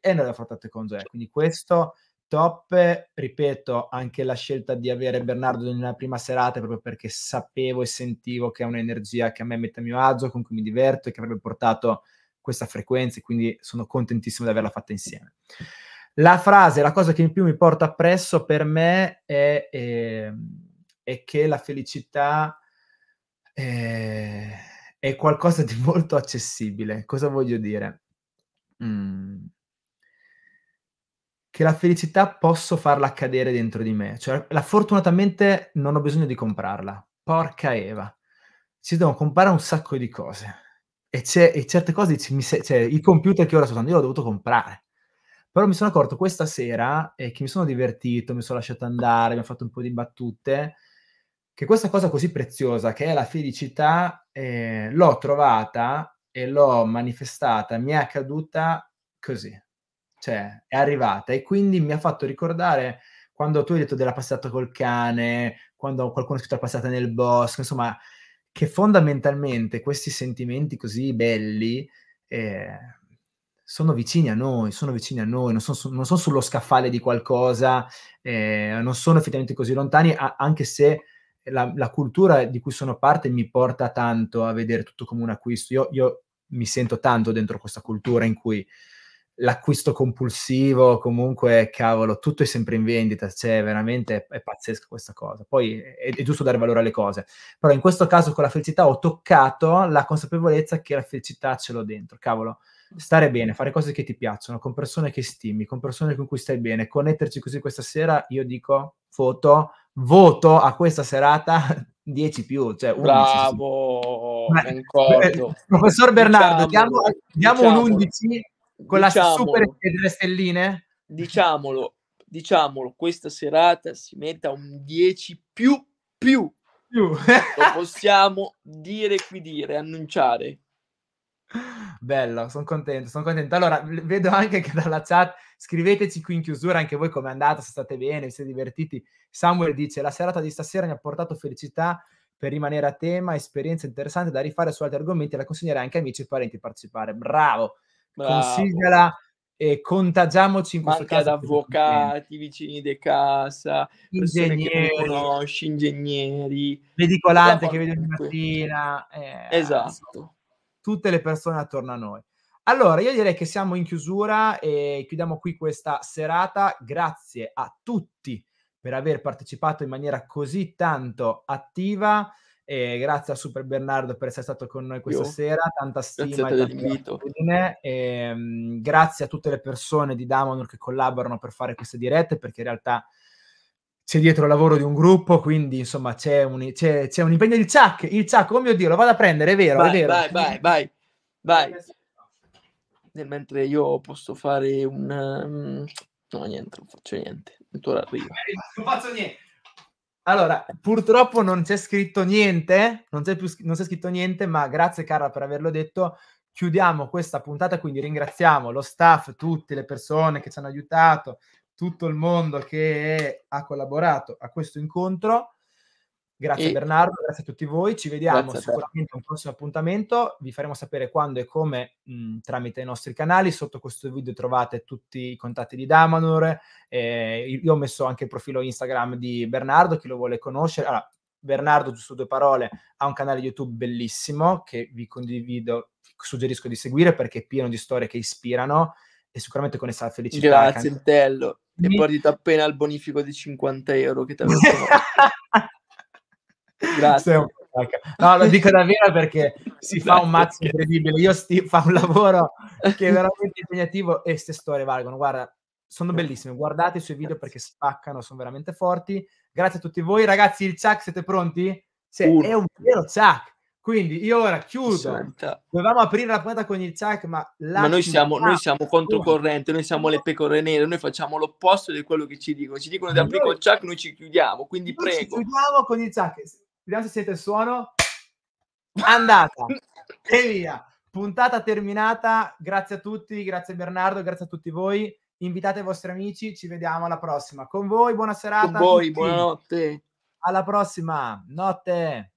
e noi le affrontate con Jack. Quindi questo top, ripeto, anche la scelta di avere Bernardo nella prima serata proprio perché sapevo e sentivo che è un'energia che a me mette a mio agio, con cui mi diverto e che avrebbe portato questa frequenza e quindi sono contentissimo di averla fatta insieme. La frase, la cosa che in più mi porta appresso per me è... Eh, è che la felicità eh, è qualcosa di molto accessibile. Cosa voglio dire? Mm. Che la felicità posso farla cadere dentro di me, cioè la, fortunatamente non ho bisogno di comprarla. Porca Eva, ci devono comprare un sacco di cose e, e certe cose dici, se, cioè, il computer che ora sto usando io l'ho dovuto comprare però mi sono accorto questa sera eh, che mi sono divertito, mi sono lasciato andare, mi abbiamo fatto un po' di battute che questa cosa così preziosa che è la felicità eh, l'ho trovata e l'ho manifestata, mi è accaduta così, cioè è arrivata e quindi mi ha fatto ricordare quando tu hai detto della passata col cane, quando qualcuno ha scritto la passata nel bosco, insomma, che fondamentalmente questi sentimenti così belli eh, sono vicini a noi, sono vicini a noi, non sono, su, non sono sullo scaffale di qualcosa, eh, non sono effettivamente così lontani, a, anche se la, la, cultura di cui sono parte mi porta tanto a vedere tutto come un acquisto. Io, io mi sento tanto dentro questa cultura in cui l'acquisto compulsivo, comunque, cavolo, tutto è sempre in vendita, cioè veramente è, è pazzesca questa cosa. Poi è, è, giusto dare valore alle cose, però in questo caso con la felicità ho toccato la consapevolezza che la felicità ce l'ho dentro, cavolo. Stare bene, fare cose che ti piacciono, con persone che stimi, con persone con cui stai bene, connetterci così questa sera, io dico foto, voto a questa serata 10 più, cioè 11. Bravo, concordo. Eh, professor Bernardo, diciamolo, diamo, diamo diciamolo, un 11 con diciamolo, la super delle stelline? Diciamolo, diciamolo, questa serata si metta un 10 più più. più. Lo possiamo dire qui dire, annunciare. Bello, sono contento, sono contento. Allora, vedo anche che dalla chat scriveteci qui in chiusura anche voi come è andata, se state bene, se siete divertiti. Samuel dice, la serata di stasera mi ha portato felicità per rimanere a tema, esperienza interessante da rifare su altri argomenti, la consiglierei anche amici e parenti a partecipare. Bravo, Bravo. consigliala e contagiamoci in questo Manca caso. ad avvocati, vicini di casa, ingegneri, conosci, ingegneri. Medicolante che vedo ogni mattina. Eh, esatto. Insomma tutte le persone attorno a noi. Allora, io direi che siamo in chiusura e chiudiamo qui questa serata. Grazie a tutti per aver partecipato in maniera così tanto attiva. E grazie a Super Bernardo per essere stato con noi questa io. sera, tanta stima grazie e, e um, ehm, grazie a tutte le persone di Damonur che collaborano per fare queste dirette perché in realtà c'è dietro il lavoro di un gruppo, quindi insomma c'è un, c'è, c'è un impegno. Il Zac, il Zac, oh mio Dio, lo vado a prendere, è vero, vai, è vero. Vai, vai, vai, vai. Mentre io posso fare un... Mm, no, niente, non faccio niente. Eh, non faccio niente. Allora, purtroppo non c'è scritto niente, non c'è, più, non c'è scritto niente, ma grazie Carla per averlo detto. Chiudiamo questa puntata, quindi ringraziamo lo staff, tutte le persone che ci hanno aiutato, tutto il mondo che ha collaborato a questo incontro. Grazie e... Bernardo, grazie a tutti voi, ci vediamo sicuramente un prossimo appuntamento, vi faremo sapere quando e come mh, tramite i nostri canali, sotto questo video trovate tutti i contatti di Damanur, eh, io ho messo anche il profilo Instagram di Bernardo, chi lo vuole conoscere, allora, Bernardo, giusto due parole, ha un canale YouTube bellissimo che vi condivido, vi suggerisco di seguire perché è pieno di storie che ispirano e sicuramente con essa felicità. Grazie, Tello e poi ti appena il bonifico di 50 euro che ti avevo Grazie. No, lo dico davvero perché si fa un mazzo incredibile. Io sti... fa un lavoro che è veramente impegnativo e queste storie valgono. Guarda, sono bellissime. Guardate i suoi video perché spaccano, sono veramente forti. Grazie a tutti voi. Ragazzi, il Chuck, siete pronti? Cioè, è un vero Chuck. Quindi io ora chiudo. Dovevamo aprire la puntata con il Zac, ma, ma noi, siamo, noi ah. siamo controcorrente, noi siamo le pecore nere, noi facciamo l'opposto di quello che ci dicono. Ci dicono di aprire con il Zac, noi ci chiudiamo. Quindi noi prego. Ci chiudiamo con il Zac. Vediamo se siete il suono. Andata e via. Puntata terminata. Grazie a tutti, grazie Bernardo, grazie a tutti voi. Invitate i vostri amici. Ci vediamo alla prossima. Con voi, buona serata. Con voi, buonanotte. Alla prossima, notte.